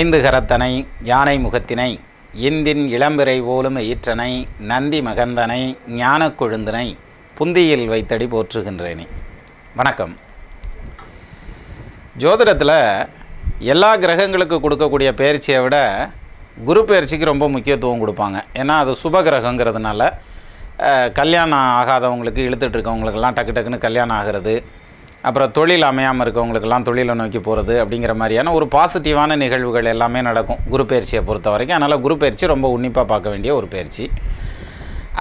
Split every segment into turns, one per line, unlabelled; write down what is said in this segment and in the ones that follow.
ஐந்து கரத்தனை யானை முகத்தினை இந்தின் இளம்பிறை போலும் ஈற்றனை நந்தி மகந்தனை ஞான கொழுந்தனை புந்தியில் வைத்தடி போற்றுகின்றேனே வணக்கம் ஜோதிடத்தில் எல்லா கிரகங்களுக்கு கொடுக்கக்கூடிய பயிற்சியை விட குரு பயிற்சிக்கு ரொம்ப முக்கியத்துவம் கொடுப்பாங்க ஏன்னா அது சுப கிரகங்கிறதுனால கல்யாணம் ஆகாதவங்களுக்கு இழுத்துட்ருக்கவங்களுக்கெல்லாம் டக்கு டக்குன்னு கல்யாணம் ஆகிறது அப்புறம் தொழில் அமையாமல் இருக்கவங்களுக்கெல்லாம் தொழிலை நோக்கி போகிறது அப்படிங்கிற மாதிரியான ஒரு பாசிட்டிவான நிகழ்வுகள் எல்லாமே நடக்கும் குரு பயிற்சியை பொறுத்த வரைக்கும் அதனால் குரு பயிற்சி ரொம்ப உன்னிப்பாக பார்க்க வேண்டிய ஒரு பயிற்சி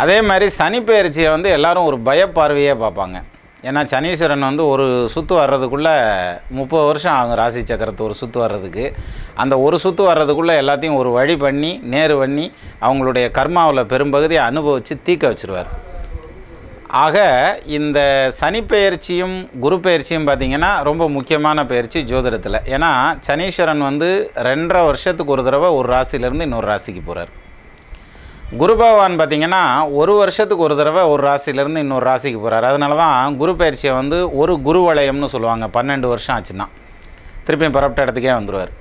அதே மாதிரி சனி பயிற்சியை வந்து எல்லோரும் ஒரு பயப்பார்வையே பார்ப்பாங்க ஏன்னா சனீஸ்வரன் வந்து ஒரு சுற்று வர்றதுக்குள்ளே முப்பது வருஷம் ஆகும் ராசி சக்கரத்து ஒரு சுற்று வர்றதுக்கு அந்த ஒரு சுற்று வர்றதுக்குள்ளே எல்லாத்தையும் ஒரு வழி பண்ணி நேரு பண்ணி அவங்களுடைய கர்மாவில் பெரும்பகுதியை அனுபவித்து தீக்க வச்சுருவார் ஆக இந்த சனி பெயர்ச்சியும் குரு பெயர்ச்சியும் பார்த்திங்கன்னா ரொம்ப முக்கியமான பயிற்சி ஜோதிடத்தில் ஏன்னா சனீஸ்வரன் வந்து ரெண்டரை வருஷத்துக்கு ஒரு தடவை ஒரு ராசியிலேருந்து இன்னொரு ராசிக்கு போகிறார் குரு பகவான் பார்த்திங்கன்னா ஒரு வருஷத்துக்கு ஒரு தடவை ஒரு ராசியிலேருந்து இன்னொரு ராசிக்கு போகிறார் அதனால தான் குரு பயிற்சியை வந்து ஒரு குரு வளையம்னு சொல்லுவாங்க பன்னெண்டு வருஷம் ஆச்சுன்னா திருப்பியும் பரப்பிட்ட இடத்துக்கே வந்துடுவார்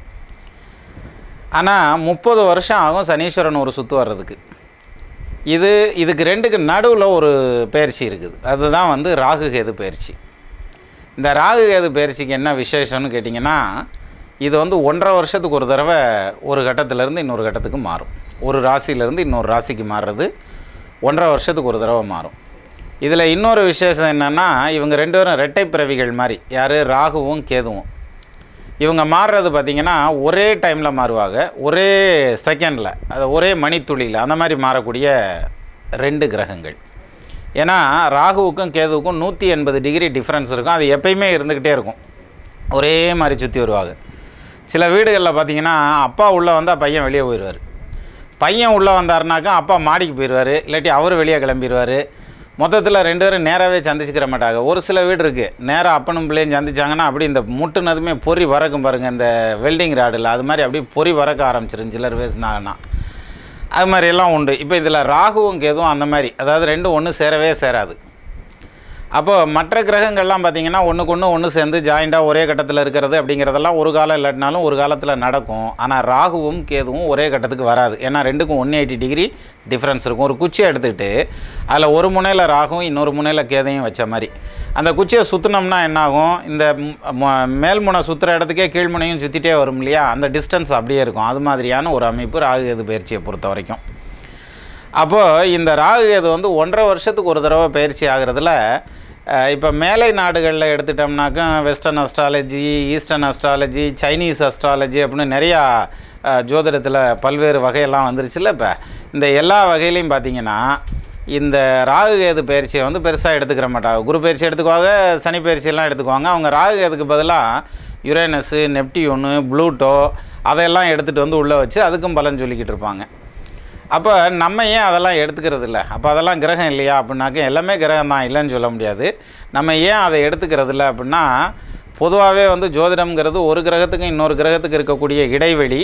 ஆனால் முப்பது வருஷம் ஆகும் சனீஸ்வரன் ஒரு சுற்று வர்றதுக்கு இது இதுக்கு ரெண்டுக்கு நடுவில் ஒரு பயிற்சி இருக்குது அதுதான் வந்து ராகு கேது பயிற்சி இந்த ராகு கேது பயிற்சிக்கு என்ன விசேஷம்னு கேட்டிங்கன்னா இது வந்து ஒன்றரை வருஷத்துக்கு ஒரு தடவை ஒரு கட்டத்திலேருந்து இன்னொரு கட்டத்துக்கு மாறும் ஒரு ராசியிலேருந்து இன்னொரு ராசிக்கு மாறுறது ஒன்றரை வருஷத்துக்கு ஒரு தடவை மாறும் இதில் இன்னொரு விசேஷம் என்னென்னா இவங்க ரெண்டு பேரும் ரெட்டை பிறவிகள் மாதிரி யார் ராகுவும் கேதுவும் இவங்க மாறுறது பார்த்திங்கன்னா ஒரே டைமில் மாறுவாங்க ஒரே செகண்டில் அது ஒரே மணித்துளியில் அந்த மாதிரி மாறக்கூடிய ரெண்டு கிரகங்கள் ஏன்னா ராகுவுக்கும் கேதுவுக்கும் நூற்றி எண்பது டிகிரி டிஃப்ரென்ஸ் இருக்கும் அது எப்பயுமே இருந்துக்கிட்டே இருக்கும் ஒரே மாதிரி சுற்றி வருவாங்க சில வீடுகளில் பார்த்திங்கன்னா அப்பா உள்ளே வந்தால் பையன் வெளியே போயிடுவார் பையன் உள்ளே வந்தாருனாக்கா அப்பா மாடிக்கு போயிடுவார் இல்லாட்டி அவர் வெளியே கிளம்பிடுவார் மொத்தத்தில் ரெண்டு பேரும் நேராகவே சந்திச்சுக்கிற மாட்டாங்க ஒரு சில வீடு இருக்குது நேராக அப்பனும் பிள்ளையும் சந்திச்சாங்கன்னா அப்படி இந்த முட்டுனதுமே பொறி வறக்கும் பாருங்கள் இந்த வெல்டிங் ராடில் அது மாதிரி அப்படியே பொறி வறக்க ஆரம்பிச்சிரும் சிலர் பேசினாங்கன்னா அது மாதிரியெல்லாம் உண்டு இப்போ இதில் ராகுவும் கேதுவும் அந்த மாதிரி அதாவது ரெண்டும் ஒன்று சேரவே சேராது அப்போது மற்ற கிரகங்கள்லாம் பார்த்திங்கன்னா ஒன்றுக்கு ஒன்று ஒன்று சேர்ந்து ஜாயிண்டாக ஒரே கட்டத்தில் இருக்கிறது அப்படிங்கிறதெல்லாம் ஒரு காலம் இல்லாட்டினாலும் ஒரு காலத்தில் நடக்கும் ஆனால் ராகுவும் கேதுவும் ஒரே கட்டத்துக்கு வராது ஏன்னா ரெண்டுக்கும் ஒன் எயிட்டி டிகிரி டிஃப்ரென்ஸ் இருக்கும் ஒரு குச்சியை எடுத்துக்கிட்டு அதில் ஒரு முனையில் ராகும் இன்னொரு முனையில் கேதையும் வச்ச மாதிரி அந்த குச்சியை சுற்றினோம்னா என்னாகும் இந்த மேல்முனை சுற்றுற இடத்துக்கே கீழ்முனையும் சுற்றிட்டே வரும் இல்லையா அந்த டிஸ்டன்ஸ் அப்படியே இருக்கும் அது மாதிரியான ஒரு அமைப்பு ராகு கேது பயிற்சியை பொறுத்த வரைக்கும் அப்போது இந்த ராகு கேது வந்து ஒன்றரை வருஷத்துக்கு ஒரு தடவை பயிற்சி ஆகிறதுல இப்போ மேலை நாடுகளில் எடுத்துட்டோம்னாக்கா western astrology eastern astrology Chinese astrology அப்படின்னு நிறையா ஜோதிடத்தில் பல்வேறு வகையெல்லாம் வந்துருச்சுல்ல இப்போ இந்த எல்லா வகையிலையும் பார்த்திங்கன்னா இந்த ராகு கேது பயிற்சியை வந்து பெருசாக எடுத்துக்கிற மாட்டாங்க குரு பயிற்சி எடுத்துக்குவாங்க சனி பயிற்சியெல்லாம் எடுத்துக்குவாங்க அவங்க ராகு கேதுக்கு பதிலாக யுரேனஸு நெப்டியூனு ப்ளூட்டோ அதையெல்லாம் எடுத்துகிட்டு வந்து உள்ளே வச்சு அதுக்கும் பலன் சொல்லிக்கிட்டு இருப்பாங்க அப்போ நம்ம ஏன் அதெல்லாம் எடுத்துக்கிறது இல்லை அப்போ அதெல்லாம் கிரகம் இல்லையா அப்படின்னாக்க எல்லாமே கிரகம் தான் இல்லைன்னு சொல்ல முடியாது நம்ம ஏன் அதை எடுத்துக்கிறது இல்லை அப்படின்னா பொதுவாகவே வந்து ஜோதிடம்ங்கிறது ஒரு கிரகத்துக்கும் இன்னொரு கிரகத்துக்கு இருக்கக்கூடிய இடைவெளி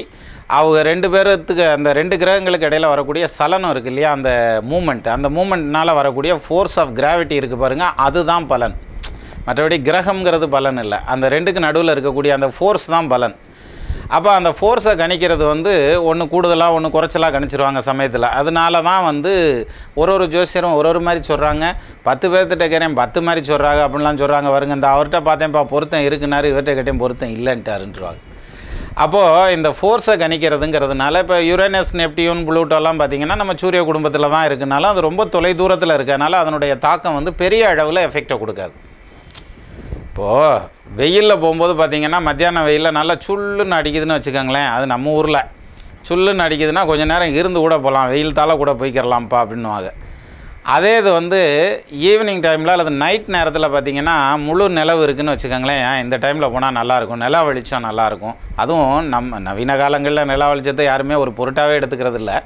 அவங்க ரெண்டு பேரத்துக்கு அந்த ரெண்டு கிரகங்களுக்கு இடையில் வரக்கூடிய சலனம் இருக்குது இல்லையா அந்த மூமெண்ட் அந்த மூமெண்ட்னால் வரக்கூடிய ஃபோர்ஸ் ஆஃப் கிராவிட்டி இருக்குது பாருங்கள் அதுதான் பலன் மற்றபடி கிரகங்கிறது பலன் இல்லை அந்த ரெண்டுக்கு நடுவில் இருக்கக்கூடிய அந்த ஃபோர்ஸ் தான் பலன் அப்போ அந்த ஃபோர்ஸை கணிக்கிறது வந்து ஒன்று கூடுதலாக ஒன்று குறைச்சலாக கணிச்சிருவாங்க சமயத்தில் அதனால தான் வந்து ஒரு ஒரு ஜோசியரும் ஒரு ஒரு மாதிரி சொல்கிறாங்க பத்து பேர்த்திட்ட கேரேன் பத்து மாதிரி சொல்கிறாங்க அப்படின்லாம் சொல்கிறாங்க வருங்க இந்த அவர்கிட்ட பார்த்தேன்ப்பா பொருத்தம் இருக்குனாரு இவர்கிட்ட கேட்டேன் பொருத்தம் இல்லைன்ட்டாருன்றாங்க அப்போது இந்த ஃபோர்ஸை கணிக்கிறதுங்கிறதுனால இப்போ யுரேனஸ் நெப்டியூன் ப்ளூட்டோலாம் பார்த்திங்கன்னா நம்ம சூரிய குடும்பத்தில் தான் இருக்குனாலும் அது ரொம்ப தொலை தூரத்தில் இருக்கனால அதனுடைய தாக்கம் வந்து பெரிய அளவில் எஃபெக்டை கொடுக்காது இப்போது வெயிலில் போகும்போது பார்த்திங்கன்னா மத்தியானம் வெயிலில் நல்லா சுல்லுன்னு அடிக்குதுன்னு வச்சுக்கோங்களேன் அது நம்ம ஊரில் சுல்லுன்னு அடிக்குதுன்னா கொஞ்சம் நேரம் இருந்து கூட போகலாம் வெயில் தால கூட போய்க்கிறலாம்ப்பா அப்படின்வாங்க அதே இது வந்து ஈவினிங் டைமில் அல்லது நைட் நேரத்தில் பார்த்திங்கன்னா முழு நிலவு இருக்குதுன்னு வச்சுக்கோங்களேன் இந்த டைமில் போனால் நல்லாயிருக்கும் நிலா வெளிச்சம் நல்லாயிருக்கும் அதுவும் நம்ம நவீன காலங்களில் நிலா வெளிச்சத்தை யாருமே ஒரு பொருட்டாகவே எடுத்துக்கிறது இல்லை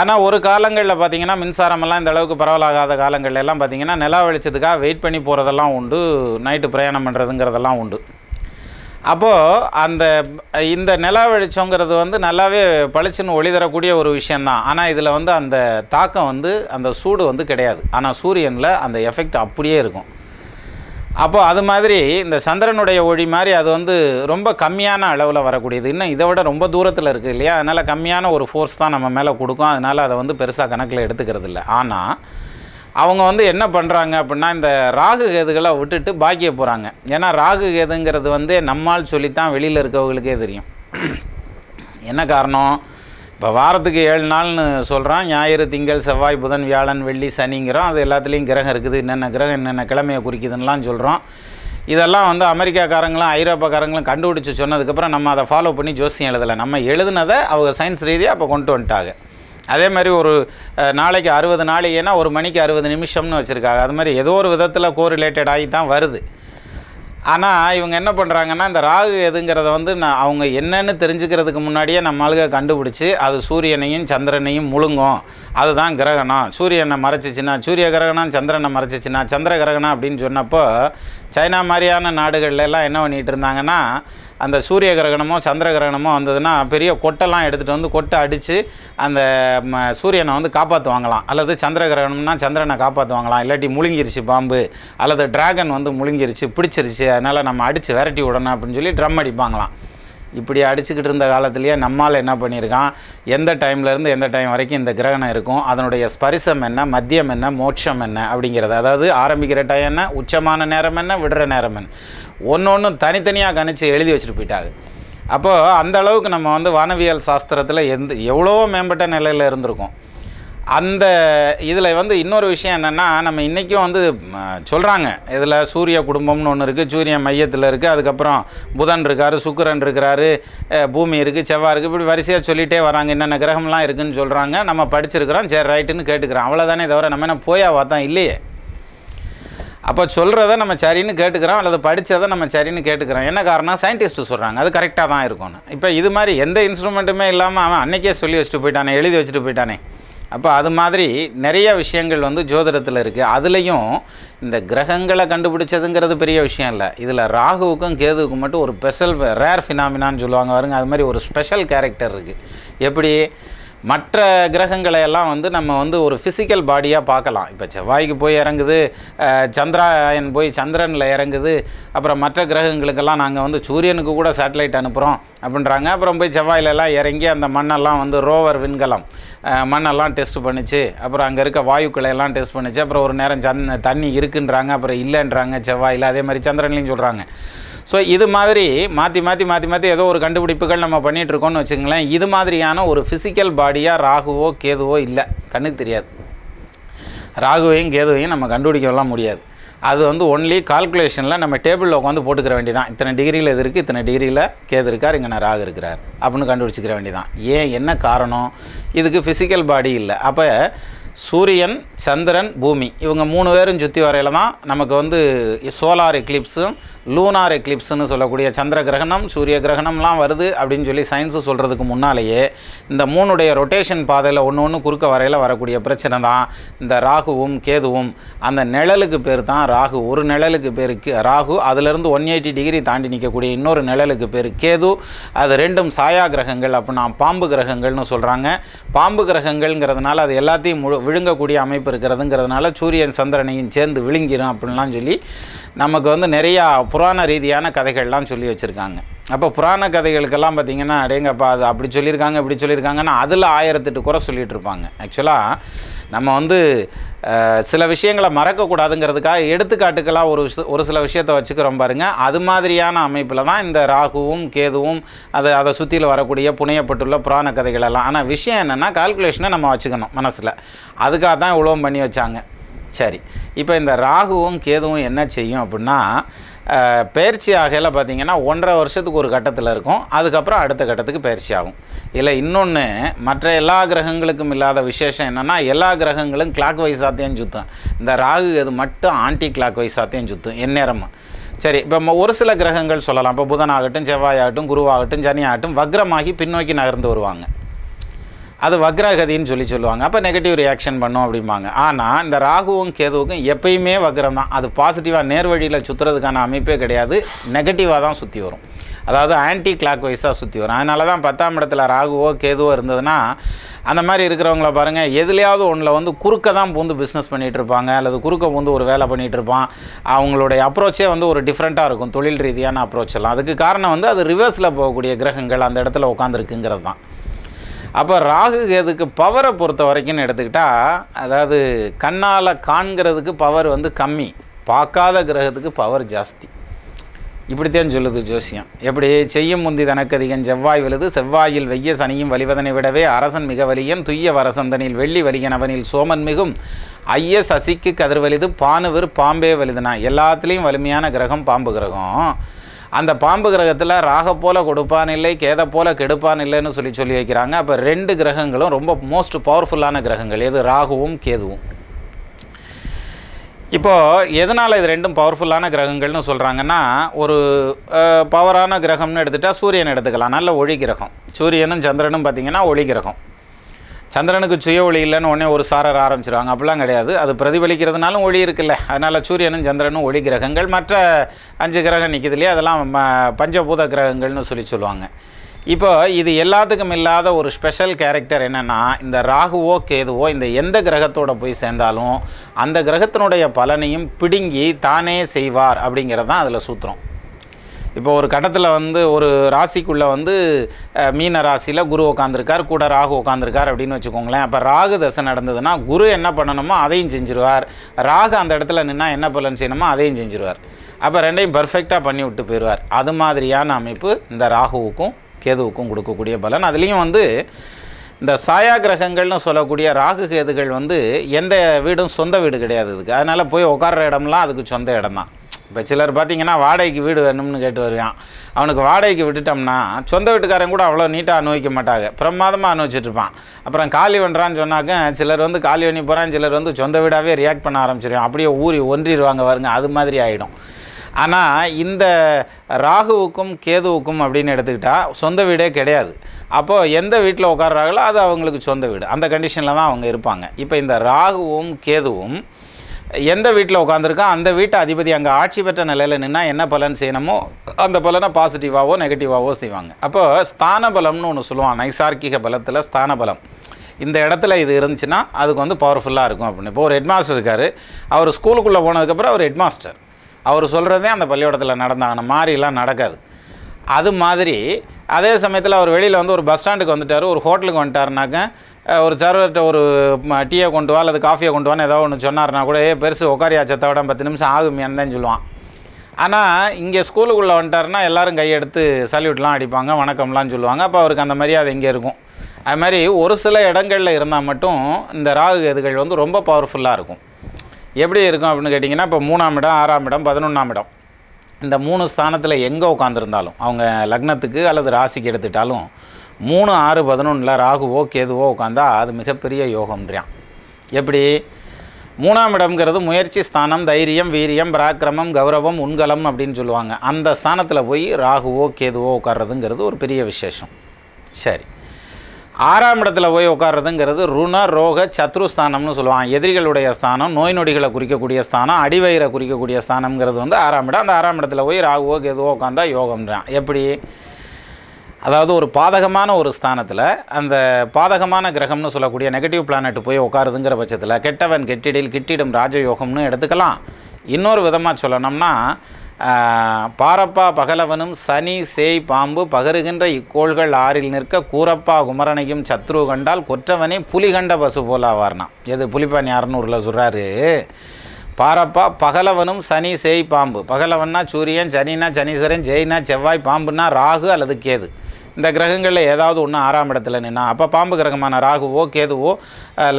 ஆனால் ஒரு காலங்களில் பார்த்திங்கன்னா மின்சாரமெல்லாம் இந்த அளவுக்கு பரவலாகாத காலங்களில் எல்லாம் பார்த்திங்கன்னா நிலா வெளிச்சத்துக்காக வெயிட் பண்ணி போகிறதெல்லாம் உண்டு நைட்டு பிரயாணம் பண்ணுறதுங்கிறதெல்லாம் உண்டு அப்போது அந்த இந்த நிலா வெளிச்சங்கிறது வந்து நல்லாவே பளிச்சுன்னு ஒளி தரக்கூடிய ஒரு விஷயந்தான் ஆனால் இதில் வந்து அந்த தாக்கம் வந்து அந்த சூடு வந்து கிடையாது ஆனால் சூரியனில் அந்த எஃபெக்ட் அப்படியே இருக்கும் அப்போது அது மாதிரி இந்த சந்திரனுடைய ஒளி மாதிரி அது வந்து ரொம்ப கம்மியான அளவில் வரக்கூடியது இன்னும் இதை விட ரொம்ப தூரத்தில் இருக்குது இல்லையா அதனால் கம்மியான ஒரு ஃபோர்ஸ் தான் நம்ம மேலே கொடுக்கும் அதனால் அதை வந்து பெருசாக கணக்கில் எடுத்துக்கிறது இல்லை ஆனால் அவங்க வந்து என்ன பண்ணுறாங்க அப்படின்னா இந்த ராகு கேதுகளை விட்டுட்டு பாக்கிய போகிறாங்க ஏன்னா ராகு கேதுங்கிறது வந்து நம்மால் சொல்லித்தான் வெளியில் இருக்கவங்களுக்கே தெரியும் என்ன காரணம் இப்போ வாரத்துக்கு ஏழு நாள்னு சொல்கிறான் ஞாயிறு திங்கள் செவ்வாய் புதன் வியாழன் வெள்ளி சனிங்கிறோம் அது எல்லாத்துலேயும் கிரகம் இருக்குது என்னென்ன கிரகம் என்னென்ன கிழமையை குறிக்குதுன்னெலாம் சொல்கிறோம் இதெல்லாம் வந்து அமெரிக்காக்காரங்களும் ஐரோப்பாக்காரங்களும் கண்டுபிடிச்சி சொன்னதுக்கப்புறம் நம்ம அதை ஃபாலோ பண்ணி ஜோசியம் எழுதலை நம்ம எழுதுனதை அவங்க சயின்ஸ் ரீதியாக அப்போ கொண்டு வந்துட்டாங்க அதே மாதிரி ஒரு நாளைக்கு அறுபது நாளைக்குன்னா ஒரு மணிக்கு அறுபது நிமிஷம்னு வச்சுருக்காங்க அது மாதிரி ஏதோ ஒரு விதத்தில் கோரிலேட்டட் ஆகி தான் வருது ஆனால் இவங்க என்ன பண்ணுறாங்கன்னா இந்த ராகு எதுங்கிறத வந்து நான் அவங்க என்னன்னு தெரிஞ்சுக்கிறதுக்கு முன்னாடியே நம்ம ஆளுக கண்டுபிடிச்சி அது சூரியனையும் சந்திரனையும் முழுங்கும் அதுதான் கிரகணம் சூரியனை மறைச்சிச்சின்னா சூரிய கிரகணம் சந்திரனை மறைச்சிச்சின்னா சந்திர கிரகணம் அப்படின்னு சொன்னப்போ சைனா மாதிரியான நாடுகள்லாம் என்ன பண்ணிகிட்டு இருந்தாங்கன்னா அந்த சூரிய கிரகணமோ சந்திர கிரகணமோ வந்ததுன்னா பெரிய கொட்டெல்லாம் எடுத்துகிட்டு வந்து கொட்டை அடித்து அந்த சூரியனை வந்து காப்பாற்றுவாங்களாம் அல்லது சந்திர கிரகணம்னா சந்திரனை காப்பாற்றுவாங்களாம் இல்லாட்டி முழுங்கிருச்சு பாம்பு அல்லது டிராகன் வந்து முழுங்கிருச்சு பிடிச்சிருச்சு அதனால் நம்ம அடித்து விரட்டி விடணும் அப்படின்னு சொல்லி ட்ரம் அடிப்பாங்களாம் இப்படி அடிச்சுக்கிட்டு இருந்த காலத்துலேயே நம்மால் என்ன பண்ணியிருக்கான் எந்த டைம்லேருந்து எந்த டைம் வரைக்கும் இந்த கிரகணம் இருக்கும் அதனுடைய ஸ்பரிசம் என்ன மத்தியம் என்ன மோட்சம் என்ன அப்படிங்கிறது அதாவது ஆரம்பிக்கிற டைம் என்ன உச்சமான நேரம் என்ன விடுற நேரம் என்ன ஒன்று ஒன்றும் தனித்தனியாக கணிச்சு எழுதி வச்சுட்டு போயிட்டாங்க அப்போது அந்த அளவுக்கு நம்ம வந்து வானவியல் சாஸ்திரத்தில் எந்த எவ்வளோ மேம்பட்ட நிலையில் இருந்திருக்கோம் அந்த இதில் வந்து இன்னொரு விஷயம் என்னென்னா நம்ம இன்றைக்கும் வந்து சொல்கிறாங்க இதில் சூரிய குடும்பம்னு ஒன்று இருக்குது சூரிய மையத்தில் இருக்குது அதுக்கப்புறம் புதன் இருக்கார் சுக்கரன் இருக்கிறாரு பூமி இருக்குது செவ்வாய் இருக்குது இப்படி வரிசையாக சொல்லிகிட்டே வராங்க என்னென்ன கிரகம்லாம் இருக்குதுன்னு சொல்கிறாங்க நம்ம படிச்சிருக்கிறோம் சரி ரைட்டுன்னு கேட்டுக்கிறோம் அவ்வளோதானே தவிர நம்ம என்ன போயா பார்த்தோம் இல்லையே அப்போ சொல்கிறத நம்ம சரின்னு கேட்டுக்கிறோம் அல்லது படித்ததை நம்ம சரின்னு கேட்டுக்கிறோம் என்ன காரணம் சயின்டிஸ்ட்டு சொல்கிறாங்க அது கரெக்டாக தான் இருக்கும்னு இப்போ இது மாதிரி எந்த இன்ஸ்ட்ருமெண்ட்டுமே இல்லாமல் அவன் அன்றைக்கே சொல்லி வச்சுட்டு போயிட்டானே எழுதி வச்சுட்டு போயிட்டானே அப்போ அது மாதிரி நிறைய விஷயங்கள் வந்து ஜோதிடத்தில் இருக்குது அதுலேயும் இந்த கிரகங்களை கண்டுபிடிச்சதுங்கிறது பெரிய விஷயம் இல்லை இதில் ராகுவுக்கும் கேதுவுக்கும் மட்டும் ஒரு ஸ்பெஷல் ரேர் ஃபினாமினான்னு சொல்லுவாங்க வருங்க அது மாதிரி ஒரு ஸ்பெஷல் கேரக்டர் இருக்குது எப்படி மற்ற கிரகங்களை எல்லாம் வந்து நம்ம வந்து ஒரு ஃபிசிக்கல் பாடியாக பார்க்கலாம் இப்போ செவ்வாய்க்கு போய் இறங்குது சந்திராயன் போய் சந்திரனில் இறங்குது அப்புறம் மற்ற கிரகங்களுக்கெல்லாம் நாங்கள் வந்து சூரியனுக்கு கூட சேட்டலைட் அனுப்புகிறோம் அப்படின்றாங்க அப்புறம் போய் செவ்வாயிலெல்லாம் இறங்கி அந்த மண்ணெல்லாம் வந்து ரோவர் விண்கலம் மண்ணெல்லாம் டெஸ்ட் பண்ணிச்சு அப்புறம் அங்கே இருக்க வாயுக்களையெல்லாம் டெஸ்ட் பண்ணிச்சு அப்புறம் ஒரு நேரம் சந்த தண்ணி இருக்குன்றாங்க அப்புறம் இல்லைன்றாங்க செவ்வாயில் அதே மாதிரி சந்திரன்லையும் சொல்கிறாங்க ஸோ இது மாதிரி மாற்றி மாற்றி மாற்றி மாற்றி ஏதோ ஒரு கண்டுபிடிப்புகள் நம்ம பண்ணிகிட்ருக்கோம்னு வச்சுக்கங்களேன் இது மாதிரியான ஒரு ஃபிசிக்கல் பாடியாக ராகுவோ கேதுவோ இல்லை கண்ணுக்கு தெரியாது ராகுவையும் கேதுவையும் நம்ம கண்டுபிடிக்கலாம் முடியாது அது வந்து ஒன்லி கால்குலேஷனில் நம்ம டேபிளில் உட்காந்து போட்டுக்கிற வேண்டியதான் இத்தனை டிகிரியில் இது இருக்குது இத்தனை டிகிரியில் கேது இருக்கார் இங்கே நான் ராகு இருக்கிறார் அப்படின்னு கண்டுபிடிச்சிக்கிற வேண்டியதான் ஏன் என்ன காரணம் இதுக்கு ஃபிசிக்கல் பாடி இல்லை அப்போ சூரியன் சந்திரன் பூமி இவங்க மூணு பேரும் சுற்றி வரையில் தான் நமக்கு வந்து சோலார் எக்லிப்ஸும் லூனார் எக்லிப்ஸ்ன்னு சொல்லக்கூடிய சந்திர கிரகணம் சூரிய கிரகணம்லாம் வருது அப்படின்னு சொல்லி சயின்ஸு சொல்கிறதுக்கு முன்னாலேயே இந்த மூணுடைய ரொட்டேஷன் பாதையில் ஒன்று ஒன்று குறுக்க வரையில் வரக்கூடிய பிரச்சனை தான் இந்த ராகுவும் கேதுவும் அந்த நிழலுக்கு பேர் தான் ராகு ஒரு நிழலுக்கு பேர் ராகு அதிலிருந்து ஒன் எயிட்டி டிகிரி தாண்டி நிற்கக்கூடிய இன்னொரு நிழலுக்கு பேர் கேது அது ரெண்டும் சாயா கிரகங்கள் அப்படின்னா பாம்பு கிரகங்கள்னு சொல்கிறாங்க பாம்பு கிரகங்கள்ங்கிறதுனால அது எல்லாத்தையும் முழு விழுங்கக்கூடிய அமைப்பு இருக்கிறதுங்கிறதுனால சூரியன் சந்திரனையும் சேர்ந்து விழுங்கிடும் அப்படின்லாம் சொல்லி நமக்கு வந்து நிறையா புராண ரீதியான கதைகள்லாம் சொல்லி வச்சுருக்காங்க அப்போ புராண கதைகளுக்கெல்லாம் பார்த்திங்கன்னா அடேங்கப்பா அது அப்படி சொல்லியிருக்காங்க இப்படி சொல்லியிருக்காங்கன்னா அதில் ஆயிரத்தெட்டு குறை சொல்லிகிட்டு இருப்பாங்க ஆக்சுவலாக நம்ம வந்து சில விஷயங்களை மறக்கக்கூடாதுங்கிறதுக்காக எடுத்துக்காட்டுக்கெல்லாம் ஒரு ஒரு சில விஷயத்தை வச்சுக்கிறோம் பாருங்கள் அது மாதிரியான அமைப்பில் தான் இந்த ராகுவும் கேதுவும் அதை அதை சுற்றியில் வரக்கூடிய புனையப்பட்டுள்ள புராண கதைகளெல்லாம் ஆனால் விஷயம் என்னென்னா கால்குலேஷனை நம்ம வச்சுக்கணும் மனசில் அதுக்காக தான் இவ்வளோ பண்ணி வச்சாங்க சரி இப்போ இந்த ராகுவும் கேதுவும் என்ன செய்யும் அப்படின்னா பயிற்சி ஆகையில் பார்த்திங்கன்னா ஒன்றரை வருஷத்துக்கு ஒரு கட்டத்தில் இருக்கும் அதுக்கப்புறம் அடுத்த கட்டத்துக்கு பயிற்சி ஆகும் இல்லை இன்னொன்று மற்ற எல்லா கிரகங்களுக்கும் இல்லாத விசேஷம் என்னென்னா எல்லா கிரகங்களும் கிளாக் வைஸாத்தையும் சுற்றும் இந்த ராகு இது மட்டும் ஆன்டி கிளாக் வைஸாத்தையும் சுற்றும் எந்நேரமும் சரி இப்போ ஒரு சில கிரகங்கள் சொல்லலாம் இப்போ புதனாகட்டும் செவ்வாயாகட்டும் செவ்வாய் ஆகட்டும் குருவாகட்டும் சனியாகட்டும் வக்ரமாகி பின்னோக்கி நகர்ந்து வருவாங்க அது வக்ரகதின்னு சொல்லி சொல்லுவாங்க அப்போ நெகட்டிவ் ரியாக்ஷன் பண்ணும் அப்படிம்பாங்க ஆனால் இந்த ராகுவும் கேதுவுக்கும் எப்பயுமே வக்ரம் தான் அது பாசிட்டிவாக நேர்வழியில் சுற்றுறதுக்கான அமைப்பே கிடையாது நெகட்டிவாக தான் சுற்றி வரும் அதாவது ஆன்டி கிளாக் வைஸாக சுற்றி வரும் அதனால தான் பத்தாம் இடத்துல ராகுவோ கேதுவோ இருந்ததுன்னா அந்த மாதிரி இருக்கிறவங்கள பாருங்கள் எதுலையாவது ஒன்றில் வந்து குறுக்க தான் பூந்து பிஸ்னஸ் பண்ணிகிட்டு இருப்பாங்க அல்லது குறுக்க பூந்து ஒரு வேலை பண்ணிகிட்டு இருப்பான் அவங்களுடைய அப்ரோச்சே வந்து ஒரு டிஃப்ரெண்ட்டாக இருக்கும் தொழில் ரீதியான அப்ரோச் எல்லாம் அதுக்கு காரணம் வந்து அது ரிவர்ஸில் போகக்கூடிய கிரகங்கள் அந்த இடத்துல உட்காந்துருக்குங்கிறது தான் அப்போ ராகு கேதுக்கு பவரை பொறுத்த வரைக்கும்னு எடுத்துக்கிட்டால் அதாவது கண்ணால் காண்கிறதுக்கு பவர் வந்து கம்மி பார்க்காத கிரகத்துக்கு பவர் ஜாஸ்தி இப்படித்தான் சொல்லுது ஜோசியம் எப்படி செய்யும் முந்தி அதிகம் செவ்வாய் விழுது செவ்வாயில் வெய்ய சனியும் வலிவதனை விடவே அரசன் மிக வலியன் துய்ய வரசந்தனில் வெள்ளி வலியன் அவனில் சோமன் மிகும் ஐய சசிக்கு கதிர் வலிது பானுவர் பாம்பே வலிதுனா எல்லாத்துலேயும் வலிமையான கிரகம் பாம்பு கிரகம் அந்த பாம்பு கிரகத்தில் ராக போல கொடுப்பான் இல்லை கேத போல கெடுப்பான் இல்லைன்னு சொல்லி சொல்லி வைக்கிறாங்க அப்போ ரெண்டு கிரகங்களும் ரொம்ப மோஸ்ட் பவர்ஃபுல்லான கிரகங்கள் எது ராகுவும் கேதுவும் இப்போது எதனால் இது ரெண்டும் பவர்ஃபுல்லான கிரகங்கள்னு சொல்கிறாங்கன்னா ஒரு பவரான கிரகம்னு எடுத்துகிட்டா சூரியன் எடுத்துக்கலாம் நல்ல ஒளி கிரகம் சூரியனும் சந்திரனும் பார்த்திங்கன்னா ஒளி கிரகம் சந்திரனுக்கு சுய ஒளி இல்லைன்னு உடனே ஒரு சாரர் ஆரம்பிச்சிருவாங்க அப்படிலாம் கிடையாது அது பிரதிபலிக்கிறதுனாலும் ஒளி இருக்குல்ல அதனால் சூரியனும் சந்திரனும் ஒளி கிரகங்கள் மற்ற அஞ்சு கிரகம் நிற்கிது இல்லையா அதெல்லாம் பஞ்சபூத கிரகங்கள்னு சொல்லி சொல்லுவாங்க இப்போ இது எல்லாத்துக்கும் இல்லாத ஒரு ஸ்பெஷல் கேரக்டர் என்னென்னா இந்த ராகுவோ கேதுவோ இந்த எந்த கிரகத்தோட போய் சேர்ந்தாலும் அந்த கிரகத்தினுடைய பலனையும் பிடுங்கி தானே செய்வார் அப்படிங்கிறது தான் அதில் சூத்திரம் இப்போ ஒரு கட்டத்தில் வந்து ஒரு ராசிக்குள்ளே வந்து மீன ராசியில் குரு உட்காந்துருக்கார் கூட ராகு உட்காந்துருக்கார் அப்படின்னு வச்சுக்கோங்களேன் அப்போ ராகு தசை நடந்ததுன்னா குரு என்ன பண்ணணுமோ அதையும் செஞ்சிருவார் ராகு அந்த இடத்துல நின்னால் என்ன பலன் செய்யணுமோ அதையும் செஞ்சிருவார் அப்போ ரெண்டையும் பர்ஃபெக்டாக பண்ணி விட்டு போயிடுவார் அது மாதிரியான அமைப்பு இந்த ராகுவுக்கும் கேதுவுக்கும் கொடுக்கக்கூடிய பலன் அதுலேயும் வந்து இந்த சாயா கிரகங்கள்னு சொல்லக்கூடிய ராகு கேதுகள் வந்து எந்த வீடும் சொந்த வீடு கிடையாது இதுக்கு அதனால் போய் உட்கார்ற இடம்லாம் அதுக்கு சொந்த இடம் தான் இப்போ சிலர் பார்த்திங்கன்னா வாடகைக்கு வீடு வேணும்னு கேட்டு வருவான் அவனுக்கு வாடகைக்கு விட்டுட்டோம்னா சொந்த வீட்டுக்காரன் கூட அவ்வளோ நீட்டாக அனுபவிக்க மாட்டாங்க பிரமாதமாக அனுபவிச்சிட்ருப்பான் அப்புறம் காலி பண்ணுறான்னு சொன்னாக்க சிலர் வந்து காலி பண்ணி போகிறான் சிலர் வந்து சொந்த வீடாகவே ரியாக்ட் பண்ண ஆரம்பிச்சிருவான் அப்படியே ஊறி ஒன்றிடுவாங்க வருங்க அது மாதிரி ஆகிடும் ஆனால் இந்த ராகுவுக்கும் கேதுவுக்கும் அப்படின்னு எடுத்துக்கிட்டால் சொந்த வீடே கிடையாது அப்போது எந்த வீட்டில் உட்காடுறாங்களோ அது அவங்களுக்கு சொந்த வீடு அந்த கண்டிஷனில் தான் அவங்க இருப்பாங்க இப்போ இந்த ராகுவும் கேதுவும் எந்த வீட்டில் உட்காந்துருக்கோ அந்த வீட்டு அதிபதி அங்கே ஆட்சி பெற்ற நிலையில் நின்னால் என்ன பலன் செய்யணுமோ அந்த பலனை பாசிட்டிவாகவோ நெகட்டிவாகவோ செய்வாங்க அப்போ ஸ்தான பலம்னு ஒன்று சொல்லுவான் நைசார்கிக பலத்தில் ஸ்தான பலம் இந்த இடத்துல இது இருந்துச்சுன்னா அதுக்கு வந்து பவர்ஃபுல்லாக இருக்கும் அப்படின்னு இப்போ ஒரு ஹெட்மாஸ்டர் இருக்கார் அவர் ஸ்கூலுக்குள்ளே போனதுக்கப்புறம் அவர் ஹெட்மாஸ்டர் அவர் சொல்கிறதே அந்த பள்ளியோடத்தில் நடந்தாங்கன்னு மாதிரிலாம் நடக்காது அது மாதிரி அதே சமயத்தில் அவர் வெளியில் வந்து ஒரு பஸ் ஸ்டாண்டுக்கு வந்துட்டார் ஒரு ஹோட்டலுக்கு வந்துட்டாருனாக்க ஒரு சர்வர்கிட்ட ஒரு டீயை கொண்டு வா அல்லது காஃபியை கொண்டு வான்னு ஏதோ ஒன்று சொன்னார்னா கூட ஏ பெருசு உக்காரியா சத்தோட பத்து நிமிஷம் ஆகுமியான்னு தான் சொல்லுவான் ஆனால் இங்கே ஸ்கூலுக்குள்ளே வந்துட்டார்னா எல்லோரும் கையெடுத்து சல்யூட்லாம் அடிப்பாங்க வணக்கம்லாம் சொல்லுவாங்க அப்போ அவருக்கு அந்த மரியாதை இங்கே இருக்கும் அது மாதிரி ஒரு சில இடங்களில் இருந்தால் மட்டும் இந்த ராகு கேதுகள் வந்து ரொம்ப பவர்ஃபுல்லாக இருக்கும் எப்படி இருக்கும் அப்படின்னு கேட்டிங்கன்னா இப்போ மூணாம் இடம் ஆறாம் இடம் பதினொன்றாம் இடம் இந்த மூணு ஸ்தானத்தில் எங்கே உட்காந்துருந்தாலும் அவங்க லக்னத்துக்கு அல்லது ராசிக்கு எடுத்துட்டாலும் மூணு ஆறு பதினொன்றில் ராகுவோ கேதுவோ உட்காந்தா அது மிகப்பெரிய யோகம்ன்றான் எப்படி மூணாம் இடம்ங்கிறது முயற்சி ஸ்தானம் தைரியம் வீரியம் பராக்கிரமம் கௌரவம் உண்கலம் அப்படின்னு சொல்லுவாங்க அந்த ஸ்தானத்தில் போய் ராகுவோ கேதுவோ உட்கார்றதுங்கிறது ஒரு பெரிய விசேஷம் சரி ஆறாம் இடத்துல போய் உட்கார்றதுங்கிறது ருண ரோக சத்ரு ஸ்தானம்னு சொல்லுவாங்க எதிரிகளுடைய ஸ்தானம் நோய் நொடிகளை குறிக்கக்கூடிய ஸ்தானம் அடிவயிறை குறிக்கக்கூடிய ஸ்தானம்ங்கிறது வந்து ஆறாம் இடம் அந்த ஆறாம் இடத்துல போய் ராகுவோ கேதுவோ உட்காந்தா யோகம்ன்றான் எப்படி அதாவது ஒரு பாதகமான ஒரு ஸ்தானத்தில் அந்த பாதகமான கிரகம்னு சொல்லக்கூடிய நெகட்டிவ் பிளானட் போய் உட்காருதுங்கிற பட்சத்தில் கெட்டவன் கெட்டிடில் கிட்டிடும் ராஜயோகம்னு எடுத்துக்கலாம் இன்னொரு விதமாக சொல்லணும்னா பாரப்பா பகலவனும் சனி சேய் பாம்பு பகருகின்ற இக்கோள்கள் ஆறில் நிற்க கூரப்பா குமரனையும் சத்ரு கண்டால் கொற்றவனே புலிகண்ட பசு போல ஆவார்னா எது புலிப்பான் யாருன்னு ஊரில் சொல்கிறாரு பாரப்பா பகலவனும் சனி சேய் பாம்பு பகலவன்னா சூரியன் சனினா சனீஸ்வரன் ஜெயினா செவ்வாய் பாம்புன்னா ராகு அல்லது கேது இந்த கிரகங்களில் ஏதாவது ஒன்று ஆறாம் இடத்துல நின்னா அப்போ பாம்பு கிரகமான ராகுவோ கேதுவோ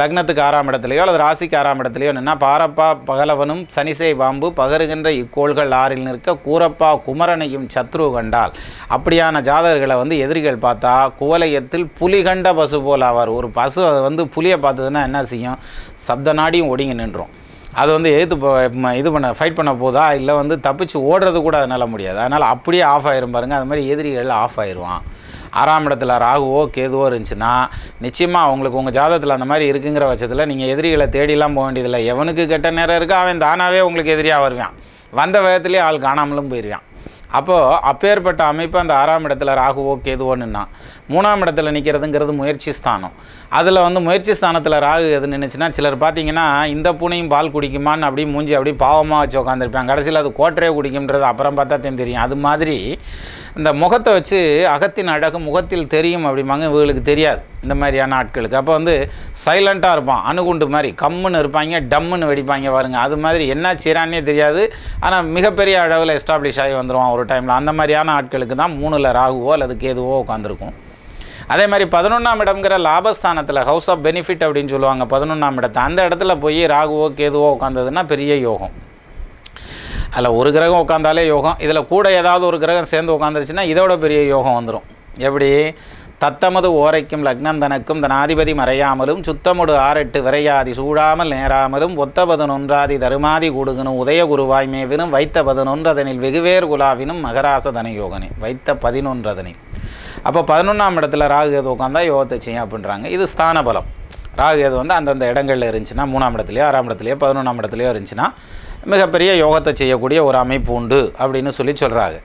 லக்னத்துக்கு ஆறாம் இடத்துலையோ அல்லது ராசிக்கு ஆறாம் இடத்துலையோ நின்னா பாரப்பா பகலவனும் சனிசை பாம்பு பகருகின்ற இக்கோள்கள் ஆறில் நிற்க கூரப்பா குமரனையும் சத்ரு கண்டால் அப்படியான ஜாதகர்களை வந்து எதிரிகள் பார்த்தா குவலையத்தில் புலி கண்ட பசு போல் ஆவார் ஒரு பசு வந்து புலியை பார்த்ததுன்னா என்ன செய்யும் சப்த நாடியும் ஒடுங்கி நின்றோம் அது வந்து எதிர்த்து இது பண்ண ஃபைட் பண்ண போதா இல்லை வந்து தப்பிச்சு ஓடுறது கூட அதனால் முடியாது அதனால் அப்படியே ஆஃப் ஆயிரும் பாருங்கள் அது மாதிரி எதிரிகள் ஆஃப் ஆயிடுவான் ஆறாம் இடத்துல ராகுவோ கேதுவோ இருந்துச்சுன்னா நிச்சயமாக அவங்களுக்கு உங்கள் ஜாதகத்தில் அந்த மாதிரி இருக்குங்கிற பட்சத்தில் நீங்கள் எதிரிகளை தேடிலாம் போக வேண்டியதில்லை எவனுக்கு கெட்ட நேரம் இருக்கோ அவன் தானாகவே உங்களுக்கு எதிரியாக வருவான் வந்த வேகத்துலேயே ஆள் காணாமலும் போயிடுவான் அப்போது அப்பேற்பட்ட அமைப்பு அந்த ஆறாம் இடத்துல ராகுவோ கேதுவோன்னுன்னா மூணாம் இடத்துல நிற்கிறதுங்கிறது முயற்சி ஸ்தானம் அதில் வந்து முயற்சி ஸ்தானத்தில் ராகு எது நின்றுச்சுன்னா சிலர் பார்த்தீங்கன்னா இந்த பூனையும் பால் குடிக்குமான்னு அப்படியே மூஞ்சி அப்படியே பாவமாக வச்சு உட்காந்துருப்பேன் கடைசியில் அது கோட்டரே குடிக்கும்ன்றது அப்புறம் பார்த்தா தான் தெரியும் அது மாதிரி இந்த முகத்தை வச்சு அகத்தின் அழகு முகத்தில் தெரியும் அப்படிம்பாங்க இவங்களுக்கு தெரியாது இந்த மாதிரியான ஆட்களுக்கு அப்போ வந்து சைலண்ட்டாக இருப்பான் அணுகுண்டு மாதிரி கம்முன்னு இருப்பாங்க டம்முன்னு வெடிப்பாங்க பாருங்கள் அது மாதிரி என்ன செய்கிறான்னே தெரியாது ஆனால் மிகப்பெரிய அளவில் எஸ்டாப்ளிஷ் ஆகி வந்துடுவான் ஒரு டைமில் அந்த மாதிரியான ஆட்களுக்கு தான் மூணில் ராகுவோ அல்லது கேதுவோ உட்காந்துருக்கும் அதே மாதிரி பதினொன்றாம் இடம்ங்கிற லாபஸ்தானத்தில் ஹவுஸ் ஆஃப் பெனிஃபிட் அப்படின்னு சொல்லுவாங்க பதினொன்றாம் இடத்தை அந்த இடத்துல போய் ராகுவோ கேதுவோ உட்காந்ததுன்னா பெரிய யோகம் அதில் ஒரு கிரகம் உட்காந்தாலே யோகம் இதில் கூட ஏதாவது ஒரு கிரகம் சேர்ந்து உட்காந்துருச்சுன்னா இதோட பெரிய யோகம் வந்துடும் எப்படி தத்தமது ஓரைக்கும் லக்னம் தனக்கும் தனாதிபதி மறையாமலும் சுத்தமுடு ஆரெட்டு விரையாதி சூடாமல் நேராமலும் ஒத்த பதினொன்றாதி தருமாதி கூடுகனும் உதய குருவாய்மேவினும் வைத்த பதினொன்றதனில் வெகுவேர் குலாவினும் மகராச யோகனை வைத்த பதினொன்றதனில் அப்போ பதினொன்றாம் இடத்துல ராகு எது உட்காந்தா யோகத்தை செய்யும் அப்படின்றாங்க இது ஸ்தான பலம் ராகு எது வந்து அந்தந்த இடங்களில் இருந்துச்சுன்னா மூணாம் இடத்துலையோ ஆறாம் இடத்துலையோ பதினொன்றாம் இடத்துலையோ இருந்துச்சுன்னா மிகப்பெரிய யோகத்தை செய்யக்கூடிய ஒரு அமைப்பு உண்டு அப்படின்னு சொல்லி சொல்கிறாங்க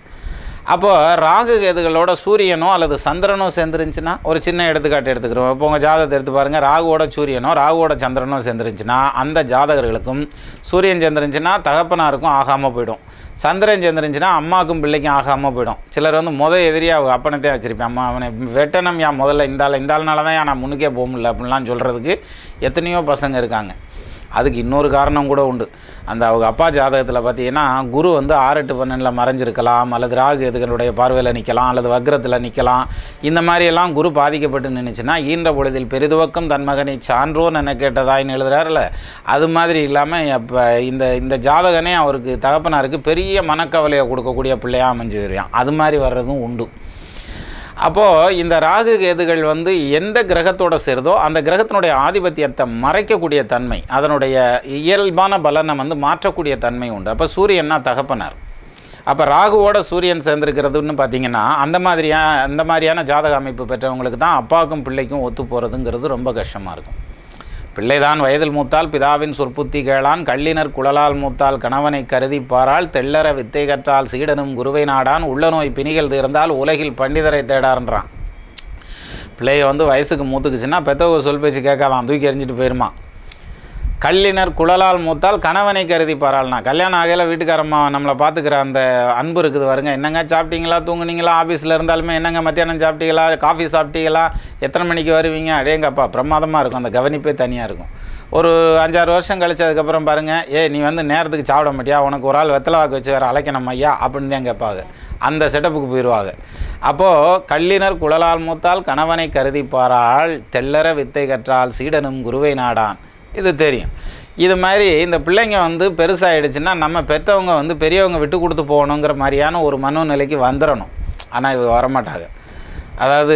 அப்போ ராகு கேதுகளோட சூரியனோ அல்லது சந்திரனோ சேர்ந்துருந்துச்சுன்னா ஒரு சின்ன எடுத்துக்காட்டு எடுத்துக்கிறோம் இப்போ உங்கள் ஜாதகத்தை எடுத்து பாருங்கள் ராகுவோட சூரியனோ ராகுவோட சந்திரனோ சேர்ந்துருந்துச்சுன்னா அந்த ஜாதகர்களுக்கும் சூரியன் சேர்ந்துருந்துச்சுன்னா தகப்பனாருக்கும் ஆகாமல் போயிடும் சந்திரன் சேர்ந்துருந்துச்சுன்னா அம்மாவுக்கும் பிள்ளைக்கும் ஆகாமல் போயிடும் சிலர் வந்து முத எதிரியாக அப்பனை வச்சுருப்பேன் அம்மா அவனை வெட்டணம் யா முதல்ல இந்த ஆள் இந்த ஆளுனால தான் நான் முன்னுக்கே போக முடியல அப்படின்லாம் சொல்கிறதுக்கு எத்தனையோ பசங்க இருக்காங்க அதுக்கு இன்னொரு காரணம் கூட உண்டு அந்த அவங்க அப்பா ஜாதகத்தில் பார்த்தீங்கன்னா குரு வந்து ஆறெட்டு பன்னெண்டில் மறைஞ்சிருக்கலாம் அல்லது ராகு எதுகளுடைய பார்வையில் நிற்கலாம் அல்லது வக்ரத்தில் நிற்கலாம் இந்த மாதிரியெல்லாம் குரு பாதிக்கப்பட்டு நின்றுச்சுன்னா ஈன்ற பொழுதில் பெரிதுவக்கம் தன் மகனை சான்றோன்னு என கேட்டதாயின்னு எழுதுகிறாருல அது மாதிரி இல்லாமல் அப்போ இந்த இந்த ஜாதகனே அவருக்கு தகப்பனாருக்கு பெரிய மனக்கவலையை கொடுக்கக்கூடிய பிள்ளையாக அமைஞ்சு வருவான் அது மாதிரி வர்றதும் உண்டு அப்போது இந்த ராகு கேதுகள் வந்து எந்த கிரகத்தோடு சேருதோ அந்த கிரகத்தினுடைய ஆதிபத்தியத்தை மறைக்கக்கூடிய தன்மை அதனுடைய இயல்பான பலனை வந்து மாற்றக்கூடிய தன்மை உண்டு அப்போ சூரியன்னா தகப்பனார் அப்போ ராகுவோட சூரியன் சேர்ந்துருக்கிறதுன்னு பார்த்தீங்கன்னா அந்த மாதிரியா அந்த மாதிரியான ஜாதக அமைப்பு பெற்றவங்களுக்கு தான் அப்பாவுக்கும் பிள்ளைக்கும் ஒத்து போகிறதுங்கிறது ரொம்ப கஷ்டமாக இருக்கும் பிள்ளைதான் வயதில் மூத்தால் பிதாவின் சொற்புத்தி கேளான் கள்ளினர் குழலால் மூத்தால் கணவனை கருதி பாராள் தெள்ளற வித்தை கற்றால் சீடனும் குருவை நாடான் உள்ள நோய் பிணிகள் தீர்ந்தால் உலகில் பண்டிதரை தேடான்றான் பிள்ளைய வந்து வயசுக்கு மூத்துக்குச்சுன்னா பெத்தவங்க சொல் பேச்சு கேட்காதான் தூக்கி எறிஞ்சிட்டு போயிருமா கல்லினர் குழலால் மூத்தால் கணவனை கருதி பாராள்னா கல்யாணம் ஆகையில் வீட்டுக்காரம்மா நம்மளை பார்த்துக்கிற அந்த அன்பு இருக்குது வருங்க என்னங்க சாப்பிட்டீங்களா தூங்குனீங்களா ஆஃபீஸில் இருந்தாலுமே என்னங்க மத்தியானம் சாப்பிட்டீங்களா காஃபி சாப்பிட்டீங்களா எத்தனை மணிக்கு வருவீங்க அடேங்கப்பா பிரமாதமாக இருக்கும் அந்த கவனிப்பே தனியாக இருக்கும் ஒரு அஞ்சாறு வருஷம் கழிச்சதுக்கப்புறம் பாருங்கள் ஏ நீ வந்து நேரத்துக்கு சாப்பிட மாட்டியா உனக்கு ஒரு ஆள் வெத்தலை வாக்கு வச்சு வேறு அழைக்கணும் ஐயா அப்படின்னு தான் கேட்பாங்க அந்த செட்டப்புக்கு போயிடுவாங்க அப்போது கல்லினர் குழலால் மூத்தால் கணவனை கருதி பாராள் தெல்லற வித்தை கற்றால் சீடனும் குருவை நாடான் இது தெரியும் இது மாதிரி இந்த பிள்ளைங்க வந்து பெருசாகிடுச்சுன்னா நம்ம பெற்றவங்க வந்து பெரியவங்க விட்டு கொடுத்து போகணுங்கிற மாதிரியான ஒரு மனோநிலைக்கு வந்துடணும் ஆனால் இவங்க வரமாட்டாங்க அதாவது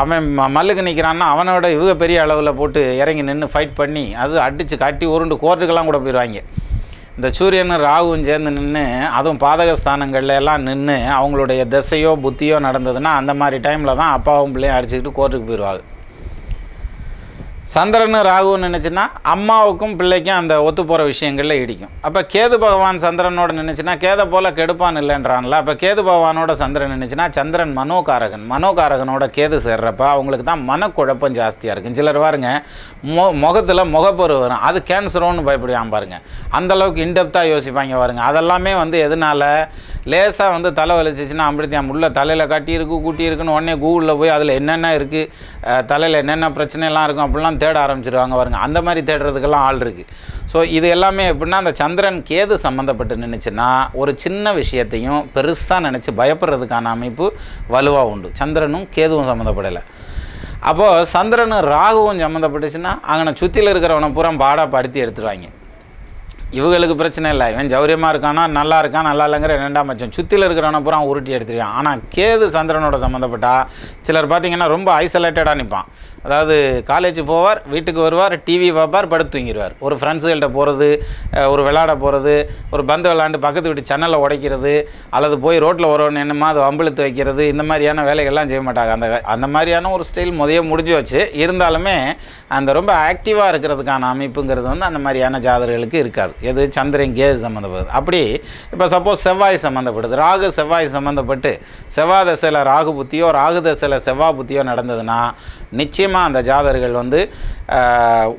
அவன் மல்லுக்கு நிற்கிறான்னா அவனோட இவங்க பெரிய அளவில் போட்டு இறங்கி நின்று ஃபைட் பண்ணி அது அடித்து காட்டி உருண்டு கோர்ட்டுக்கெல்லாம் கூட போயிடுவாங்க இந்த சூரியனும் ராகுவும் சேர்ந்து நின்று அதுவும் பாதகஸ்தானங்கள்ல எல்லாம் நின்று அவங்களுடைய திசையோ புத்தியோ நடந்ததுன்னா அந்த மாதிரி டைமில் தான் அப்பாவும் பிள்ளையும் அடிச்சுக்கிட்டு கோர்ட்டுக்கு போயிடுவாங்க சந்திரன் ராகுன்னு நினச்சின்னா அம்மாவுக்கும் பிள்ளைக்கும் அந்த ஒத்து போகிற விஷயங்களில் இடிக்கும் அப்போ கேது பகவான் சந்திரனோட நினச்சின்னா கேதை போல் கெடுப்பான் இல்லைன்றான்ல அப்போ கேது பகவானோட சந்திரன் நினச்சின்னா சந்திரன் மனோகாரகன் மனோகாரகனோட கேது சேர்றப்ப அவங்களுக்கு தான் மனக்குழப்பம் ஜாஸ்தியாக இருக்கும் சிலர் பாருங்க மொ முகத்தில் முகப்பொரு வரும் அது கேன்சரோன்னு பயப்படியாம் பாருங்க அந்தளவுக்கு இன்டெப்த்தாக யோசிப்பாங்க பாருங்க அதெல்லாமே வந்து எதனால் லேசாக வந்து தலை வலிச்சிச்சின்னா தான் உள்ள தலையில் கட்டியிருக்கு கூட்டியிருக்குன்னு உடனே கூகுளில் போய் அதில் என்னென்ன இருக்குது தலையில் என்னென்ன பிரச்சனைலாம் இருக்கும் அப்படிலாம் தான் தேட ஆரம்பிச்சிருவாங்க பாருங்க அந்த மாதிரி தேடுறதுக்கெல்லாம் ஆள் இருக்குது ஸோ இது எல்லாமே எப்படின்னா அந்த சந்திரன் கேது சம்மந்தப்பட்டு நினச்சின்னா ஒரு சின்ன விஷயத்தையும் பெருசாக நினச்சி பயப்படுறதுக்கான அமைப்பு வலுவாக உண்டு சந்திரனும் கேதுவும் சம்மந்தப்படலை அப்போது சந்திரனும் ராகுவும் சம்மந்தப்பட்டுச்சுன்னா அங்கே சுற்றியில் இருக்கிறவனை பூரா பாடாக படுத்தி எடுத்துருவாங்க இவங்களுக்கு பிரச்சனை இல்லை இவன் ஜௌரியமாக இருக்கானா நல்லா இருக்கான் நல்லா இல்லைங்கிற ரெண்டாம் பட்சம் சுற்றியில் இருக்கிறவனை பூரா உருட்டி எடுத்துருவான் ஆனால் கேது சந்திரனோட சம்மந்தப்பட்டால் சிலர் பார்த்திங்கன்னா ரொம்ப ஐசோலேட்டடாக நிற்பான் அதாவது காலேஜ் போவார் வீட்டுக்கு வருவார் டிவி பார்ப்பார் படுத்து தூங்கிடுவார் ஒரு ஃப்ரெண்ட்ஸுகள்கிட்ட போகிறது ஒரு விளாட போகிறது ஒரு பந்து விளாண்டு பக்கத்து வீட்டு சன்னலில் உடைக்கிறது அல்லது போய் ரோட்டில் வரவன் என்னமா அது அம்பிழுத்து வைக்கிறது இந்த மாதிரியான வேலைகள்லாம் செய்ய மாட்டாங்க அந்த அந்த மாதிரியான ஒரு ஸ்டைல் முதைய முடிஞ்சு வச்சு இருந்தாலுமே அந்த ரொம்ப ஆக்டிவாக இருக்கிறதுக்கான அமைப்புங்கிறது வந்து அந்த மாதிரியான ஜாதகர்களுக்கு இருக்காது எது சந்திரன் கேது சம்மந்தப்படுது அப்படி இப்போ சப்போஸ் செவ்வாய் சம்மந்தப்படுது ராகு செவ்வாய் சம்மந்தப்பட்டு செவ்வாய் தசையில் ராகு புத்தியோ ராகு தசையில் செவ்வாய் புத்தியோ நடந்ததுன்னா நிச்சயம் முக்கியமாக அந்த ஜாதகர்கள் வந்து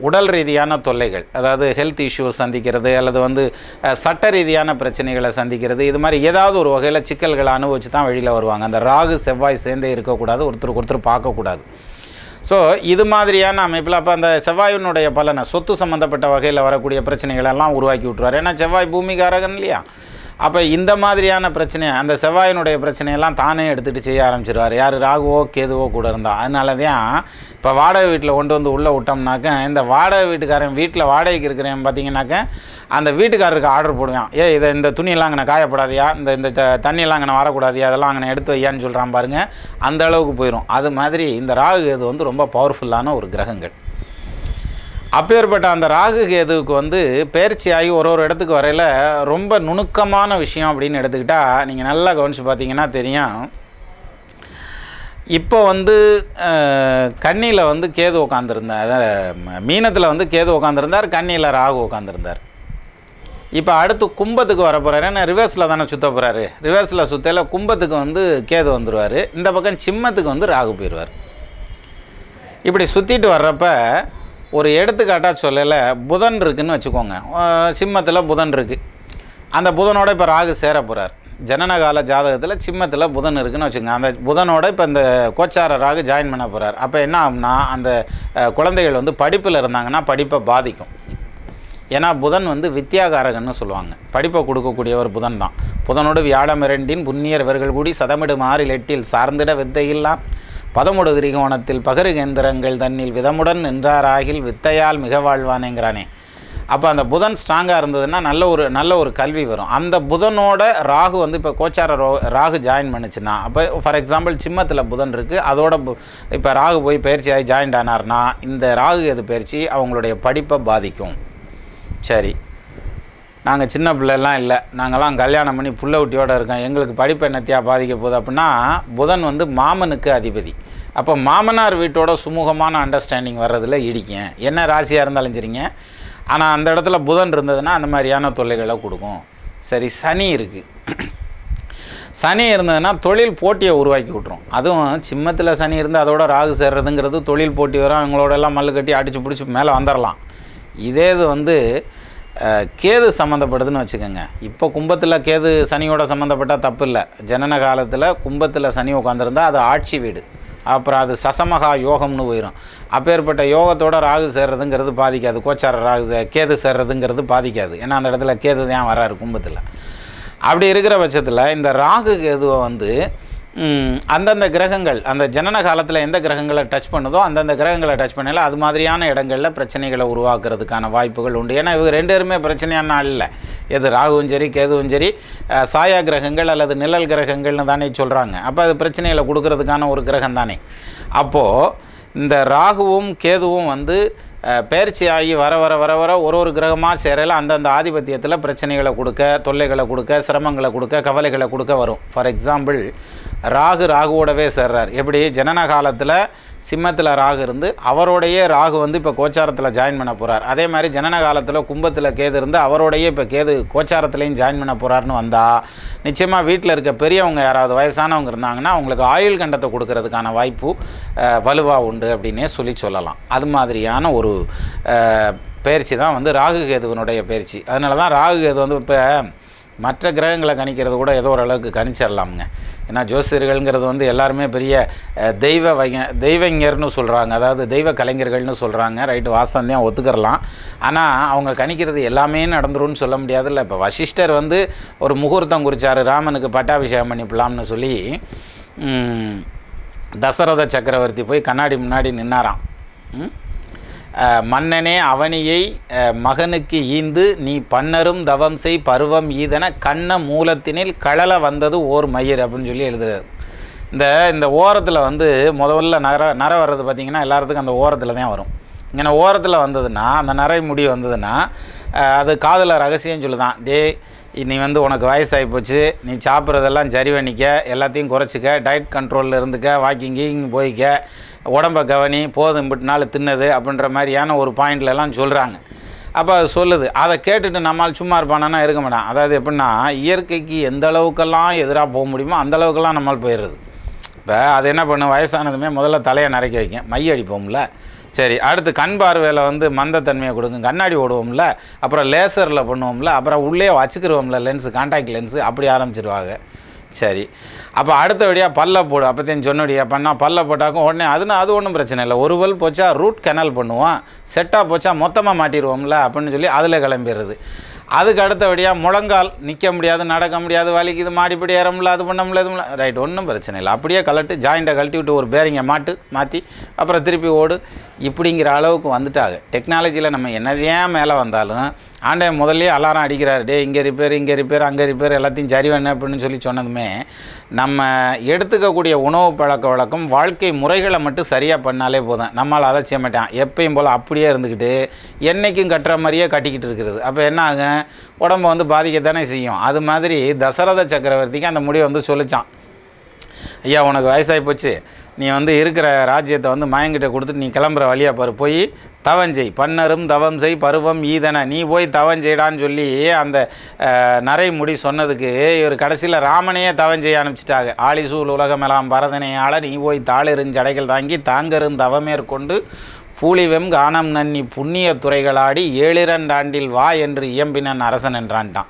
உடல் ரீதியான தொல்லைகள் அதாவது ஹெல்த் இஷ்யூஸ் சந்திக்கிறது அல்லது வந்து சட்ட ரீதியான பிரச்சனைகளை சந்திக்கிறது இது மாதிரி ஏதாவது ஒரு வகையில் சிக்கல்களை அனுபவிச்சு தான் வெளியில் வருவாங்க அந்த ராகு செவ்வாய் சேர்ந்தே இருக்கக்கூடாது ஒருத்தருக்கு ஒருத்தர் பார்க்கக்கூடாது ஸோ இது மாதிரியான அமைப்பில் அப்போ அந்த செவ்வாயினுடைய பலனை சொத்து சம்மந்தப்பட்ட வகையில் வரக்கூடிய பிரச்சனைகளெல்லாம் உருவாக்கி விட்டுருவார் ஏன்னா செவ்வாய் பூமிகாரகன் இல்லையா அப்போ இந்த மாதிரியான பிரச்சனையை அந்த செவ்வாயினுடைய பிரச்சனையெல்லாம் தானே எடுத்துகிட்டு செய்ய ஆரம்பிச்சிருவார் யார் ராகுவோ கேதுவோ கூட இருந்தால் அதனால தான் இப்போ வாடகை வீட்டில் கொண்டு வந்து உள்ளே விட்டோம்னாக்க இந்த வாடகை வீட்டுக்காரன் வீட்டில் வாடகைக்கு இருக்கிறேன் பார்த்தீங்கன்னாக்க அந்த வீட்டுக்காரருக்கு ஆர்டர் போடுவேன் ஏ இதை இந்த துணியெல்லாம் அங்கே காயப்படாதியா இந்த இந்த தண்ணியெல்லாம் அங்கே வரக்கூடாதியா அதெல்லாம் அங்கே எடுத்து வையான்னு சொல்கிறான் பாருங்கள் அந்த அளவுக்கு போயிடும் அது மாதிரி இந்த ராகு கேது வந்து ரொம்ப பவர்ஃபுல்லான ஒரு கிரகங்கள் அப்பேற்பட்ட அந்த ராகு கேதுவுக்கு வந்து பயிற்சியாகி ஒரு ஒரு இடத்துக்கு வரையில் ரொம்ப நுணுக்கமான விஷயம் அப்படின்னு எடுத்துக்கிட்டால் நீங்கள் நல்லா கவனித்து பார்த்தீங்கன்னா தெரியும் இப்போ வந்து கண்ணியில் வந்து கேது உட்காந்துருந்தார் மீனத்தில் வந்து கேது உட்காந்துருந்தார் கண்ணியில் ராகு உட்காந்துருந்தார் இப்போ அடுத்து கும்பத்துக்கு வர போகிறாரு ஏன்னா ரிவர்ஸில் தானே சுற்ற போகிறாரு ரிவர்ஸில் சுற்றல கும்பத்துக்கு வந்து கேது வந்துடுவார் இந்த பக்கம் சிம்மத்துக்கு வந்து ராகு போயிடுவார் இப்படி சுற்றிட்டு வர்றப்போ ஒரு எடுத்துக்காட்டாக சொல்லலை புதன் இருக்குதுன்னு வச்சுக்கோங்க சிம்மத்தில் புதன் இருக்குது அந்த புதனோட இப்போ ராகு சேர போகிறார் ஜனனகால ஜாதகத்தில் சிம்மத்தில் புதன் இருக்குதுன்னு வச்சுக்கோங்க அந்த புதனோட இப்போ இந்த கோச்சார ராகு ஜாயின் பண்ண போகிறார் அப்போ என்ன ஆகும்னா அந்த குழந்தைகள் வந்து படிப்பில் இருந்தாங்கன்னா படிப்பை பாதிக்கும் ஏன்னா புதன் வந்து வித்தியாகாரகன்னு சொல்லுவாங்க படிப்பை கொடுக்கக்கூடிய ஒரு புதன் தான் புதனோடு வியாழமிரண்டின் புண்ணியர்வர்கள் கூடி சதமிடு மாறில் எட்டில் சார்ந்திட வித்தையில்லான் பதமுடு திரிகோணத்தில் பகரு கேந்திரங்கள் தன்னில் விதமுடன் நின்றாராகில் வித்தையால் மிக வாழ்வானேங்கிறானே அப்போ அந்த புதன் ஸ்ட்ராங்காக இருந்ததுன்னா நல்ல ஒரு நல்ல ஒரு கல்வி வரும் அந்த புதனோட ராகு வந்து இப்போ கோச்சார ரோ ராகு ஜாயின் பண்ணுச்சுன்னா அப்போ ஃபார் எக்ஸாம்பிள் சிம்மத்தில் புதன் இருக்குது அதோட இப்போ ராகு போய் பயிற்சியாகி ஜாயின்ட் ஆனார்னா இந்த ராகு எது பயிற்சி அவங்களுடைய படிப்பை பாதிக்கும் சரி நாங்கள் சின்ன பிள்ளைலாம் இல்லை நாங்கள்லாம் கல்யாணம் பண்ணி புள்ள ஊட்டியோடு இருக்கோம் எங்களுக்கு படிப்பு என்னத்தையாக பாதிக்க போகுது அப்படின்னா புதன் வந்து மாமனுக்கு அதிபதி அப்போ மாமனார் வீட்டோட சுமூகமான அண்டர்ஸ்டாண்டிங் வர்றதில் இடிக்கும் என்ன ராசியாக இருந்தாலும் சரிங்க ஆனால் அந்த இடத்துல புதன் இருந்ததுன்னா அந்த மாதிரியான தொல்லைகளை கொடுக்கும் சரி சனி இருக்குது சனி இருந்ததுன்னா தொழில் போட்டியை உருவாக்கி விட்ரும் அதுவும் சிம்மத்தில் சனி இருந்து அதோட ராகு சேர்றதுங்கிறது தொழில் போட்டி வரும் அவங்களோட எல்லாம் மல்லு கட்டி அடித்து பிடிச்சி மேலே வந்துடலாம் இதே இது வந்து கேது சம்மந்தப்படுதுன்னு வச்சுக்கோங்க இப்போ கும்பத்தில் கேது சனியோட சம்மந்தப்பட்டால் தப்பு இல்லை ஜனன காலத்தில் கும்பத்தில் சனி உட்காந்துருந்தா அது ஆட்சி வீடு அப்புறம் அது சசமகா யோகம்னு போயிடும் அப்பேற்பட்ட யோகத்தோட ராகு சேர்றதுங்கிறது பாதிக்காது கோச்சார ராகு கேது சேர்றதுங்கிறது பாதிக்காது ஏன்னா அந்த இடத்துல கேது தான் வராரு கும்பத்தில் அப்படி இருக்கிற பட்சத்தில் இந்த ராகு கேதுவை வந்து அந்தந்த கிரகங்கள் அந்த ஜனன காலத்தில் எந்த கிரகங்களை டச் பண்ணுதோ அந்தந்த கிரகங்களை டச் பண்ணல அது மாதிரியான இடங்களில் பிரச்சனைகளை உருவாக்குறதுக்கான வாய்ப்புகள் உண்டு ஏன்னா இவங்க ரெண்டு பேருமே பிரச்சனையான ஆள் இல்லை எது ராகுவும் சரி கேதுவும் சரி சாயா கிரகங்கள் அல்லது நிழல் கிரகங்கள்னு தானே சொல்கிறாங்க அப்போ அது பிரச்சனைகளை கொடுக்கறதுக்கான ஒரு கிரகம் தானே அப்போது இந்த ராகுவும் கேதுவும் வந்து பயிற்சி ஆகி வர வர வர வர ஒரு ஒரு கிரகமாக சேரல அந்தந்த ஆதிபத்தியத்தில் பிரச்சனைகளை கொடுக்க தொல்லைகளை கொடுக்க சிரமங்களை கொடுக்க கவலைகளை கொடுக்க வரும் ஃபார் எக்ஸாம்பிள் ராகு ராகுவோடவே சேர்றார் எப்படி ஜனன காலத்தில் சிம்மத்தில் ராகு இருந்து அவரோடையே ராகு வந்து இப்போ கோச்சாரத்தில் ஜாயின் பண்ண போகிறார் அதே மாதிரி ஜனன காலத்தில் கும்பத்தில் கேது இருந்து அவரோடையே இப்போ கேது கோச்சாரத்துலேயும் ஜாயின் பண்ண போகிறாருன்னு வந்தால் நிச்சயமாக வீட்டில் இருக்க பெரியவங்க யாராவது வயசானவங்க இருந்தாங்கன்னா அவங்களுக்கு ஆயுள் கண்டத்தை கொடுக்கறதுக்கான வாய்ப்பு வலுவாக உண்டு அப்படின்னே சொல்லி சொல்லலாம் அது மாதிரியான ஒரு பயிற்சி தான் வந்து ராகு கேதுவனுடைய பயிற்சி அதனால தான் ராகு கேது வந்து இப்போ மற்ற கிரகங்களை கணிக்கிறது கூட ஏதோ ஓரளவுக்கு கணிச்சிடலாமுங்க ஏன்னா ஜோசியர்கள்ங்கிறது வந்து எல்லாருமே பெரிய தெய்வ வைங்க தெய்வங்கர்னு சொல்கிறாங்க அதாவது தெய்வ கலைஞர்கள்னு சொல்கிறாங்க ரைட்டு வாஸ்தந்தான் ஒத்துக்கிறலாம் ஆனால் அவங்க கணிக்கிறது எல்லாமே நடந்துரும்னு சொல்ல முடியாதுல்ல இப்போ வசிஷ்டர் வந்து ஒரு முகூர்த்தம் குறித்தார் ராமனுக்கு பட்டாபிஷேகம் பண்ணிப்பலாம்னு சொல்லி தசரத சக்கரவர்த்தி போய் கண்ணாடி முன்னாடி நின்னாராம் மன்னனே அவனியை மகனுக்கு ஈந்து நீ பன்னரும் தவம் செய் பருவம் ஈதன கண்ண மூலத்தினில் களல வந்தது ஓர் மயிர் அப்படின்னு சொல்லி எழுதுறாரு இந்த இந்த ஓரத்தில் வந்து முதல்ல நர நர வர்றது பார்த்திங்கன்னா எல்லாத்துக்கும் அந்த ஓரத்தில் தான் வரும் இங்கே ஓரத்தில் வந்ததுன்னா அந்த நரை முடி வந்ததுன்னா அது காதில் ரகசியம் சொல்லுதான் டே நீ வந்து உனக்கு வயசாகி போச்சு நீ சாப்பிட்றதெல்லாம் சரி பண்ணிக்க எல்லாத்தையும் குறைச்சிக்க டயட் கண்ட்ரோலில் இருந்துக்க வாக்கிங் கீக்கிங் போய்க்க உடம்பை கவனி போதும் இப்படி நாள் தின்னது அப்படின்ற மாதிரியான ஒரு பாயிண்ட்லலாம் சொல்கிறாங்க அப்போ அது சொல்லுது அதை கேட்டுட்டு நம்மால் சும்மா இருப்பானா இருக்க மாட்டான் அதாவது எப்படின்னா இயற்கைக்கு எந்த அளவுக்கெல்லாம் எதிராக போக முடியுமோ அந்த அளவுக்கெல்லாம் நம்மால் போயிடுறது இப்போ அது என்ன பண்ணும் வயசானதுமே முதல்ல தலையை நிறைக்க வைக்கும் மைய அடிப்போம்ல சரி அடுத்து கண் பார்வையில் வந்து மந்தத்தன்மையை கொடுக்கும் கண்ணாடி ஓடுவோம்ல அப்புறம் லேசரில் பண்ணுவோம்ல அப்புறம் உள்ளே வச்சுக்கிடுவோம்ல லென்ஸு கான்டாக்ட் லென்ஸு அப்படி ஆரம்பிச்சிருவாங்க சரி அப்போ அடுத்தபடியாக பல்ல போடு அப்போத்தையும் சொன்னபடியா பண்ணால் பல்ல போட்டாக்கும் உடனே அதுனா அது ஒன்றும் பிரச்சனை இல்லை ஒரு பல் போச்சா ரூட் கெனல் பண்ணுவோம் செட்டாக போச்சா மொத்தமாக மாட்டிடுவோம்ல அப்படின்னு சொல்லி அதில் கிளம்பிடுறது அதுக்கு அடுத்தபடியாக முழங்கால் நிற்க முடியாது நடக்க முடியாது வலிக்குது மாடிப்படி ஏற முடியல அது பண்ண முடியாது ரைட் ஒன்றும் பிரச்சனை இல்லை அப்படியே கலட்டு ஜாயிண்டை கழட்டி விட்டு ஒரு பேரிங்கை மாட்டு மாற்றி அப்புறம் திருப்பி ஓடு இப்படிங்கிற அளவுக்கு வந்துட்டாங்க டெக்னாலஜியில் நம்ம என்னதே மேலே வந்தாலும் ஆண்டை முதல்லே அலாரம் அடிக்கிறார் டே இங்கே ரிப்பேர் இங்கே ரிப்பேர் அங்கே ரிப்பேர் எல்லாத்தையும் சரி வேணும் அப்படின்னு சொல்லி சொன்னதுமே நம்ம எடுத்துக்கக்கூடிய உணவு பழக்க வழக்கம் வாழ்க்கை முறைகளை மட்டும் சரியாக பண்ணாலே போதும் நம்மளால் அதை செய்ய மாட்டான் எப்பயும் போல் அப்படியே இருந்துக்கிட்டு என்றைக்கும் கட்டுற மாதிரியே கட்டிக்கிட்டு இருக்கிறது அப்போ என்ன ஆகும் உடம்பை வந்து பாதிக்கத்தானே செய்யும் அது மாதிரி தசரத சக்கரவர்த்திக்கு அந்த முடிவை வந்து சொல்லிச்சான் ஐயா உனக்கு வயசாகி போச்சு நீ வந்து இருக்கிற ராஜ்யத்தை வந்து மயங்கிட்ட கொடுத்துட்டு நீ கிளம்புற வழியாக பாரு போய் தவஞ்செய் பன்னரும் தவம் செய் பருவம் ஈதன நீ போய் தவஞ்செய்டான்னு சொல்லி அந்த நரைமுடி சொன்னதுக்கு இவர் கடைசியில் ராமனையே தவஞ்செய்ய அனுப்பிச்சிட்டாங்க ஆலிசூல் உலகமெல்லாம் பரதனையால் நீ போய் தாளிருஞ்சடைகள் தாங்கி தாங்கரும் தவமேற்கொண்டு பூலிவெம் கானம் நன்னி புண்ணிய துறைகளாடி ஏழிரண்டாண்டில் வா என்று இயம்பினன் அரசன் என்றான்ட்டான்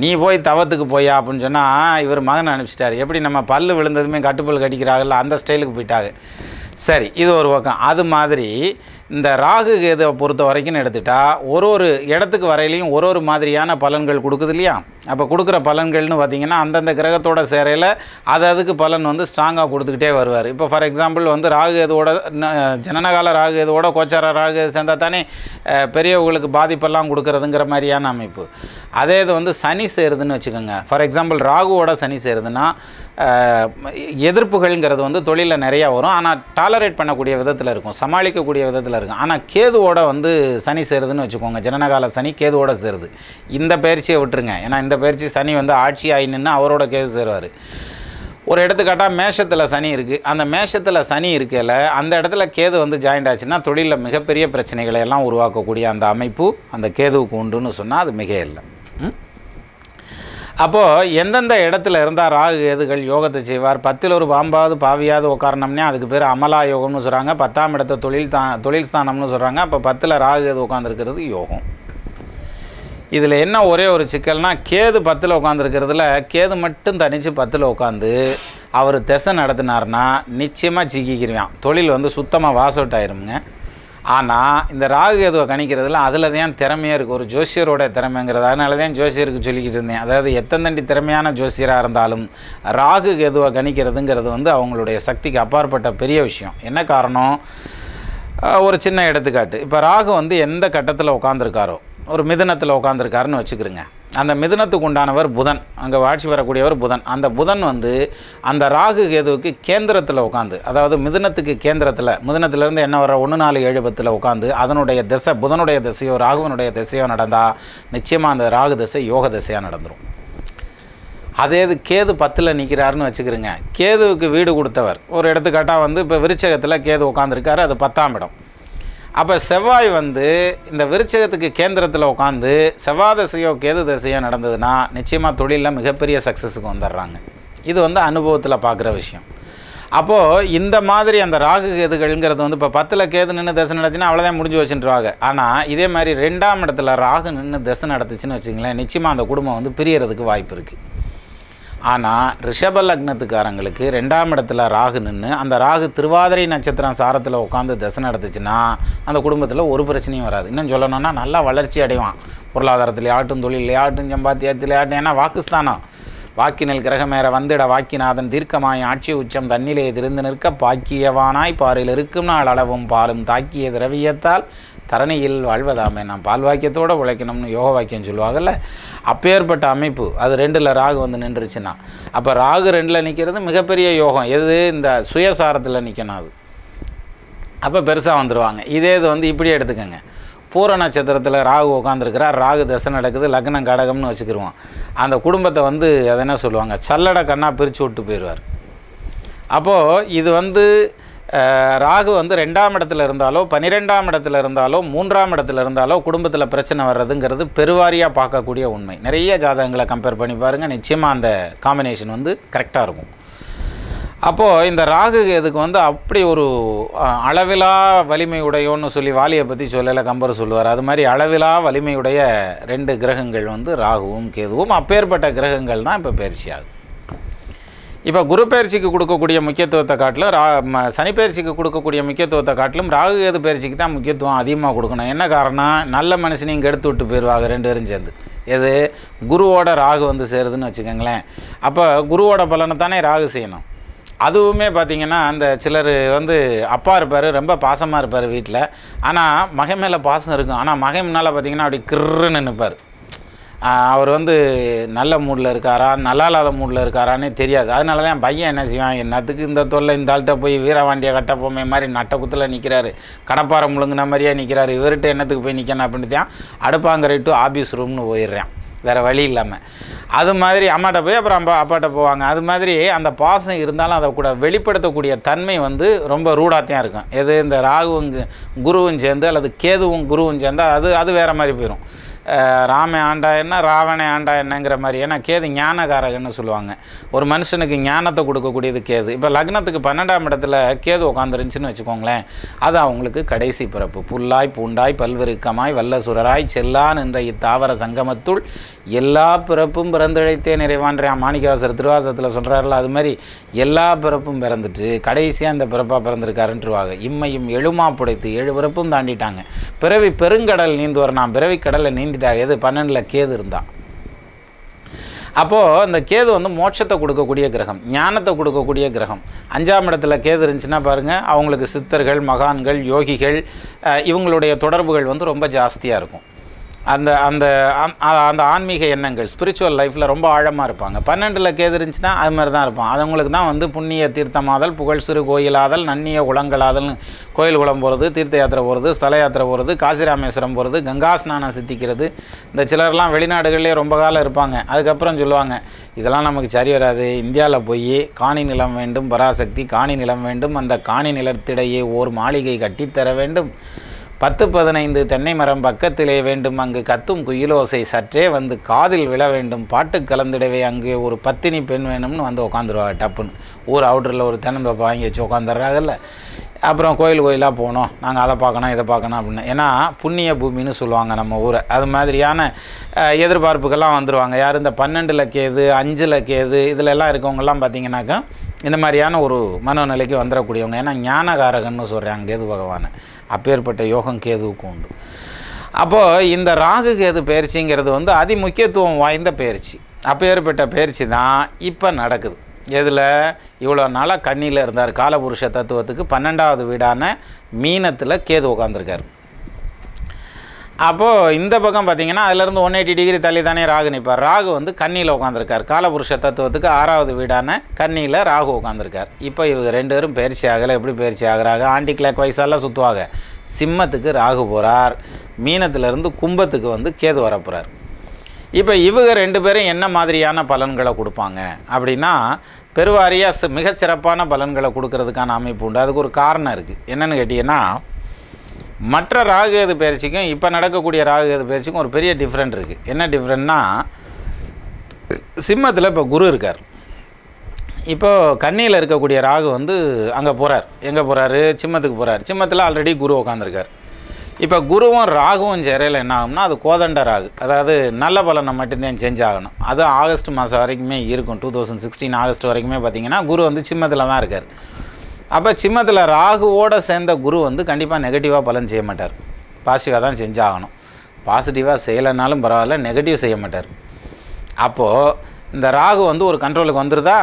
நீ போய் தவத்துக்கு போயா அப்படின்னு சொன்னால் இவர் மகன் அனுப்பிச்சிட்டாரு எப்படி நம்ம பல்லு விழுந்ததுமே கட்டுப்பல் கட்டிக்கிறாங்கல்ல அந்த ஸ்டைலுக்கு போயிட்டாங்க சரி இது ஒரு பக்கம் அது மாதிரி இந்த ராகு கேதுவை பொறுத்த வரைக்கும் எடுத்துட்டால் ஒரு ஒரு இடத்துக்கு வரையிலையும் ஒரு ஒரு மாதிரியான பலன்கள் கொடுக்குது இல்லையா அப்போ கொடுக்குற பலன்கள்னு பார்த்திங்கன்னா அந்தந்த கிரகத்தோட சேரையில் அது அதுக்கு பலன் வந்து ஸ்ட்ராங்காக கொடுத்துக்கிட்டே வருவார் இப்போ ஃபார் எக்ஸாம்பிள் வந்து ராகு எதுவோட ஜனனகால ராகு எதுவோட கோச்சார ராகு சேர்ந்தால் தானே பெரியவங்களுக்கு பாதிப்பெல்லாம் கொடுக்குறதுங்கிற மாதிரியான அமைப்பு அதே இது வந்து சனி சேருதுன்னு வச்சுக்கோங்க ஃபார் எக்ஸாம்பிள் ராகுவோட சனி சேருதுன்னா எதிர்ப்புகள்ங்கிறது வந்து தொழிலில் நிறையா வரும் ஆனால் டாலரேட் பண்ணக்கூடிய விதத்தில் இருக்கும் சமாளிக்கக்கூடிய விதத்தில் இருக்கும் ஆனால் கேதுவோட வந்து சனி சேருதுன்னு வச்சுக்கோங்க ஜனனகால சனி கேதுவோட சேருது இந்த பயிற்சியை விட்டுருங்க ஏன்னா இந்த பயிற்சி சனி வந்து ஆட்சி ஆயினுன்னா அவரோட கேஸ் சேருவார் ஒரு எடுத்துக்காட்டாக மேஷத்தில் சனி இருக்குது அந்த மேஷத்தில் சனி இருக்கல அந்த இடத்துல கேது வந்து ஜாயிண்ட் ஆச்சுன்னா தொழிலில் மிகப்பெரிய பிரச்சனைகளை எல்லாம் உருவாக்கக்கூடிய அந்த அமைப்பு அந்த கேதுவுக்கு உண்டுன்னு சொன்னால் அது மிக இல்லை அப்போது எந்தெந்த இடத்துல இருந்தால் ராகு கேதுகள் யோகத்தை செய்வார் பத்தில் ஒரு பாம்பாவது பாவியாவது உட்காரணம்னே அதுக்கு பேர் அமலா யோகம்னு சொல்கிறாங்க பத்தாம் இடத்த தொழில் தான் தொழில் ஸ்தானம்னு சொல்கிறாங்க அப்போ பத்தில் ராகு கேது உட்காந்துருக்கிறது யோகம் இதில் என்ன ஒரே ஒரு சிக்கல்னால் கேது பத்தில் உட்காந்துருக்கிறதுல கேது மட்டும் தனித்து பத்தில் உட்காந்து அவர் திசை நடத்தினார்னா நிச்சயமாக சிக்கிக்கிருவான் தொழில் வந்து சுத்தமாக வாஸ் அவுட் ஆயிருமுங்க ஆனால் இந்த ராகு கேதுவை கணிக்கிறதுல அதில் தான் திறமையாக இருக்குது ஒரு ஜோசியரோட திறமைங்கிறது அதனால தான் ஜோசியருக்கு சொல்லிக்கிட்டு இருந்தேன் அதாவது எத்தந்தண்டி திறமையான ஜோசியராக இருந்தாலும் ராகு கேதுவை கணிக்கிறதுங்கிறது வந்து அவங்களுடைய சக்திக்கு அப்பாற்பட்ட பெரிய விஷயம் என்ன காரணம் ஒரு சின்ன எடுத்துக்காட்டு இப்போ ராகு வந்து எந்த கட்டத்தில் உட்காந்துருக்காரோ ஒரு மிதனத்தில் உட்காந்துருக்காருன்னு வச்சுக்கிறோங்க அந்த மிதனத்துக்கு உண்டானவர் புதன் அங்கே வாட்சி வரக்கூடியவர் புதன் அந்த புதன் வந்து அந்த ராகு கேதுவுக்கு கேந்திரத்தில் உட்காந்து அதாவது மிதனத்துக்கு கேந்திரத்தில் மிதனத்திலேருந்து என்ன வர ஒன்று நாலு ஏழு பத்தில் உட்காந்து அதனுடைய திசை புதனுடைய திசையோ ராகுவனுடைய திசையோ நடந்தால் நிச்சயமாக அந்த ராகு திசை யோக திசையாக நடந்துடும் அதே இது கேது பத்தில் நிற்கிறாருன்னு வச்சுக்கிறோங்க கேதுவுக்கு வீடு கொடுத்தவர் ஒரு எடுத்துக்காட்டாக வந்து இப்போ விருச்சகத்தில் கேது உட்காந்துருக்காரு அது பத்தாம் இடம் அப்போ செவ்வாய் வந்து இந்த விருச்சகத்துக்கு கேந்திரத்தில் உட்காந்து செவ்வாய் தசையோ கேது தசையோ நடந்ததுன்னா நிச்சயமாக தொழிலில் மிகப்பெரிய சக்ஸஸுக்கு வந்துடுறாங்க இது வந்து அனுபவத்தில் பார்க்குற விஷயம் அப்போது இந்த மாதிரி அந்த ராகு கேதுகள்ங்கிறது வந்து இப்போ பத்தில் கேது நின்று தசை நடத்தினா அவ்வளோதான் முடிஞ்சு வச்சுட்டுருவாங்க ஆனால் இதே மாதிரி ரெண்டாம் இடத்துல ராகு நின்று தசை நடத்துச்சுன்னு வச்சுங்களேன் நிச்சயமாக அந்த குடும்பம் வந்து பிரியறதுக்கு வாய்ப்பு இருக்குது ஆனால் ரிஷப லக்னத்துக்காரங்களுக்கு ரெண்டாம் இடத்துல ராகு நின்று அந்த ராகு திருவாதிரை நட்சத்திரம் சாரத்தில் உட்காந்து தசை நடத்துச்சுன்னா அந்த குடும்பத்தில் ஒரு பிரச்சனையும் வராது இன்னும் சொல்லணும்னா நல்லா வளர்ச்சி அடைவான் பொருளாதாரத்தில் ஆட்டும் தொழில் ஆட்டும் சம்பாத்தியத்தில் ஆட்டும் ஏன்னா வாக்குஸ்தானம் வாக்கினில் கிரகமேற வந்திட வாக்கிநாதன் தீர்க்கமாய் ஆட்சி உச்சம் தன்னிலே திருந்து நிற்க பாக்கியவானாய் பாரில் இருக்கும் நாள் அளவும் பாலும் தாக்கிய திரவியத்தால் தரணியில் வாழ்வதாமே நாம் பால் வாக்கியத்தோடு உழைக்கணும்னு யோக வாக்கியம் சொல்லுவாங்கல்ல அப்பேற்பட்ட அமைப்பு அது ரெண்டில் ராகு வந்து நின்றுச்சுன்னா அப்போ ராகு ரெண்டில் நிற்கிறது மிகப்பெரிய யோகம் எது இந்த சுயசாரத்தில் நிற்கணும் அது அப்போ பெருசாக வந்துடுவாங்க இதே இது வந்து இப்படியே எடுத்துக்கோங்க பூர நட்சத்திரத்தில் ராகு உட்காந்துருக்கிறார் ராகு தசை நடக்குது லக்னம் கடகம்னு வச்சுக்கிருவோம் அந்த குடும்பத்தை வந்து அதை என்ன சொல்லுவாங்க சல்லடை கண்ணாக பிரித்து விட்டு போயிடுவார் அப்போது இது வந்து ராகு வந்து ரெண்டாம் இடத்துல இருந்தாலோ பன்னிரெண்டாம் இடத்துல இருந்தாலோ மூன்றாம் இடத்துல இருந்தாலோ குடும்பத்தில் பிரச்சனை வர்றதுங்கிறது பெருவாரியாக பார்க்கக்கூடிய உண்மை நிறைய ஜாதகங்களை கம்பேர் பண்ணி பாருங்கள் நிச்சயமாக அந்த காம்பினேஷன் வந்து கரெக்டாக இருக்கும் அப்போது இந்த ராகு இதுக்கு வந்து அப்படி ஒரு அளவிலா வலிமை உடையோன்னு சொல்லி வாலியை பற்றி சொல்லலை கம்பர் சொல்லுவார் அது மாதிரி அளவிலா வலிமையுடைய ரெண்டு கிரகங்கள் வந்து ராகுவும் கேதுவும் அப்பேற்பட்ட கிரகங்கள் தான் இப்போ பயிற்சியாகும் இப்போ குரு பயிற்சிக்கு கொடுக்கக்கூடிய முக்கியத்துவத்தை காட்டிலும் ரா சனி பயிற்சிக்கு கொடுக்கக்கூடிய முக்கியத்துவத்தை காட்டிலும் ராகு கேது பயிற்சிக்கு தான் முக்கியத்துவம் அதிகமாக கொடுக்கணும் என்ன காரணம் நல்ல மனுஷனையும் கெடுத்து விட்டு போயிடுவாங்க ரெண்டு பேரும் சேர்ந்து எது குருவோட ராகு வந்து சேருதுன்னு வச்சுக்கோங்களேன் அப்போ குருவோட பலனை தானே ராகு செய்யணும் அதுவுமே பார்த்திங்கன்னா அந்த சிலர் வந்து அப்பா இருப்பார் ரொம்ப பாசமாக இருப்பார் வீட்டில் ஆனால் மகை மேலே பாசம் இருக்கும் ஆனால் மகை முன்னால் பார்த்திங்கன்னா அப்படி கிருன்னு நிற்பார் அவர் வந்து நல்ல மூடில் இருக்காரா நல்லா இல்லாத மூடில் இருக்காரானே தெரியாது அதனால தான் பையன் என்ன செய்வான் என்னத்துக்கு இந்த தொல்லை இந்த ஆள்கிட்ட போய் வீரவாண்டியை கட்ட மாதிரி நட்ட குத்தில் நிற்கிறாரு கடப்பாறை முழுங்கின மாதிரியே நிற்கிறாரு இவர்கிட்ட என்னத்துக்கு போய் நிற்கணும் அப்படின்னு தான் அடுப்பாங்கரை டு ஆஃபீஸ் ரூம்னு போயிடுறேன் வேறு வழி இல்லாமல் அது மாதிரி அம்மாட்ட போய் அப்புறம் அம்மா அப்பாட்ட போவாங்க அது மாதிரி அந்த பாசம் இருந்தாலும் அதை கூட வெளிப்படுத்தக்கூடிய தன்மை வந்து ரொம்ப ரூடாத்தையாக இருக்கும் எது இந்த ராகுவும் குருவும் சேர்ந்து அல்லது கேதுவும் குருவும் சேர்ந்தால் அது அது வேறு மாதிரி போயிடும் ராம ஆண்டா என்ன ராவண ஆண்டா என்னங்கிற மாதிரி ஏன்னா கேது ஞானகாரகன்னு சொல்லுவாங்க ஒரு மனுஷனுக்கு ஞானத்தை கொடுக்கக்கூடியது கேது இப்போ லக்னத்துக்கு பன்னெண்டாம் இடத்துல கேது உட்காந்துருந்துச்சுன்னு வச்சுக்கோங்களேன் அது அவங்களுக்கு கடைசி பிறப்பு புல்லாய் பூண்டாய் பல்விருக்கமாய் வல்லசுரராய் செல்லான் என்ற இத்தாவர சங்கமத்துள் எல்லா பிறப்பும் பிறந்தழைத்தே நிறைவான்றான் மாணிக்கவாசர் திருவாசத்தில் சொல்கிறாரில்ல அது மாதிரி எல்லா பிறப்பும் பிறந்துட்டு கடைசியாக அந்த பிறப்பாக பிறந்திருக்காருன்றுவாங்க இம்மையும் எழுமா புடைத்து ஏழு பிறப்பும் தாண்டிட்டாங்க பிறவி பெருங்கடல் நீந்துவர் நான் பிறவி கடலை நீந்து நீங்கிட்டாங்க எது பன்னெண்டில் கேது இருந்தால் அப்போது அந்த கேது வந்து மோட்சத்தை கொடுக்கக்கூடிய கிரகம் ஞானத்தை கொடுக்கக்கூடிய கிரகம் அஞ்சாம் இடத்துல கேது இருந்துச்சுன்னா பாருங்கள் அவங்களுக்கு சித்தர்கள் மகான்கள் யோகிகள் இவங்களுடைய தொடர்புகள் வந்து ரொம்ப ஜாஸ்தியாக இருக்கும் அந்த அந்த அந்த ஆன்மீக எண்ணங்கள் ஸ்பிரிச்சுவல் லைஃப்பில் ரொம்ப ஆழமாக இருப்பாங்க பன்னெண்டில் கேது இருந்துச்சுன்னா அது மாதிரி தான் இருப்பான் அதுங்களுக்கு தான் வந்து புண்ணிய தீர்த்தமாதல் புகழ் சிறு கோயிலாதல் நன்னிய குளங்களாதல்னு கோயில் குளம் போகிறது தீர்த்த யாத்திரை போகிறது ஸ்தல யாத்திரை போகிறது காசிராமேஸ்வரம் போகிறது கங்கா ஸ்நானம் சித்திக்கிறது இந்த சிலர்லாம் வெளிநாடுகள்லேயே ரொம்ப காலம் இருப்பாங்க அதுக்கப்புறம் சொல்லுவாங்க இதெல்லாம் நமக்கு சரி வராது இந்தியாவில் போய் காணி நிலம் வேண்டும் பராசக்தி காணி நிலம் வேண்டும் அந்த காணி நிலத்திடையே ஓர் மாளிகை கட்டித்தர வேண்டும் பத்து பதினைந்து தென்னை மரம் பக்கத்திலே வேண்டும் அங்கு கத்தும் குயிலோசை சற்றே வந்து காதில் விழ வேண்டும் பாட்டு கலந்துடவே அங்கே ஒரு பத்தினி பெண் வேணும்னு வந்து உட்காந்துருவாங்க டப்புன்னு ஊர் அவுட்ரில் ஒரு தென்னந்தோப்பை வாங்கி வச்சு உட்காந்துடுறாங்கல்ல அப்புறம் கோயில் கோயிலாக போகணும் நாங்கள் அதை பார்க்கணும் இதை பார்க்கணும் அப்படின்னு ஏன்னா புண்ணிய பூமின்னு சொல்லுவாங்க நம்ம ஊரை அது மாதிரியான எதிர்பார்ப்புக்கெல்லாம் வந்துடுவாங்க யார் இந்த பன்னெண்டில் கேது அஞ்சில் கேது இதிலெல்லாம் இருக்கவங்கெல்லாம் பார்த்தீங்கன்னாக்கா இந்த மாதிரியான ஒரு மனோநிலைக்கு வந்துடக்கூடியவங்க ஏன்னா ஞானகாரகன்னு சொல்கிறேன் அங்கேது பகவானை அப்பேற்பட்ட யோகம் கேதுவுக்கு உண்டு அப்போது இந்த ராகு கேது பயிற்சிங்கிறது வந்து அதி முக்கியத்துவம் வாய்ந்த பயிற்சி அப்பேற்பட்ட பயிற்சி தான் இப்போ நடக்குது இதில் இவ்வளோ நாளாக கண்ணியில் இருந்தார் காலபுருஷ தத்துவத்துக்கு பன்னெண்டாவது வீடான மீனத்தில் கேது உட்காந்துருக்காரு அப்போது இந்த பக்கம் பார்த்தீங்கன்னா அதுலேருந்து ஒன் எயிட்டி டிகிரி தள்ளி தானே ராகு நிற்பார் ராகு வந்து கண்ணியில் உட்காந்துருக்கார் காலபுருஷ தத்துவத்துக்கு ஆறாவது வீடான கண்ணியில் ராகு உட்காந்துருக்கார் இப்போ இவங்க ரெண்டு பேரும் பயிற்சி ஆகலை எப்படி பயிற்சி ஆகிறாங்க ஆண்டி கிளாக் வயசாலாம் சுற்றுவாங்க சிம்மத்துக்கு ராகு போகிறார் மீனத்துலேருந்து கும்பத்துக்கு வந்து கேது வரப்போகிறார் இப்போ இவங்க ரெண்டு பேரும் என்ன மாதிரியான பலன்களை கொடுப்பாங்க அப்படின்னா பெருவாரியாக மிகச்சிறப்பான பலன்களை கொடுக்கறதுக்கான அமைப்பு உண்டு அதுக்கு ஒரு காரணம் இருக்குது என்னென்னு கேட்டிங்கன்னா மற்ற ராகுகேது பயிற்சிக்கும் இப்போ நடக்கக்கூடிய ராகுகேது பயிற்சிக்கும் ஒரு பெரிய டிஃப்ரெண்ட் இருக்குது என்ன டிஃப்ரெண்ட்னா சிம்மத்தில் இப்போ குரு இருக்கார் இப்போது கண்ணியில் இருக்கக்கூடிய ராகு வந்து அங்கே போகிறார் எங்கே போகிறாரு சிம்மத்துக்கு போகிறார் சிம்மத்தில் ஆல்ரெடி குரு உட்காந்துருக்கார் இப்போ குருவும் ராகுவும் சேரையில் என்ன ஆகும்னா அது கோதண்ட ராகு அதாவது நல்ல பலனை மட்டும்தான் சேஞ்ச் ஆகணும் அது ஆகஸ்ட் மாதம் வரைக்குமே இருக்கும் டூ தௌசண்ட் சிக்ஸ்டீன் ஆகஸ்ட் வரைக்குமே பார்த்திங்கன்னா குரு வந்து சிம்மத்தில் தான் இருக்கார் அப்போ சிம்மத்தில் ராகுவோடு சேர்ந்த குரு வந்து கண்டிப்பாக நெகட்டிவாக பலன் செய்ய மாட்டார் பாசிட்டிவாக தான் செஞ்சாகணும் பாசிட்டிவாக செய்யலைனாலும் பரவாயில்ல நெகட்டிவ் செய்ய மாட்டார் அப்போது இந்த ராகு வந்து ஒரு கண்ட்ரோலுக்கு வந்துருதா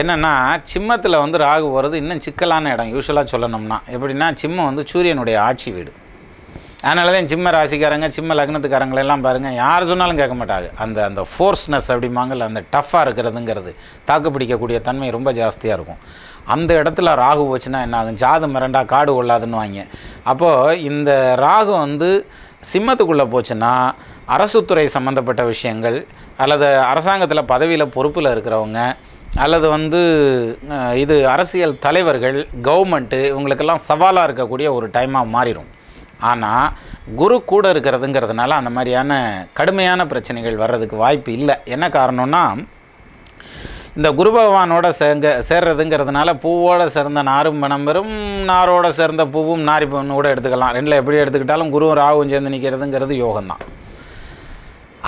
என்னென்னா சிம்மத்தில் வந்து ராகு வர்றது இன்னும் சிக்கலான இடம் யூஸ்வலாக சொல்லணும்னா எப்படின்னா சிம்மம் வந்து சூரியனுடைய ஆட்சி வீடு அதனால தான் சிம்ம ராசிக்காரங்க சிம்ம லக்னத்துக்காரங்களெல்லாம் பாருங்கள் யார் சொன்னாலும் கேட்க மாட்டாங்க அந்த அந்த ஃபோர்ஸ்னஸ் அப்படிம்பாங்கல்ல அந்த டஃப்பாக இருக்கிறதுங்கிறது தாக்கு பிடிக்கக்கூடிய தன்மை ரொம்ப ஜாஸ்தியாக இருக்கும் அந்த இடத்துல ராகு போச்சுன்னா என்ன ஆகும் ஜாது மிரண்டா காடு கொள்ளாதுன்னு வாங்க அப்போது இந்த ராகு வந்து சிம்மத்துக்குள்ளே போச்சுன்னா அரசுத்துறை சம்மந்தப்பட்ட விஷயங்கள் அல்லது அரசாங்கத்தில் பதவியில் பொறுப்பில் இருக்கிறவங்க அல்லது வந்து இது அரசியல் தலைவர்கள் கவர்மெண்ட்டு இவங்களுக்கெல்லாம் சவாலாக இருக்கக்கூடிய ஒரு டைமாக மாறிடும் ஆனால் குரு கூட இருக்கிறதுங்கிறதுனால அந்த மாதிரியான கடுமையான பிரச்சனைகள் வர்றதுக்கு வாய்ப்பு இல்லை என்ன காரணம்னா இந்த குரு பகவானோட சேங்க சேர்றதுங்கிறதுனால பூவோடு சேர்ந்த நாரும் பணம்பெரும் நாரோட சேர்ந்த பூவும் நாரி கூட எடுத்துக்கலாம் ரெண்டில் எப்படி எடுத்துக்கிட்டாலும் குருவும் ராவும் சேர்ந்து நிற்கிறதுங்கிறது யோகம்தான்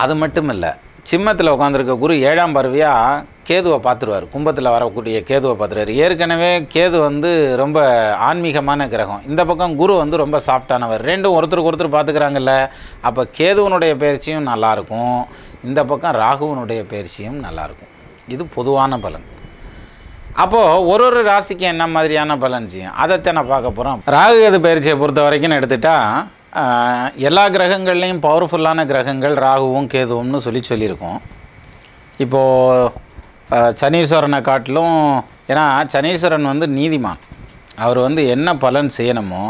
அது மட்டும் இல்லை சிம்மத்தில் உட்காந்துருக்க குரு ஏழாம் பருவியாக கேதுவை பார்த்துருவார் கும்பத்தில் வரக்கூடிய கேதுவை பார்த்துருவார் ஏற்கனவே கேது வந்து ரொம்ப ஆன்மீகமான கிரகம் இந்த பக்கம் குரு வந்து ரொம்ப சாஃப்டானவர் ரெண்டும் ஒருத்தருக்கு ஒருத்தர் பார்த்துக்கிறாங்கல்ல அப்போ கேதுவனுடைய பயிற்சியும் நல்லாயிருக்கும் இந்த பக்கம் ராகுவனுடைய பயிற்சியும் நல்லாயிருக்கும் இது பொதுவான பலன் அப்போது ஒரு ஒரு ராசிக்கு என்ன மாதிரியான பலன் செய்யும் நான் பார்க்க போகிறோம் ராகு கேது பயிற்சியை பொறுத்த வரைக்கும் எடுத்துட்டால் எல்லா கிரகங்கள்லேயும் பவர்ஃபுல்லான கிரகங்கள் ராகுவும் கேதுவும்னு சொல்லி சொல்லியிருக்கோம் இப்போது சனீஸ்வரனை காட்டிலும் ஏன்னா சனீஸ்வரன் வந்து நீதிமான் அவர் வந்து என்ன பலன் செய்யணுமோ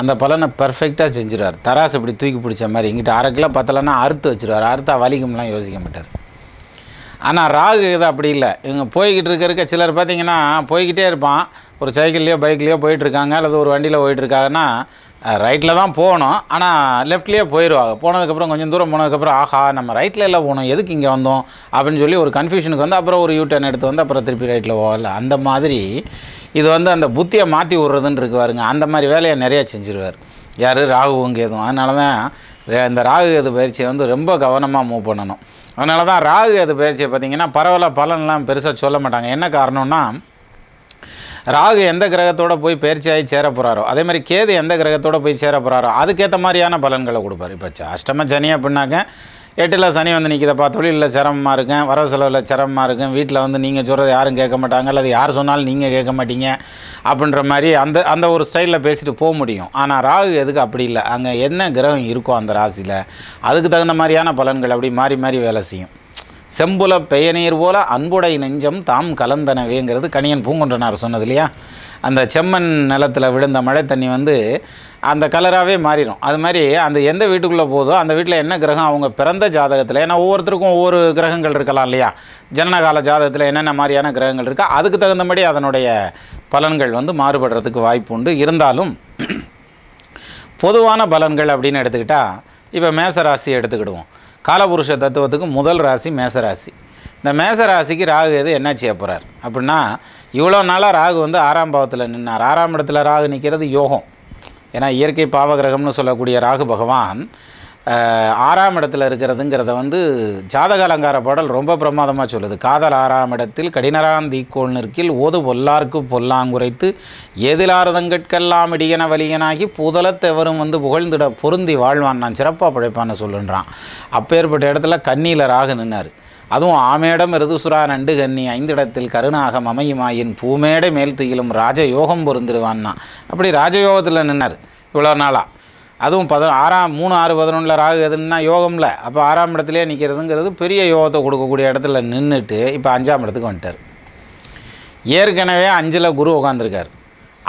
அந்த பலனை பர்ஃபெக்டாக செஞ்சிருவார் தராசு இப்படி தூக்கி பிடிச்ச மாதிரி இங்கிட்ட அரை கிலோ பத்தலைன்னா அறுத்து வச்சுருவார் அறுத்தா வலிக்கும்லாம் யோசிக்க மாட்டார் ஆனால் ராகு இது அப்படி இல்லை இவங்க போய்கிட்டு இருக்க இருக்க சிலர் பார்த்திங்கன்னா போய்கிட்டே இருப்பான் ஒரு சைக்கிள்லேயோ பைக்லேயோ போயிட்டுருக்காங்க அல்லது ஒரு வண்டியில் போயிட்டுருக்காங்கன்னா ரைட்டில் தான் போகணும் ஆனால் லெஃப்ட்லேயே போயிடுவாங்க போனதுக்கப்புறம் கொஞ்சம் தூரம் போனதுக்கப்புறம் ஆஹா நம்ம ரைட்டில் எல்லாம் போகணும் எதுக்கு இங்கே வந்தோம் அப்படின்னு சொல்லி ஒரு கன்ஃபியூஷனுக்கு வந்து அப்புறம் ஒரு யூட்டர்ன் எடுத்து வந்து அப்புறம் திருப்பி ரைட்டில் போகல அந்த மாதிரி இது வந்து அந்த புத்தியை மாற்றி விட்றதுன்னு இருக்குவாருங்க அந்த மாதிரி வேலையை நிறையா செஞ்சுருவார் யார் ராகுவும் கேதும் அதனால தான் இந்த ராகு கேது பயிற்சியை வந்து ரொம்ப கவனமாக மூவ் பண்ணணும் அதனால தான் ராகு அது பயிற்சியை பார்த்திங்கன்னா பரவல பலன்லாம் பெருசாக சொல்ல மாட்டாங்க என்ன காரணம்னா ராகு எந்த கிரகத்தோட போய் பயிற்சியாகி சேர போகிறாரோ அதே மாதிரி கேது எந்த கிரகத்தோட போய் சேர போகிறாரோ அதுக்கேற்ற மாதிரியான பலன்களை கொடுப்பார் இப்போ அஷ்டம சனி அப்படின்னாக்க எட்டில் சனி வந்து நிற்கிதப்பா தொழிலில் சிரமமாக இருக்கேன் வரவு செலவில் சிரமமாக இருக்கும் வீட்டில் வந்து நீங்கள் சொல்கிறது யாரும் கேட்க மாட்டாங்க அல்லது யார் சொன்னாலும் நீங்கள் கேட்க மாட்டீங்க அப்படின்ற மாதிரி அந்த அந்த ஒரு ஸ்டைலில் பேசிட்டு போக முடியும் ஆனால் ராகு எதுக்கு அப்படி இல்லை அங்கே என்ன கிரகம் இருக்கோ அந்த ராசியில் அதுக்கு தகுந்த மாதிரியான பலன்கள் அப்படி மாறி மாறி வேலை செய்யும் செம்புல பெயநீர் போல அன்புடை நெஞ்சம் தாம் கலந்தனவேங்கிறது கணியன் பூங்குன்றனார் சொன்னது இல்லையா அந்த செம்மண் நிலத்தில் விழுந்த மழை தண்ணி வந்து அந்த கலராகவே மாறிடும் அது மாதிரி அந்த எந்த வீட்டுக்குள்ளே போதோ அந்த வீட்டில் என்ன கிரகம் அவங்க பிறந்த ஜாதகத்தில் ஏன்னா ஒவ்வொருத்தருக்கும் ஒவ்வொரு கிரகங்கள் இருக்கலாம் இல்லையா ஜனனகால ஜாதகத்தில் என்னென்ன மாதிரியான கிரகங்கள் இருக்கா அதுக்கு தகுந்தபடி அதனுடைய பலன்கள் வந்து மாறுபடுறதுக்கு வாய்ப்பு உண்டு இருந்தாலும் பொதுவான பலன்கள் அப்படின்னு எடுத்துக்கிட்டால் இப்போ மேசராசி எடுத்துக்கிடுவோம் காலபுருஷ தத்துவத்துக்கு முதல் ராசி மேசராசி இந்த மேசராசிக்கு ராகு எது என்ன செய்ய போகிறார் அப்படின்னா இவ்வளோ நாளாக ராகு வந்து ஆறாம் பாவத்தில் நின்னார் ஆறாம் இடத்துல ராகு நிற்கிறது யோகம் ஏன்னா இயற்கை பாவகிரகம்னு சொல்லக்கூடிய ராகு பகவான் ஆறாம் இடத்துல இருக்கிறதுங்கிறத வந்து ஜாதக அலங்கார பாடல் ரொம்ப பிரமாதமாக சொல்லுது காதல் ஆறாம் இடத்தில் கடினரான் தீக்கோள் நிற்கில் ஓது பொல்லார்க்கு பொல்லாங்குறைத்து எதிலாரதங்கட்கெல்லாம் இடியன வலியனாகி புதலத்தெவரும் வந்து புகழ்ந்திட பொருந்தி வாழ்வான் நான் சிறப்பாக பிழைப்பான்னு சொல்லுன்றான் அப்பேற்பட்ட இடத்துல கண்ணீலராக நின்னார் அதுவும் ஆமேடம் ரிதுசுரா நண்டு கன்னி ஐந்திடத்தில் கருணாகம் அமையுமாயின் பூமேடை மேல் துயிலும் ராஜயோகம் பொருந்திடுவான்னா அப்படி ராஜயோகத்தில் நின்னார் இவ்வளோ நாளாக அதுவும் பத ஆறாம் மூணு ஆறு பதினொன்றில் ராகு எதுன்னா யோகம்ல அப்போ ஆறாம் இடத்துலேயே நிற்கிறதுங்கிறது பெரிய யோகத்தை கொடுக்கக்கூடிய இடத்துல நின்றுட்டு இப்போ அஞ்சாம் இடத்துக்கு வந்துட்டார் ஏற்கனவே அஞ்சில் குரு உட்காந்துருக்கார்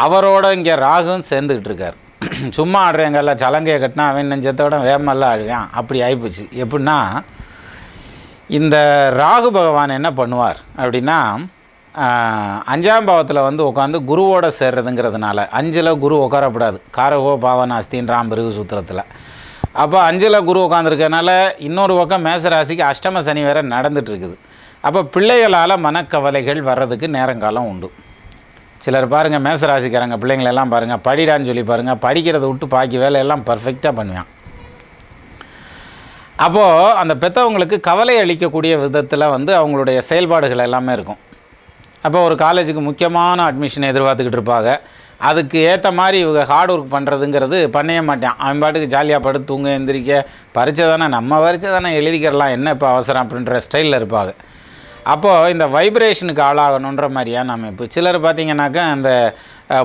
அவரோட இங்கே ராகுவும் சேர்ந்துக்கிட்டு இருக்கார் சும்மா ஆடுறேங்கல்ல சலங்கையை கட்டினா அவன் நெஞ்சத்தோட வேமெல்லாம் ஆடுவேன் அப்படி ஆகிப்போச்சு எப்படின்னா இந்த ராகு பகவான் என்ன பண்ணுவார் அப்படின்னா அஞ்சாம் பாவத்தில் வந்து உட்காந்து குருவோட சேர்றதுங்கிறதுனால அஞ்சில் குரு உட்காரப்படாது காரகோ பாவநாஸ்தின்றாம் பிரிவு சூத்திரத்தில் அப்போ அஞ்சில் குரு உட்காந்துருக்கனால இன்னொரு பக்கம் மேசராசிக்கு அஷ்டம சனி வேற நடந்துகிட்ருக்குது அப்போ பிள்ளைகளால் மனக்கவலைகள் வர்றதுக்கு நேரங்காலம் உண்டு சிலர் பாருங்கள் மேசராசிக்காரங்க பிள்ளைங்களெல்லாம் பாருங்கள் படிடான்னு சொல்லி பாருங்கள் படிக்கிறத விட்டு பாக்கி வேலையெல்லாம் பர்ஃபெக்டாக பண்ணுவான் அப்போது அந்த பெற்றவங்களுக்கு கவலை அளிக்கக்கூடிய விதத்தில் வந்து அவங்களுடைய செயல்பாடுகள் எல்லாமே இருக்கும் அப்போ ஒரு காலேஜுக்கு முக்கியமான அட்மிஷன் எதிர்பார்த்துக்கிட்டு இருப்பாங்க அதுக்கு ஏற்ற மாதிரி இவங்க ஹார்ட் ஒர்க் பண்ணுறதுங்கிறது பண்ணவே மாட்டேன் அவன் பாட்டுக்கு ஜாலியாக படு தூங்க எந்திரிக்க பரிச்சை தானே நம்ம பரிச்சை தானே எழுதிக்கிறலாம் என்ன இப்போ அவசரம் அப்படின்ற ஸ்டைலில் இருப்பாங்க அப்போது இந்த வைப்ரேஷனுக்கு ஆளாகணுன்ற மாதிரியா நம்ம இப்போ சிலர் பார்த்திங்கனாக்கா அந்த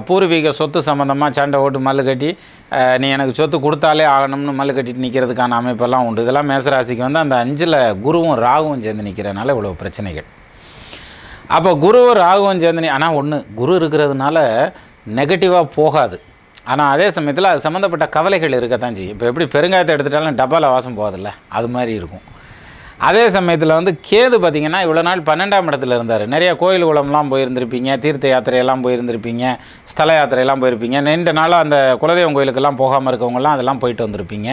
பூர்வீக சொத்து சம்மந்தமாக சண்டை ஓட்டு மல்லு கட்டி நீ எனக்கு சொத்து கொடுத்தாலே ஆகணும்னு மல்லு கட்டிட்டு நிற்கிறதுக்கான அமைப்பெல்லாம் உண்டு இதெல்லாம் மேசராசிக்கு வந்து அந்த அஞ்சில் குருவும் ராகுவும் சேர்ந்து நிற்கிறனால இவ்வளோ பிரச்சனைகள் அப்போ குரு ராகுவன் சேர்ந்தனி ஆனால் ஒன்று குரு இருக்கிறதுனால நெகட்டிவாக போகாது ஆனால் அதே சமயத்தில் அது சம்மந்தப்பட்ட கவலைகள் இருக்கத்தான் செய்யும் இப்போ எப்படி பெருங்காயத்தை எடுத்துட்டாலும் டப்பாவில் வாசம் போகாதில்ல அது மாதிரி இருக்கும் அதே சமயத்தில் வந்து கேது பார்த்திங்கன்னா இவ்வளோ நாள் பன்னெண்டாம் இடத்துல இருந்தார் நிறைய கோயில் குளம்லாம் போயிருந்திருப்பீங்க தீர்த்த யாத்திரையெல்லாம் போயிருந்திருப்பீங்க ஸ்தல யாத்திரையெல்லாம் போயிருப்பீங்க நீண்ட நாளாக அந்த குலதெய்வம் கோயிலுக்கெல்லாம் போகாமல் இருக்கவங்கலாம் அதெல்லாம் போயிட்டு வந்திருப்பீங்க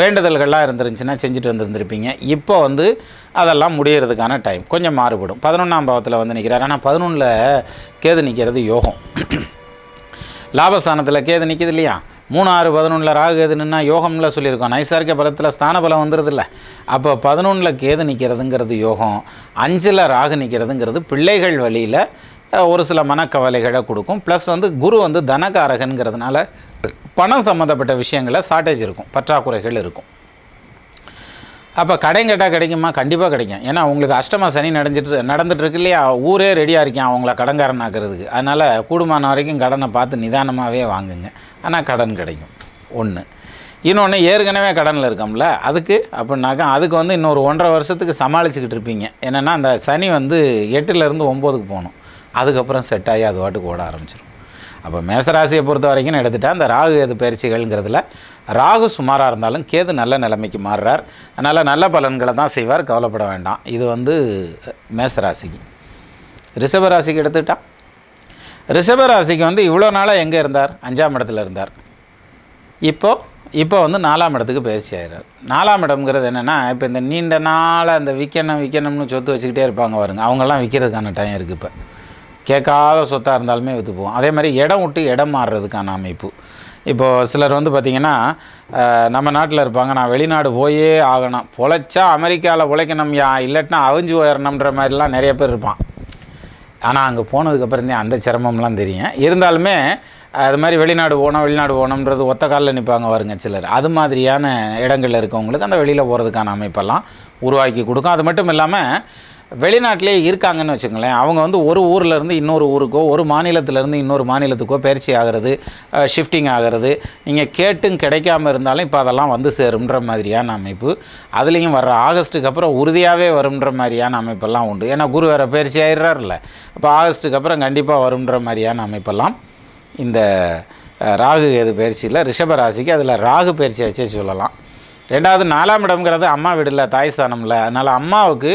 வேண்டுதல்கள்லாம் இருந்துருந்துச்சுன்னா செஞ்சுட்டு வந்திருந்திருப்பீங்க இப்போ வந்து அதெல்லாம் முடியறதுக்கான டைம் கொஞ்சம் மாறுபடும் பதினொன்றாம் பாவத்தில் வந்து நிற்கிறார் ஆனால் பதினொன்றில் கேது நிற்கிறது யோகம் லாபஸ்தானத்தில் கேது நிற்கிது இல்லையா மூணு ஆறு பதினொன்றில் ராகு கேதுன்னா யோகம்லாம் சொல்லியிருக்கோம் நைசார்க்க பலத்தில் ஸ்தான பலம் வந்துடுதில்ல அப்போ பதினொன்றில் கேது நிற்கிறதுங்கிறது யோகம் அஞ்சில் ராகு நிற்கிறதுங்கிறது பிள்ளைகள் வழியில் ஒரு சில மனக்கவலைகளை கொடுக்கும் ப்ளஸ் வந்து குரு வந்து தனகாரகனுங்கிறதுனால பணம் சம்மந்தப்பட்ட விஷயங்களில் ஷார்ட்டேஜ் இருக்கும் பற்றாக்குறைகள் இருக்கும் அப்போ கடையும் கேட்டால் கிடைக்குமா கண்டிப்பாக கிடைக்கும் ஏன்னா உங்களுக்கு அஷ்டமா சனி நடந்துட்டு இருக்கு இல்லையா ஊரே ரெடியாக இருக்கேன் அவங்கள கடன்காரன் ஆக்கிறதுக்கு அதனால் கூடுமான வரைக்கும் கடனை பார்த்து நிதானமாகவே வாங்குங்க ஆனால் கடன் கிடைக்கும் ஒன்று இன்னொன்று ஏற்கனவே கடனில் இருக்கோம்ல அதுக்கு அப்படின்னாக்கா அதுக்கு வந்து இன்னொரு ஒன்றரை வருஷத்துக்கு சமாளிச்சுக்கிட்டு இருப்பீங்க என்னென்னா அந்த சனி வந்து எட்டுலேருந்து ஒம்போதுக்கு போகணும் அதுக்கப்புறம் செட் ஆகி அது வாட்டுக்கு ஓட ஆரம்பிச்சிடும் அப்போ மேசராசியை பொறுத்த வரைக்கும் எடுத்துட்டால் அந்த ராகு எது பயிற்சிகள்ங்கிறதுல ராகு சுமாராக இருந்தாலும் கேது நல்ல நிலைமைக்கு மாறுறார் அதனால் நல்ல பலன்களை தான் செய்வார் கவலைப்பட வேண்டாம் இது வந்து மேசராசிக்கு ரிஷபராசிக்கு எடுத்துக்கிட்டால் ரிஷபராசிக்கு வந்து இவ்வளோ நாளாக எங்கே இருந்தார் அஞ்சாம் இடத்துல இருந்தார் இப்போது இப்போ வந்து நாலாம் இடத்துக்கு பயிற்சி ஆகிறார் நாலாம் இடம்ங்கிறது என்னென்னா இப்போ இந்த நீண்ட நாளாக அந்த விற்கணும் விற்கணும்னு சொத்து வச்சுக்கிட்டே இருப்பாங்க பாருங்கள் அவங்கெல்லாம் விற்கிறதுக்கான டைம் இருக்குது இப்போ கேட்காத சொத்தாக இருந்தாலுமே விற்றுப்போம் அதே மாதிரி இடம் விட்டு இடம் மாறுறதுக்கான அமைப்பு இப்போது சிலர் வந்து பார்த்திங்கன்னா நம்ம நாட்டில் இருப்பாங்க நான் வெளிநாடு போயே ஆகணும் பொழைச்சா அமெரிக்காவில் உழைக்கணும் யா இல்லட்டினா அவிஞ்சு உயரணுன்ற மாதிரிலாம் நிறைய பேர் இருப்பான் ஆனால் அங்கே போனதுக்கப்புறந்தே அந்த சிரமம்லாம் தெரியும் இருந்தாலுமே அது மாதிரி வெளிநாடு போகணும் வெளிநாடு போகணுன்றது ஒத்த காலில் நிற்பாங்க வருங்க சிலர் அது மாதிரியான இடங்களில் இருக்கவங்களுக்கு அந்த வெளியில் போகிறதுக்கான அமைப்பெல்லாம் உருவாக்கி கொடுக்கும் அது மட்டும் இல்லாமல் வெளிநாட்டிலே இருக்காங்கன்னு வச்சுங்களேன் அவங்க வந்து ஒரு ஊர்லேருந்து இன்னொரு ஊருக்கோ ஒரு மாநிலத்திலேருந்து இன்னொரு மாநிலத்துக்கோ பயிற்சி ஆகிறது ஷிஃப்டிங் ஆகிறது நீங்கள் கேட்டும் கிடைக்காம இருந்தாலும் இப்போ அதெல்லாம் வந்து சேரும்ன்ற மாதிரியான அமைப்பு அதுலேயும் வர்ற ஆகஸ்ட்டுக்கு அப்புறம் உறுதியாகவே வரும்ன்ற மாதிரியான அமைப்பெல்லாம் உண்டு ஏன்னா குரு வேறு பயிற்சி ஆயிடுறாருல அப்போ ஆகஸ்ட்டுக்கு அப்புறம் கண்டிப்பாக வரும்ன்ற மாதிரியான அமைப்பெல்லாம் இந்த ராகு எது பயிற்சியில் ரிஷப ராசிக்கு அதில் ராகு பயிற்சி வச்சே சொல்லலாம் ரெண்டாவது நாலாம் இடம்ங்கிறது அம்மா இல்லை தாய் இல்லை அதனால் அம்மாவுக்கு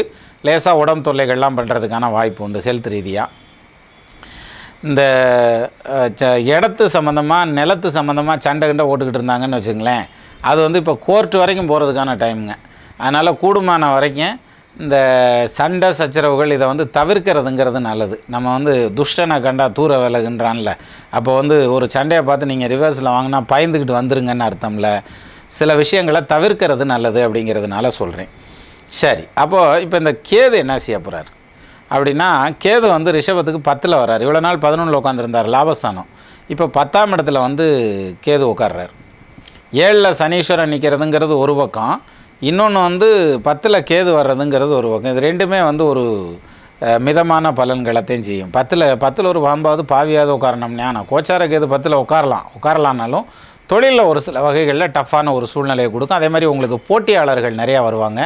லேசாக உடம்பு தொல்லைகள்லாம் பண்ணுறதுக்கான வாய்ப்பு உண்டு ஹெல்த் ரீதியாக இந்த இடத்து சம்மந்தமாக நிலத்து சம்மந்தமாக சண்டை கண்டை ஓட்டுக்கிட்டு இருந்தாங்கன்னு வச்சுங்களேன் அது வந்து இப்போ கோர்ட்டு வரைக்கும் போகிறதுக்கான டைமுங்க அதனால் கூடுமான வரைக்கும் இந்த சண்டை சச்சரவுகள் இதை வந்து தவிர்க்கிறதுங்கிறது நல்லது நம்ம வந்து துஷ்டனை கண்டா தூர விலகுன்றான்ல அப்போ வந்து ஒரு சண்டையை பார்த்து நீங்கள் ரிவர்ஸில் வாங்கினா பயந்துக்கிட்டு வந்துருங்கன்னு அர்த்தம்ல சில விஷயங்களை தவிர்க்கிறது நல்லது அப்படிங்கிறதுனால சொல்கிறேன் சரி அப்போது இப்போ இந்த கேது என்ன செய்ய போகிறார் அப்படின்னா கேது வந்து ரிஷபத்துக்கு பத்தில் வர்றார் இவ்வளோ நாள் பதினொன்றில் உட்காந்துருந்தார் லாபஸ்தானம் இப்போ பத்தாம் இடத்துல வந்து கேது உட்காடுறார் ஏழில் சனீஸ்வரன் நிற்கிறதுங்கிறது ஒரு பக்கம் இன்னொன்று வந்து பத்தில் கேது வர்றதுங்கிறது ஒரு பக்கம் இது ரெண்டுமே வந்து ஒரு மிதமான பலன்களத்தையும் செய்யும் பத்தில் பத்தில் ஒரு பாம்பாவது பாவியாவது உட்காரணும் ஞானம் கோச்சார கேது பத்தில் உட்காரலாம் உட்காரலான்னாலும் தொழிலில் ஒரு சில வகைகளில் டஃப்பான ஒரு சூழ்நிலையை கொடுக்கும் அதே மாதிரி உங்களுக்கு போட்டியாளர்கள் நிறையா வருவாங்க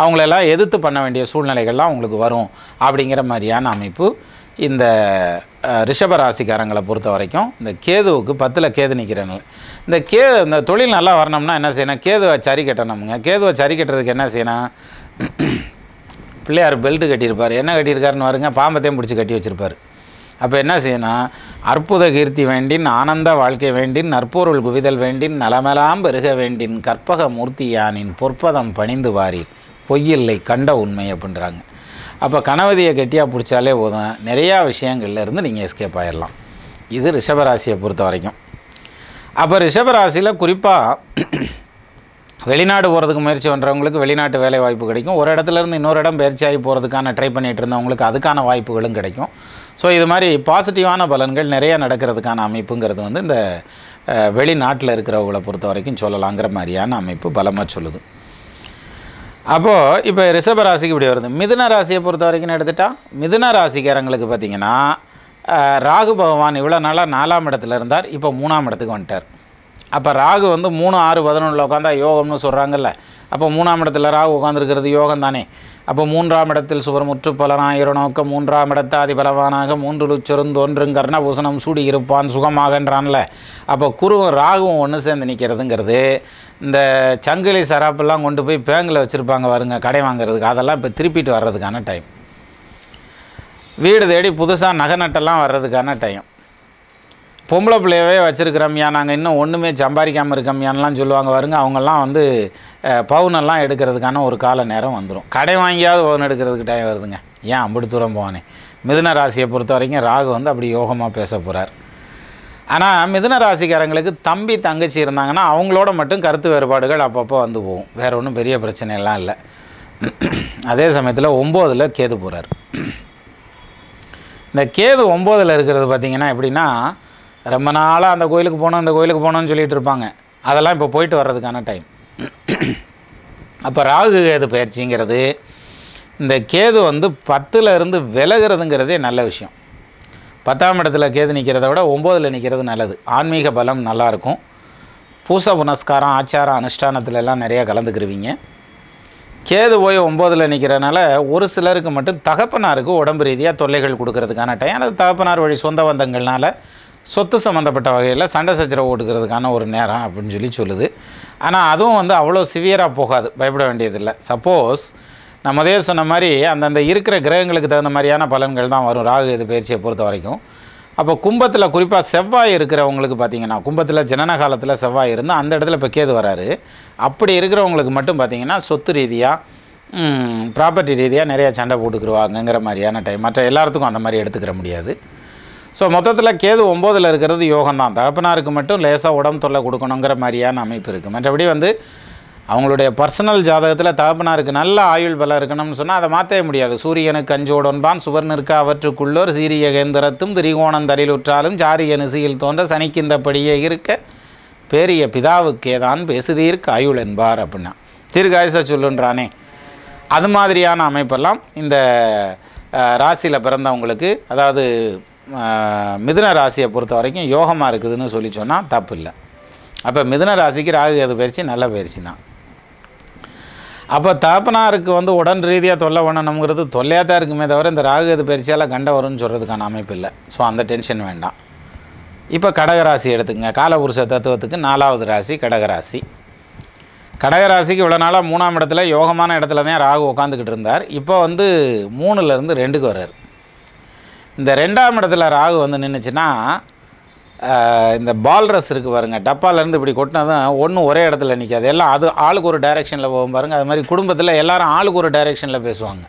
அவங்களெல்லாம் எதிர்த்து பண்ண வேண்டிய சூழ்நிலைகள்லாம் அவங்களுக்கு வரும் அப்படிங்கிற மாதிரியான அமைப்பு இந்த ரிஷபராசிக்காரங்களை பொறுத்த வரைக்கும் இந்த கேதுவுக்கு பத்தில் கேது நிற்கிறாங்க இந்த கே இந்த தொழில் நல்லா வரணும்னா என்ன செய்யணும் கேதுவை சரி கட்டணும்ங்க கேதுவை சரி கட்டுறதுக்கு என்ன செய்யணும் பிள்ளையார் பெல்ட்டு கட்டியிருப்பார் என்ன கட்டியிருக்காருன்னு வருங்க பாம்பத்தையும் பிடிச்சி கட்டி வச்சுருப்பார் அப்போ என்ன செய்யணும் அற்புத கீர்த்தி வேண்டின் ஆனந்த வாழ்க்கை வேண்டின் நற்பொருள் குவிதல் வேண்டின் நலமெலாம் பெருக வேண்டின் கற்பக மூர்த்தி யானின் பொற்பதம் பணிந்து வாரீர் பொய் இல்லை கண்ட உண்மை அப்படின்றாங்க அப்போ கணவதியை கெட்டியாக பிடிச்சாலே போதும் நிறையா விஷயங்கள்லேருந்து நீங்கள் எஸ்கேப் ஆகிடலாம் இது ரிஷபராசியை பொறுத்த வரைக்கும் அப்போ ரிஷபராசியில் குறிப்பாக வெளிநாடு போகிறதுக்கு முயற்சி பண்ணுறவங்களுக்கு வெளிநாட்டு வேலை வாய்ப்பு கிடைக்கும் ஒரு இடத்துலேருந்து இன்னொரு இடம் பயிற்சி ஆகி போகிறதுக்கான ட்ரை பண்ணிகிட்டு இருந்தவங்களுக்கு அதுக்கான வாய்ப்புகளும் கிடைக்கும் ஸோ இது மாதிரி பாசிட்டிவான பலன்கள் நிறையா நடக்கிறதுக்கான அமைப்புங்கிறது வந்து இந்த வெளிநாட்டில் இருக்கிறவங்களை பொறுத்த வரைக்கும் சொல்லலாங்கிற மாதிரியான அமைப்பு பலமாக சொல்லுது அப்போது இப்போ ரிஷப ராசிக்கு இப்படி வருது மிதுன ராசியை பொறுத்த வரைக்கும் எடுத்துட்டா மிதுன ராசிக்காரங்களுக்கு பார்த்திங்கன்னா ராகு பகவான் இவ்வளோ நாளாக நாலாம் இடத்துல இருந்தார் இப்போ மூணாம் இடத்துக்கு வந்துட்டார் அப்போ ராகு வந்து மூணு ஆறு பதினொன்றில் உட்காந்தா யோகம்னு சொல்கிறாங்கல்ல அப்போ மூணாம் இடத்துல ராகு உட்காந்துருக்கிறது யோகம் தானே அப்போ மூன்றாம் இடத்தில் முற்று பலனாயிரம் நோக்க மூன்றாம் இடத்த அதிபலவானாக மூன்று லுச்சொருந்தோன்றும் கர்ணபூசணம் சூடி இருப்பான் சுகமாகன்றான்ல அப்போ குருவும் ராகுவும் ஒன்று சேர்ந்து நிற்கிறதுங்கிறது இந்த சங்கிலி சராப்பெல்லாம் கொண்டு போய் பேங்கில் வச்சுருப்பாங்க வருங்க கடை வாங்குறதுக்கு அதெல்லாம் இப்போ திருப்பிட்டு வர்றதுக்கான டைம் வீடு தேடி புதுசாக நகை நட்டெல்லாம் வர்றதுக்கான டைம் பொம்பளை பிள்ளையவே வச்சுருக்கிறோம்யா நாங்கள் இன்னும் ஒன்றுமே சம்பாதிக்காமல் இருக்கோம்யான்லாம் சொல்லுவாங்க வருங்க அவங்கெல்லாம் வந்து பவுனெல்லாம் எடுக்கிறதுக்கான ஒரு கால நேரம் வந்துடும் கடை வாங்கியாவது பவுன் எடுக்கிறதுக்கு டைம் வருதுங்க ஏன் அப்படி தூரம் போவானே மிதுன ராசியை பொறுத்த வரைக்கும் ராகு வந்து அப்படி யோகமாக பேச போகிறார் ஆனால் மிதுன ராசிக்காரங்களுக்கு தம்பி தங்கச்சி இருந்தாங்கன்னா அவங்களோட மட்டும் கருத்து வேறுபாடுகள் அப்பப்போ வந்து போகும் வேறு ஒன்றும் பெரிய பிரச்சனையெல்லாம் இல்லை அதே சமயத்தில் ஒம்போதில் கேது போகிறார் இந்த கேது ஒம்போதில் இருக்கிறது பார்த்திங்கன்னா எப்படின்னா ரொம்ப நாளாக அந்த கோயிலுக்கு போகணும் அந்த கோயிலுக்கு போகணும்னு சொல்லிகிட்டு இருப்பாங்க அதெல்லாம் இப்போ போயிட்டு வர்றதுக்கான டைம் அப்போ ராகு கேது பயிற்சிங்கிறது இந்த கேது வந்து பத்தில் இருந்து விலகிறதுங்கிறதே நல்ல விஷயம் பத்தாம் இடத்துல கேது நிற்கிறத விட ஒம்போதில் நிற்கிறது நல்லது ஆன்மீக பலம் நல்லாயிருக்கும் பூச புனஸ்காரம் ஆச்சாரம் அனுஷ்டானத்துலலாம் நிறையா கலந்துக்கிருவீங்க கேது போய் ஒம்போதில் நிற்கிறனால ஒரு சிலருக்கு மட்டும் தகப்பனாருக்கு உடம்பு ரீதியாக தொல்லைகள் கொடுக்கறதுக்கான டைம் அது தகப்பனார் வழி சொந்த பந்தங்கள்னால சொத்து சம்மந்தப்பட்ட வகையில் சண்டை சச்சரவு ஓட்டுக்கிறதுக்கான ஒரு நேரம் அப்படின்னு சொல்லி சொல்லுது ஆனால் அதுவும் வந்து அவ்வளோ சிவியராக போகாது பயப்பட வேண்டியதில்லை சப்போஸ் நம்ம அதே சொன்ன மாதிரி அந்தந்த இருக்கிற கிரகங்களுக்கு தகுந்த மாதிரியான பலன்கள் தான் வரும் ராகு இது பயிற்சியை பொறுத்த வரைக்கும் அப்போ கும்பத்தில் குறிப்பாக செவ்வாய் இருக்கிறவங்களுக்கு பார்த்தீங்கன்னா கும்பத்தில் ஜனன காலத்தில் செவ்வாய் இருந்தால் அந்த இடத்துல இப்போ கேது வராரு அப்படி இருக்கிறவங்களுக்கு மட்டும் பார்த்திங்கன்னா சொத்து ரீதியாக ப்ராப்பர்ட்டி ரீதியாக நிறையா சண்டை போட்டுக்கிருவாங்கங்கிற மாதிரியான டைம் மற்ற எல்லாத்துக்கும் அந்த மாதிரி எடுத்துக்கிற முடியாது ஸோ மொத்தத்தில் கேது ஒம்போதில் இருக்கிறது யோகம் தான் தகப்பனாருக்கு மட்டும் லேசாக உடம்பு தொல்லை கொடுக்கணுங்கிற மாதிரியான அமைப்பு இருக்குது மற்றபடி வந்து அவங்களுடைய பர்சனல் ஜாதகத்தில் தகப்பனாருக்கு நல்ல ஆயுள் பலம் இருக்கணும்னு சொன்னால் அதை மாற்றவே முடியாது சூரியனுக்கு அஞ்சோடொன்பான் சுவர்ணிற்க அவற்றுக்குள்ளோர் சீரிய கேந்திரத்தும் திரிகோணம் உற்றாலும் ஜாரிய நிசையில் தோன்ற சனிக்கிந்தபடியே இருக்க பெரிய பிதாவுக்கே தான் பேசுதீர்க்கு ஆயுள் என்பார் அப்படின்னா தீர்காயச சொல்லுன்றானே அது மாதிரியான அமைப்பெல்லாம் இந்த ராசியில் பிறந்தவங்களுக்கு அதாவது மிதுன ராசியை பொறுத்த வரைக்கும் யோகமாக இருக்குதுன்னு சொல்லி சொன்னால் தப்பு இல்லை அப்போ மிதுன ராசிக்கு ராகு கேது பயிற்சி நல்ல பயிற்சி தான் அப்போ தகப்பனாருக்கு வந்து உடன் ரீதியாக தொல்லை பண்ணணுங்கிறது தொல்லையாக தான் இருக்குமே தவிர இந்த ராகு கேது பயிற்சியால் கண்ட வரும்னு சொல்கிறதுக்கான அமைப்பு இல்லை ஸோ அந்த டென்ஷன் வேண்டாம் இப்போ கடகராசி எடுத்துக்கங்க காலபுருஷ தத்துவத்துக்கு நாலாவது ராசி கடகராசி கடகராசிக்கு இவ்வளோ நாளாக மூணாம் இடத்துல யோகமான இடத்துல தான் ராகு உட்காந்துக்கிட்டு இருந்தார் இப்போ வந்து மூணுலேருந்து ரெண்டுக்கு வர்றார் இந்த ரெண்டாம் இடத்துல ராகு வந்து நின்றுச்சுன்னா இந்த பால்ரஸ் இருக்குது பாருங்கள் டப்பாலேருந்து இப்படி தான் ஒன்றும் ஒரே இடத்துல நிற்காது எல்லாம் அது ஆளுக்கு ஒரு டைரெக்ஷனில் போகும் பாருங்கள் அது மாதிரி குடும்பத்தில் எல்லோரும் ஆளுக்கு ஒரு டைரெக்ஷனில் பேசுவாங்க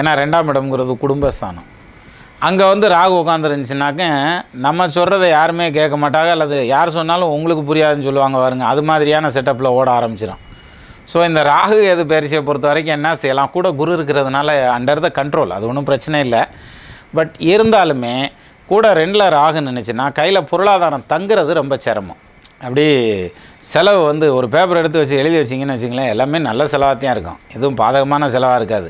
ஏன்னா ரெண்டாம் இடம்ங்கிறது குடும்பஸ்தானம் அங்கே வந்து ராகு உட்காந்துருந்துச்சுனாக்க நம்ம சொல்கிறத யாருமே கேட்க மாட்டாங்க அல்லது யார் சொன்னாலும் உங்களுக்கு புரியாதுன்னு சொல்லுவாங்க பாருங்கள் அது மாதிரியான செட்டப்பில் ஓட ஆரம்பிச்சிடும் ஸோ இந்த ராகு எது பயிற்சியை பொறுத்த வரைக்கும் என்ன செய்யலாம் கூட குரு இருக்கிறதுனால அண்டர் த கண்ட்ரோல் அது ஒன்றும் பிரச்சனை இல்லை பட் இருந்தாலுமே கூட ரெண்டில் ராகு நினச்சின்னா கையில் பொருளாதாரம் தங்குறது ரொம்ப சிரமம் அப்படி செலவு வந்து ஒரு பேப்பர் எடுத்து வச்சு எழுதி வச்சிங்கன்னு வச்சிங்களேன் எல்லாமே நல்ல செலவாக தான் இருக்கும் எதுவும் பாதகமான செலவாக இருக்காது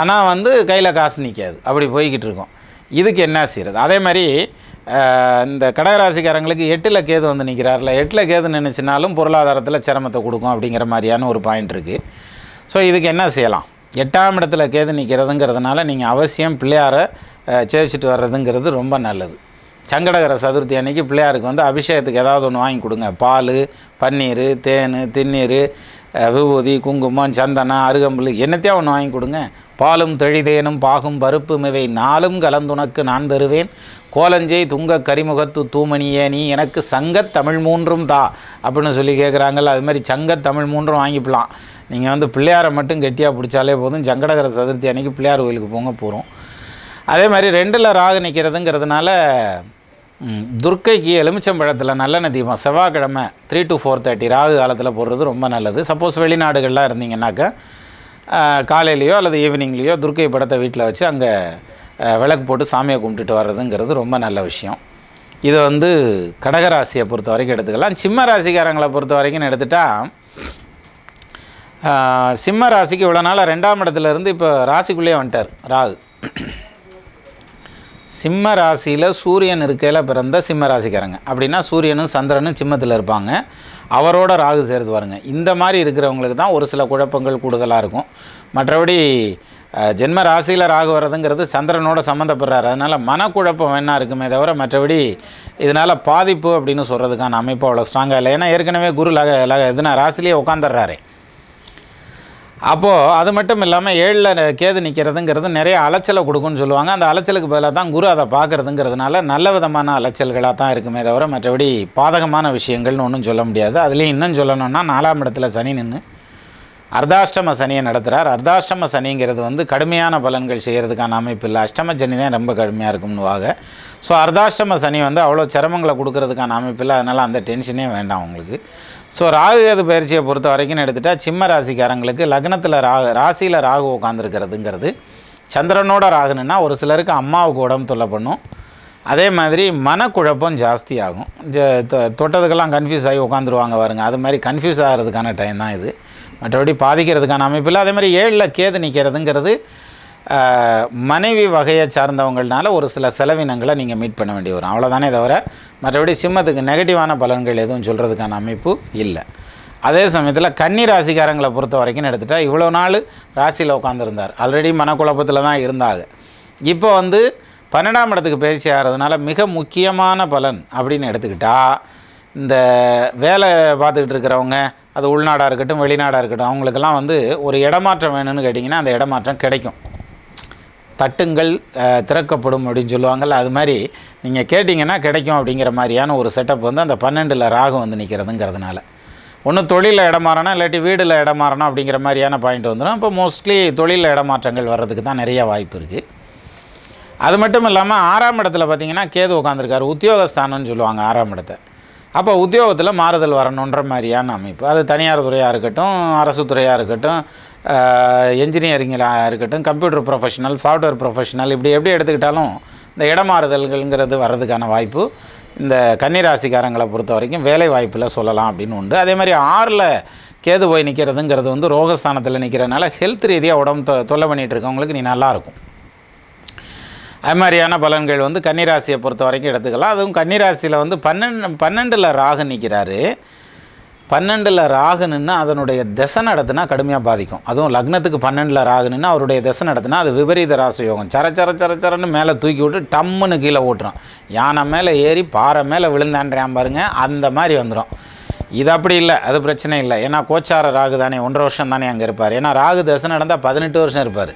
ஆனால் வந்து கையில் காசு நிற்காது அப்படி போய்கிட்டு இருக்கோம் இதுக்கு என்ன செய்கிறது அதே மாதிரி இந்த கடகராசிக்காரங்களுக்கு எட்டில் கேது வந்து நிற்கிறார்ல எட்டில் கேது நினச்சினாலும் பொருளாதாரத்தில் சிரமத்தை கொடுக்கும் அப்படிங்கிற மாதிரியான ஒரு பாயிண்ட் இருக்குது ஸோ இதுக்கு என்ன செய்யலாம் எட்டாம் இடத்துல கேது நிற்கிறதுங்கிறதுனால நீங்கள் அவசியம் பிள்ளையாரை சேர்ச்சிட்டு வர்றதுங்கிறது ரொம்ப நல்லது சங்கடகர சதுர்த்தி அன்னைக்கு பிள்ளையாருக்கு வந்து அபிஷேகத்துக்கு ஏதாவது ஒன்று வாங்கி கொடுங்க பால் பன்னீர் தேன் திண்ணீர் விபூதி குங்குமம் சந்தனம் அருகம்புல் என்னத்தையும் ஒன்று வாங்கி கொடுங்க பாலும் தெழிதேனும் பாகும் பருப்பும் இவை நாளும் கலந்துணக்கு நான் தருவேன் கோலஞ்சை துங்க கரிமுகத்து தூமணியே நீ எனக்கு சங்கத்தமிழ் மூன்றும் தா அப்படின்னு சொல்லி கேட்குறாங்கல்ல அது மாதிரி சங்கத்தமிழ் மூன்றும் வாங்கிக்கலாம் நீங்கள் வந்து பிள்ளையாரை மட்டும் கெட்டியாக பிடிச்சாலே போதும் சங்கடகர சதுர்த்தி அன்னைக்கு பிள்ளையார் கோயிலுக்கு போங்க போகிறோம் அதே மாதிரி ரெண்டில் ராகு நிற்கிறதுங்கிறதுனால துர்க்கைக்கு எலுமிச்சம்பழத்தில் நல்ல தீபம் செவ்வாய்க்கிழமை three to four thirty Rahu காலத்தில் போடுறது ரொம்ப நல்லது சப்போஸ் வெளிநாடுகள்லாம் இருந்தீங்கன்னாக்கா காலையிலையோ அல்லது ஈவினிங்லேயோ துர்க்கை படத்தை வீட்டில் வச்சு அங்கே விளக்கு போட்டு சாமியை கும்பிட்டுட்டு வர்றதுங்கிறது ரொம்ப நல்ல விஷயம் இதை வந்து கடகராசியை பொறுத்த வரைக்கும் எடுத்துக்கலாம் சிம்ம ராசிக்காரங்களை பொறுத்த வரைக்கும் எடுத்துட்டால் சிம்ம ராசிக்கு இவ்வளோ நாள் ரெண்டாம் இடத்துலேருந்து இப்போ ராசிக்குள்ளேயே வந்துட்டார் ராகு சிம்ம ராசியில் சூரியன் இருக்கையில் பிறந்த சிம்ம ராசிக்காரங்க அப்படின்னா சூரியனும் சந்திரனும் சிம்மத்தில் இருப்பாங்க அவரோட ராகு சேர்ந்து பாருங்க இந்த மாதிரி இருக்கிறவங்களுக்கு தான் ஒரு சில குழப்பங்கள் கூடுதலாக இருக்கும் மற்றபடி ஜென்ம ராசியில் ராகு வர்றதுங்கிறது சந்திரனோட சம்மந்தப்படுறாரு அதனால் மனக்குழப்பம் வேணா இருக்குமே தவிர மற்றபடி இதனால் பாதிப்பு அப்படின்னு சொல்கிறதுக்கான அமைப்பு அவ்வளோ ஸ்ட்ராங்காக இல்லை ஏன்னா ஏற்கனவே குரு லக எதுனா இதுனா ராசிலேயே உட்காந்துடுறாரு அப்போது அது மட்டும் இல்லாமல் ஏழில் கேது நிற்கிறதுங்கிறது நிறைய அலைச்சலை கொடுக்குன்னு சொல்லுவாங்க அந்த அலைச்சலுக்கு பதிலாக தான் குரு அதை பார்க்குறதுங்கிறதுனால நல்ல விதமான அலைச்சல்களாக தான் இருக்குமே தவிர மற்றபடி பாதகமான விஷயங்கள்னு ஒன்றும் சொல்ல முடியாது அதுலேயும் இன்னும் சொல்லணும்னா நாலாம் இடத்துல சனி நின்று அர்த்தாஷ்டம சனியை நடத்துகிறார் அர்த்தாஷ்டம சனிங்கிறது வந்து கடுமையான பலன்கள் செய்கிறதுக்கான அமைப்பு இல்லை அஷ்டம சனி தான் ரொம்ப கடுமையாக இருக்கும்னு வாங்க ஸோ அர்த்தாஷ்டம சனி வந்து அவ்வளோ சிரமங்களை கொடுக்கறதுக்கான அமைப்பு இல்லை அதனால் அந்த டென்ஷனே வேண்டாம் உங்களுக்கு ஸோ ராகுகேது பயிற்சியை பொறுத்த வரைக்கும் எடுத்துட்டால் சிம்ம ராசிக்காரங்களுக்கு லக்னத்தில் ராகு ராசியில் ராகு உட்காந்துருக்கிறதுங்கிறது சந்திரனோட ராகுன்னா ஒரு சிலருக்கு அம்மாவுக்கு உடம்பு தொல்லை பண்ணும் அதே மாதிரி மனக்குழப்பம் ஜாஸ்தி ஆகும் தொட்டதுக்கெல்லாம் கன்ஃபியூஸ் ஆகி உட்காந்துருவாங்க பாருங்கள் அது மாதிரி கன்ஃபியூஸ் ஆகிறதுக்கான டைம் தான் இது மற்றபடி பாதிக்கிறதுக்கான அமைப்பில் அதே மாதிரி ஏழில் கேது நிற்கிறதுங்கிறது மனைவி வகையை சார்ந்தவங்களால ஒரு சில செலவினங்களை நீங்கள் மீட் பண்ண வேண்டி வரும் அவ்வளோதானே தவிர மற்றபடி சிம்மத்துக்கு நெகட்டிவான பலன்கள் எதுவும் சொல்கிறதுக்கான அமைப்பு இல்லை அதே சமயத்தில் கன்னி ராசிக்காரங்களை பொறுத்த வரைக்கும் எடுத்துட்டால் இவ்வளோ நாள் ராசியில் உட்காந்துருந்தார் ஆல்ரெடி மனக்குழப்பத்தில் தான் இருந்தாங்க இப்போ வந்து பன்னெண்டாம் இடத்துக்கு பயிற்சி ஆகிறதுனால மிக முக்கியமான பலன் அப்படின்னு எடுத்துக்கிட்டால் இந்த வேலை பார்த்துக்கிட்டு இருக்கிறவங்க அது உள்நாடாக இருக்கட்டும் வெளிநாடாக இருக்கட்டும் அவங்களுக்கெல்லாம் வந்து ஒரு இடமாற்றம் வேணும்னு கேட்டிங்கன்னா அந்த இடமாற்றம் கிடைக்கும் தட்டுங்கள் திறக்கப்படும் அப்படின்னு சொல்லுவாங்கள்ல அது மாதிரி நீங்கள் கேட்டிங்கன்னா கிடைக்கும் அப்படிங்கிற மாதிரியான ஒரு செட்டப் வந்து அந்த பன்னெண்டில் ராகம் வந்து நிற்கிறதுங்கிறதுனால ஒன்று தொழிலில் இடமாறனா இல்லாட்டி வீடில் இடமாறனா அப்படிங்கிற மாதிரியான பாயிண்ட் வந்துடும் இப்போ மோஸ்ட்லி தொழிலில் இடமாற்றங்கள் வர்றதுக்கு தான் நிறைய வாய்ப்பு இருக்குது அது மட்டும் இல்லாமல் ஆறாம் இடத்துல பார்த்திங்கன்னா கேது உட்காந்துருக்காரு உத்தியோகஸ்தானம்னு சொல்லுவாங்க ஆறாம் இடத்தை அப்போ உத்தியோகத்தில் மாறுதல் வரணுன்ற மாதிரியான அமைப்பு அது தனியார் துறையாக இருக்கட்டும் அரசு துறையாக இருக்கட்டும் என்ஜினியரிங்கில் இருக்கட்டும் கம்ப்யூட்டர் ப்ரொஃபஷனல் சாஃப்ட்வேர் ப்ரொஃபஷனல் இப்படி எப்படி எடுத்துக்கிட்டாலும் இந்த இடமாறுதல்கள்ங்கிறது வர்றதுக்கான வாய்ப்பு இந்த கன்னிராசிக்காரங்களை பொறுத்த வரைக்கும் வேலை வாய்ப்பில் சொல்லலாம் அப்படின்னு உண்டு அதே மாதிரி ஆறில் கேது போய் நிற்கிறதுங்கிறது வந்து ரோகஸ்தானத்தில் நிற்கிறதுனால ஹெல்த் ரீதியாக உடம்பு தொ தொல்லை பண்ணிகிட்டு இருக்கவங்களுக்கு நீ நல்லாயிருக்கும் அது மாதிரியான பலன்கள் வந்து கன்னிராசியை பொறுத்த வரைக்கும் எடுத்துக்கலாம் அதுவும் கன்னிராசியில் வந்து பன்னெண்டு பன்னெண்டில் ராகு நிற்கிறாரு பன்னெண்டில் ராகுனுன்னா அதனுடைய திசை நடத்துனா கடுமையாக பாதிக்கும் அதுவும் லக்னத்துக்கு பன்னெண்டில் ராகுனுன்னா அவருடைய திசை நடத்துனா அது விபரீத ராசயோகம் சர சர சர சரன்னு மேலே தூக்கி விட்டு டம்முன்னு கீழே ஓட்டுறோம் யானை மேலே ஏறி பாறை மேலே விழுந்தான்றான் பாருங்கள் அந்த மாதிரி வந்துடும் இது அப்படி இல்லை அது பிரச்சனை இல்லை ஏன்னா கோச்சார ராகு தானே ஒன்றரை வருஷம் தானே அங்கே இருப்பார் ஏன்னா ராகு தசை நடந்தால் பதினெட்டு வருஷம் இருப்பார்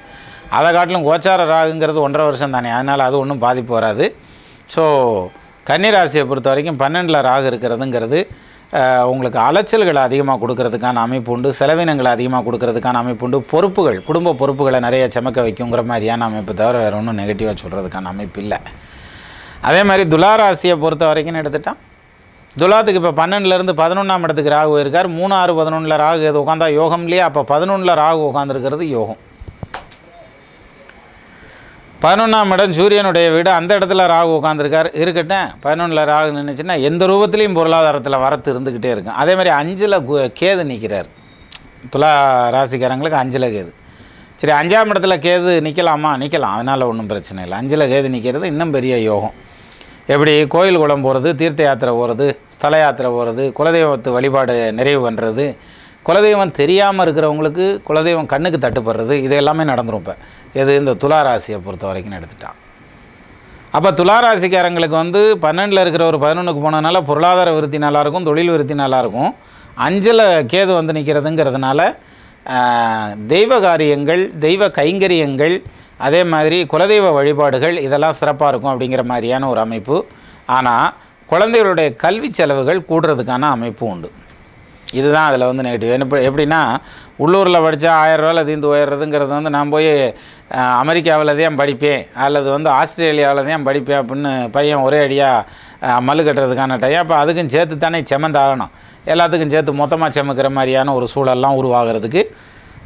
அதை காட்டிலும் கோச்சார ராகுங்கிறது ஒன்றரை வருஷம் தானே அதனால் அது ஒன்றும் பாதிப்பு வராது ஸோ கன்னிராசியை பொறுத்த வரைக்கும் பன்னெண்டில் ராகு இருக்கிறதுங்கிறது உங்களுக்கு அலைச்சல்களை அதிகமாக கொடுக்கறதுக்கான அமைப்பு உண்டு செலவினங்களை அதிகமாக கொடுக்கறதுக்கான அமைப்பு உண்டு பொறுப்புகள் குடும்ப பொறுப்புகளை நிறைய சமக்க வைக்குங்கிற மாதிரியான அமைப்பு தவிர வேறு ஒன்றும் நெகட்டிவாக சொல்கிறதுக்கான அமைப்பு இல்லை அதே மாதிரி துலாராசியை பொறுத்த வரைக்கும் எடுத்துட்டால் துலாத்துக்கு இப்போ பன்னெண்டுலேருந்து பதினொன்றாம் இடத்துக்கு ராகு இருக்கார் மூணு ஆறு பதினொன்றில் ராகு எது உட்காந்தா யோகம் இல்லையா அப்போ பதினொன்றில் ராகு உட்காந்துருக்கிறது யோகம் பதினொன்றாம் இடம் சூரியனுடைய வீடு அந்த இடத்துல ராகு உட்காந்துருக்கார் இருக்கட்டும் பதினொன்றில் ராகு நின்றுச்சுன்னா எந்த ரூபத்துலேயும் பொருளாதாரத்தில் வரத்து இருந்துக்கிட்டே இருக்கும் அதே மாதிரி அஞ்சில் கேது நிற்கிறார் துலா ராசிக்காரங்களுக்கு அஞ்சில் கேது சரி அஞ்சாம் இடத்துல கேது நிற்கலாமா நிற்கலாம் அதனால் ஒன்றும் பிரச்சனை இல்லை அஞ்சில் கேது நிற்கிறது இன்னும் பெரிய யோகம் எப்படி கோயில் குளம் போகிறது தீர்த்த யாத்திரை போகிறது ஸ்தல யாத்திரை போகிறது குலதெய்வத்து வழிபாடு நிறைவு பண்ணுறது குலதெய்வம் தெரியாமல் இருக்கிறவங்களுக்கு குலதெய்வம் கண்ணுக்கு தட்டுப்படுறது இது எல்லாமே நடந்துடும் இப்போ எது இந்த துளாராசியை பொறுத்த வரைக்கும் எடுத்துட்டான் அப்போ துளாராசிக்காரங்களுக்கு வந்து பன்னெண்டில் இருக்கிற ஒரு பதினொன்றுக்கு போனதுனால பொருளாதார விருத்தி நல்லாயிருக்கும் தொழில் விருத்தி நல்லாயிருக்கும் அஞ்சில் கேது வந்து நிற்கிறதுங்கிறதுனால தெய்வ காரியங்கள் தெய்வ கைங்கரியங்கள் அதே மாதிரி குலதெய்வ வழிபாடுகள் இதெல்லாம் சிறப்பாக இருக்கும் அப்படிங்கிற மாதிரியான ஒரு அமைப்பு ஆனால் குழந்தைகளுடைய கல்வி செலவுகள் கூடுறதுக்கான அமைப்பு உண்டு இதுதான் அதில் வந்து நெகட்டிவ் என்ன எப்படின்னா உள்ளூரில் படித்தா ஆயிரரூவாவில் தீர்ந்து உயர்றதுங்கிறது வந்து நான் போய் அமெரிக்காவில் தான் படிப்பேன் அல்லது வந்து ஆஸ்திரேலியாவில் தான் படிப்பேன் அப்படின்னு பையன் ஒரே அடியாக மல்லு கட்டுறதுக்கான டைம் அப்போ அதுக்கும் சேர்த்து தானே ஆகணும் எல்லாத்துக்கும் சேர்த்து மொத்தமாக செமக்கிற மாதிரியான ஒரு சூழல்லாம் உருவாகிறதுக்கு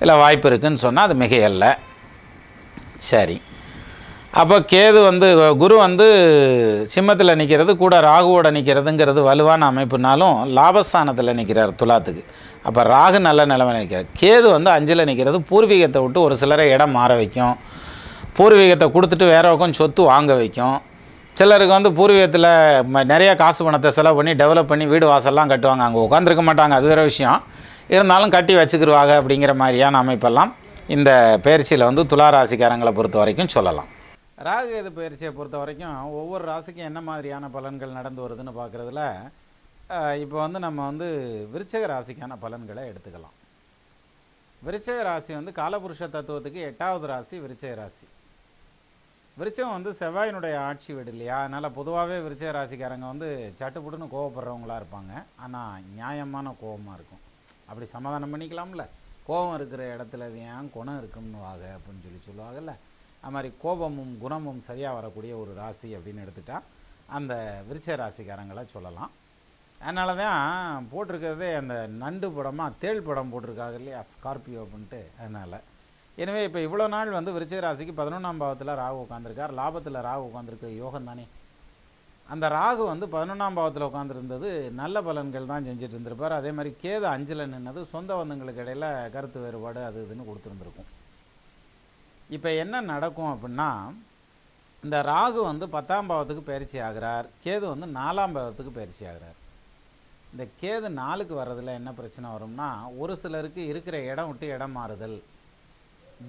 இல்லை வாய்ப்பு இருக்குதுன்னு சொன்னால் அது மிகையல்ல சரி அப்போ கேது வந்து குரு வந்து சிம்மத்தில் நிற்கிறது கூட ராகுவோட நிற்கிறதுங்கிறது வலுவான அமைப்புனாலும் லாபஸ்தானத்தில் நிற்கிறார் துலாத்துக்கு அப்போ ராகு நல்ல நிலைமையில் நிற்கிறார் கேது வந்து அஞ்சில் நிற்கிறது பூர்வீகத்தை விட்டு ஒரு சிலரை இடம் மாற வைக்கும் பூர்வீகத்தை கொடுத்துட்டு வேற பக்கம் சொத்து வாங்க வைக்கும் சிலருக்கு வந்து பூர்வீகத்தில் நிறைய காசு பணத்தை செலவு பண்ணி டெவலப் பண்ணி வீடு வாசல்லாம் கட்டுவாங்க அங்கே உட்காந்துருக்க மாட்டாங்க அது வேறு விஷயம் இருந்தாலும் கட்டி வச்சுக்கிடுவாங்க அப்படிங்கிற மாதிரியான அமைப்பெல்லாம் இந்த பயிற்சியில் வந்து துளாராசிக்காரங்களை பொறுத்த வரைக்கும் சொல்லலாம் ராகுகேது பயிற்சியை பொறுத்த வரைக்கும் ஒவ்வொரு ராசிக்கும் என்ன மாதிரியான பலன்கள் நடந்து வருதுன்னு பார்க்குறதுல இப்போ வந்து நம்ம வந்து விருச்சக ராசிக்கான பலன்களை எடுத்துக்கலாம் விருச்சக ராசி வந்து காலபுருஷ தத்துவத்துக்கு எட்டாவது ராசி விருச்சக ராசி விருச்சகம் வந்து செவ்வாயினுடைய ஆட்சி வீடு இல்லையா அதனால் பொதுவாகவே விருச்சக ராசிக்காரங்க வந்து சட்டுப்புட்டுன்னு கோவப்படுறவங்களாக இருப்பாங்க ஆனால் நியாயமான கோபமாக இருக்கும் அப்படி சமாதானம் பண்ணிக்கலாம்ல கோபம் இருக்கிற இடத்துல அது ஏன் குணம் இருக்கும்னு வாங்க அப்படின்னு சொல்லி சொல்லுவாங்கல்ல அது மாதிரி கோபமும் குணமும் சரியாக வரக்கூடிய ஒரு ராசி அப்படின்னு எடுத்துட்டால் அந்த விருச்ச ராசிக்காரங்களை சொல்லலாம் அதனால தான் போட்டிருக்கிறதே அந்த நண்டு படமாக தேள் படம் போட்டிருக்காங்க இல்லையா ஸ்கார்பியோ அப்படின்ட்டு அதனால் எனவே இப்போ இவ்வளோ நாள் வந்து விருச்ச ராசிக்கு பதினொன்றாம் பாவத்தில் ராகு உட்காந்துருக்கார் லாபத்தில் ராகு உட்காந்துருக்க யோகம் தானே அந்த ராகு வந்து பதினொன்றாம் பாவத்தில் உட்காந்துருந்தது நல்ல பலன்கள் தான் செஞ்சுட்டு இருந்திருப்பார் அதே மாதிரி கேது அஞ்சில் நின்னது சொந்த பந்தங்களுக்கு இடையில் கருத்து வேறுபாடு அது இதுன்னு கொடுத்துருந்துருக்கும் இப்போ என்ன நடக்கும் அப்படின்னா இந்த ராகு வந்து பத்தாம் பாவத்துக்கு பயிற்சி ஆகிறார் கேது வந்து நாலாம் பாவத்துக்கு பயிற்சி ஆகிறார் இந்த கேது நாலுக்கு வர்றதில் என்ன பிரச்சனை வரும்னா ஒரு சிலருக்கு இருக்கிற இடம் விட்டு இடம் மாறுதல்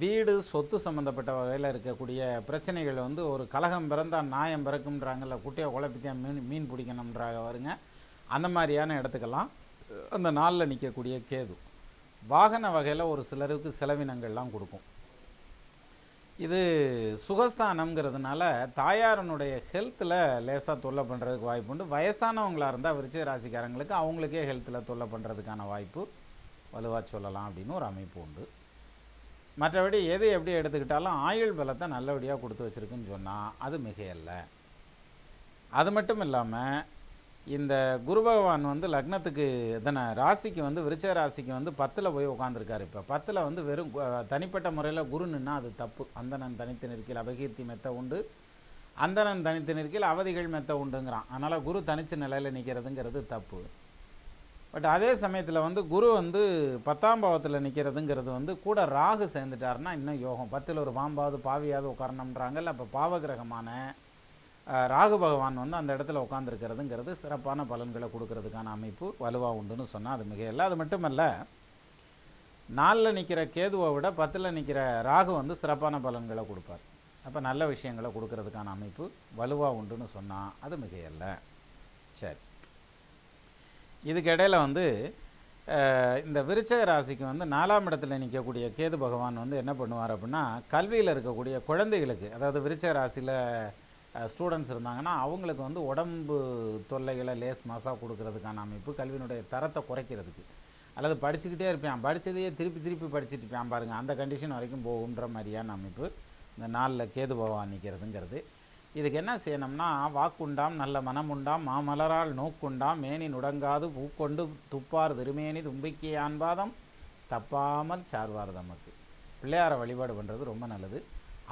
வீடு சொத்து சம்மந்தப்பட்ட வகையில் இருக்கக்கூடிய பிரச்சனைகள் வந்து ஒரு கலகம் பிறந்தால் நாயம் பிறக்கும்ன்றாங்கல்ல குட்டியை குழப்பித்தான் மீன் மீன் பிடிக்கணுன்றாக வருங்க அந்த மாதிரியான இடத்துக்கெல்லாம் அந்த நாளில் நிற்கக்கூடிய கேது வாகன வகையில் ஒரு சிலருக்கு செலவினங்கள்லாம் கொடுக்கும் இது சுகஸ்தானம்ங்கிறதுனால தாயாரனுடைய ஹெல்த்தில் லேசாக தொல்லை பண்ணுறதுக்கு வாய்ப்பு உண்டு வயசானவங்களாக இருந்தால் விருச்சிக ராசிக்காரங்களுக்கு அவங்களுக்கே ஹெல்த்தில் தொல்லை பண்ணுறதுக்கான வாய்ப்பு வலுவாக சொல்லலாம் அப்படின்னு ஒரு அமைப்பு உண்டு மற்றபடி எது எப்படி எடுத்துக்கிட்டாலும் ஆயுள் பலத்தை நல்லபடியாக கொடுத்து வச்சுருக்குன்னு சொன்னால் அது மிகையல்ல அது மட்டும் இல்லாமல் இந்த குரு பகவான் வந்து லக்னத்துக்கு இதனை ராசிக்கு வந்து விருச்ச ராசிக்கு வந்து பத்தில் போய் உட்காந்துருக்காரு இப்போ பத்தில் வந்து வெறும் தனிப்பட்ட முறையில் குரு அது தப்பு அந்தணன் தனித்து நிற்கில் அபகீர்த்தி மெத்த உண்டு அந்தணன் தனித்து நிற்கில் அவதிகள் மெத்த உண்டுங்கிறான் அதனால் குரு தனிச்ச நிலையில் நிற்கிறதுங்கிறது தப்பு பட் அதே சமயத்தில் வந்து குரு வந்து பத்தாம் பாவத்தில் நிற்கிறதுங்கிறது வந்து கூட ராகு சேர்ந்துட்டாருன்னா இன்னும் யோகம் பத்தில் ஒரு பாம்பாவது பாவியாவது உட்காரணுன்றாங்கல்ல அப்போ பாவகிரகமான ராகு பகவான் வந்து அந்த இடத்துல உட்காந்துருக்கிறதுங்கிறது சிறப்பான பலன்களை கொடுக்கறதுக்கான அமைப்பு வலுவாக உண்டுன்னு சொன்னால் அது மிக இல்லை அது மட்டுமல்ல நாலில் நிற்கிற கேதுவை விட பத்தில் நிற்கிற ராகு வந்து சிறப்பான பலன்களை கொடுப்பார் அப்போ நல்ல விஷயங்களை கொடுக்கறதுக்கான அமைப்பு வலுவாக உண்டுன்னு சொன்னால் அது மிகையல்ல சரி இதுக்கிடையில் வந்து இந்த விருச்சக ராசிக்கு வந்து நாலாம் இடத்துல நிற்கக்கூடிய கேது பகவான் வந்து என்ன பண்ணுவார் அப்படின்னா கல்வியில் இருக்கக்கூடிய குழந்தைகளுக்கு அதாவது விருச்சக ராசியில் ஸ்டூடெண்ட்ஸ் இருந்தாங்கன்னா அவங்களுக்கு வந்து உடம்பு தொல்லைகளை லேஸ் மாசாக கொடுக்கறதுக்கான அமைப்பு கல்வியினுடைய தரத்தை குறைக்கிறதுக்கு அல்லது படிச்சுக்கிட்டே இருப்பேன் படித்ததையே திருப்பி திருப்பி படிச்சுட்டு இருப்பேன் பாருங்கள் அந்த கண்டிஷன் வரைக்கும் போகுன்ற மாதிரியான அமைப்பு இந்த நாளில் கேது பகவான் நிற்கிறதுங்கிறது இதுக்கு என்ன செய்யணும்னா வாக்குண்டாம் நல்ல மனம் உண்டாம் மாமலரால் நோக்குண்டாம் மேனி நுடங்காது பூக்கொண்டு துப்பார் திருமேனி ஆன்பாதம் தப்பாமல் சார்வார் தமக்கு பிள்ளையாரை வழிபாடு பண்ணுறது ரொம்ப நல்லது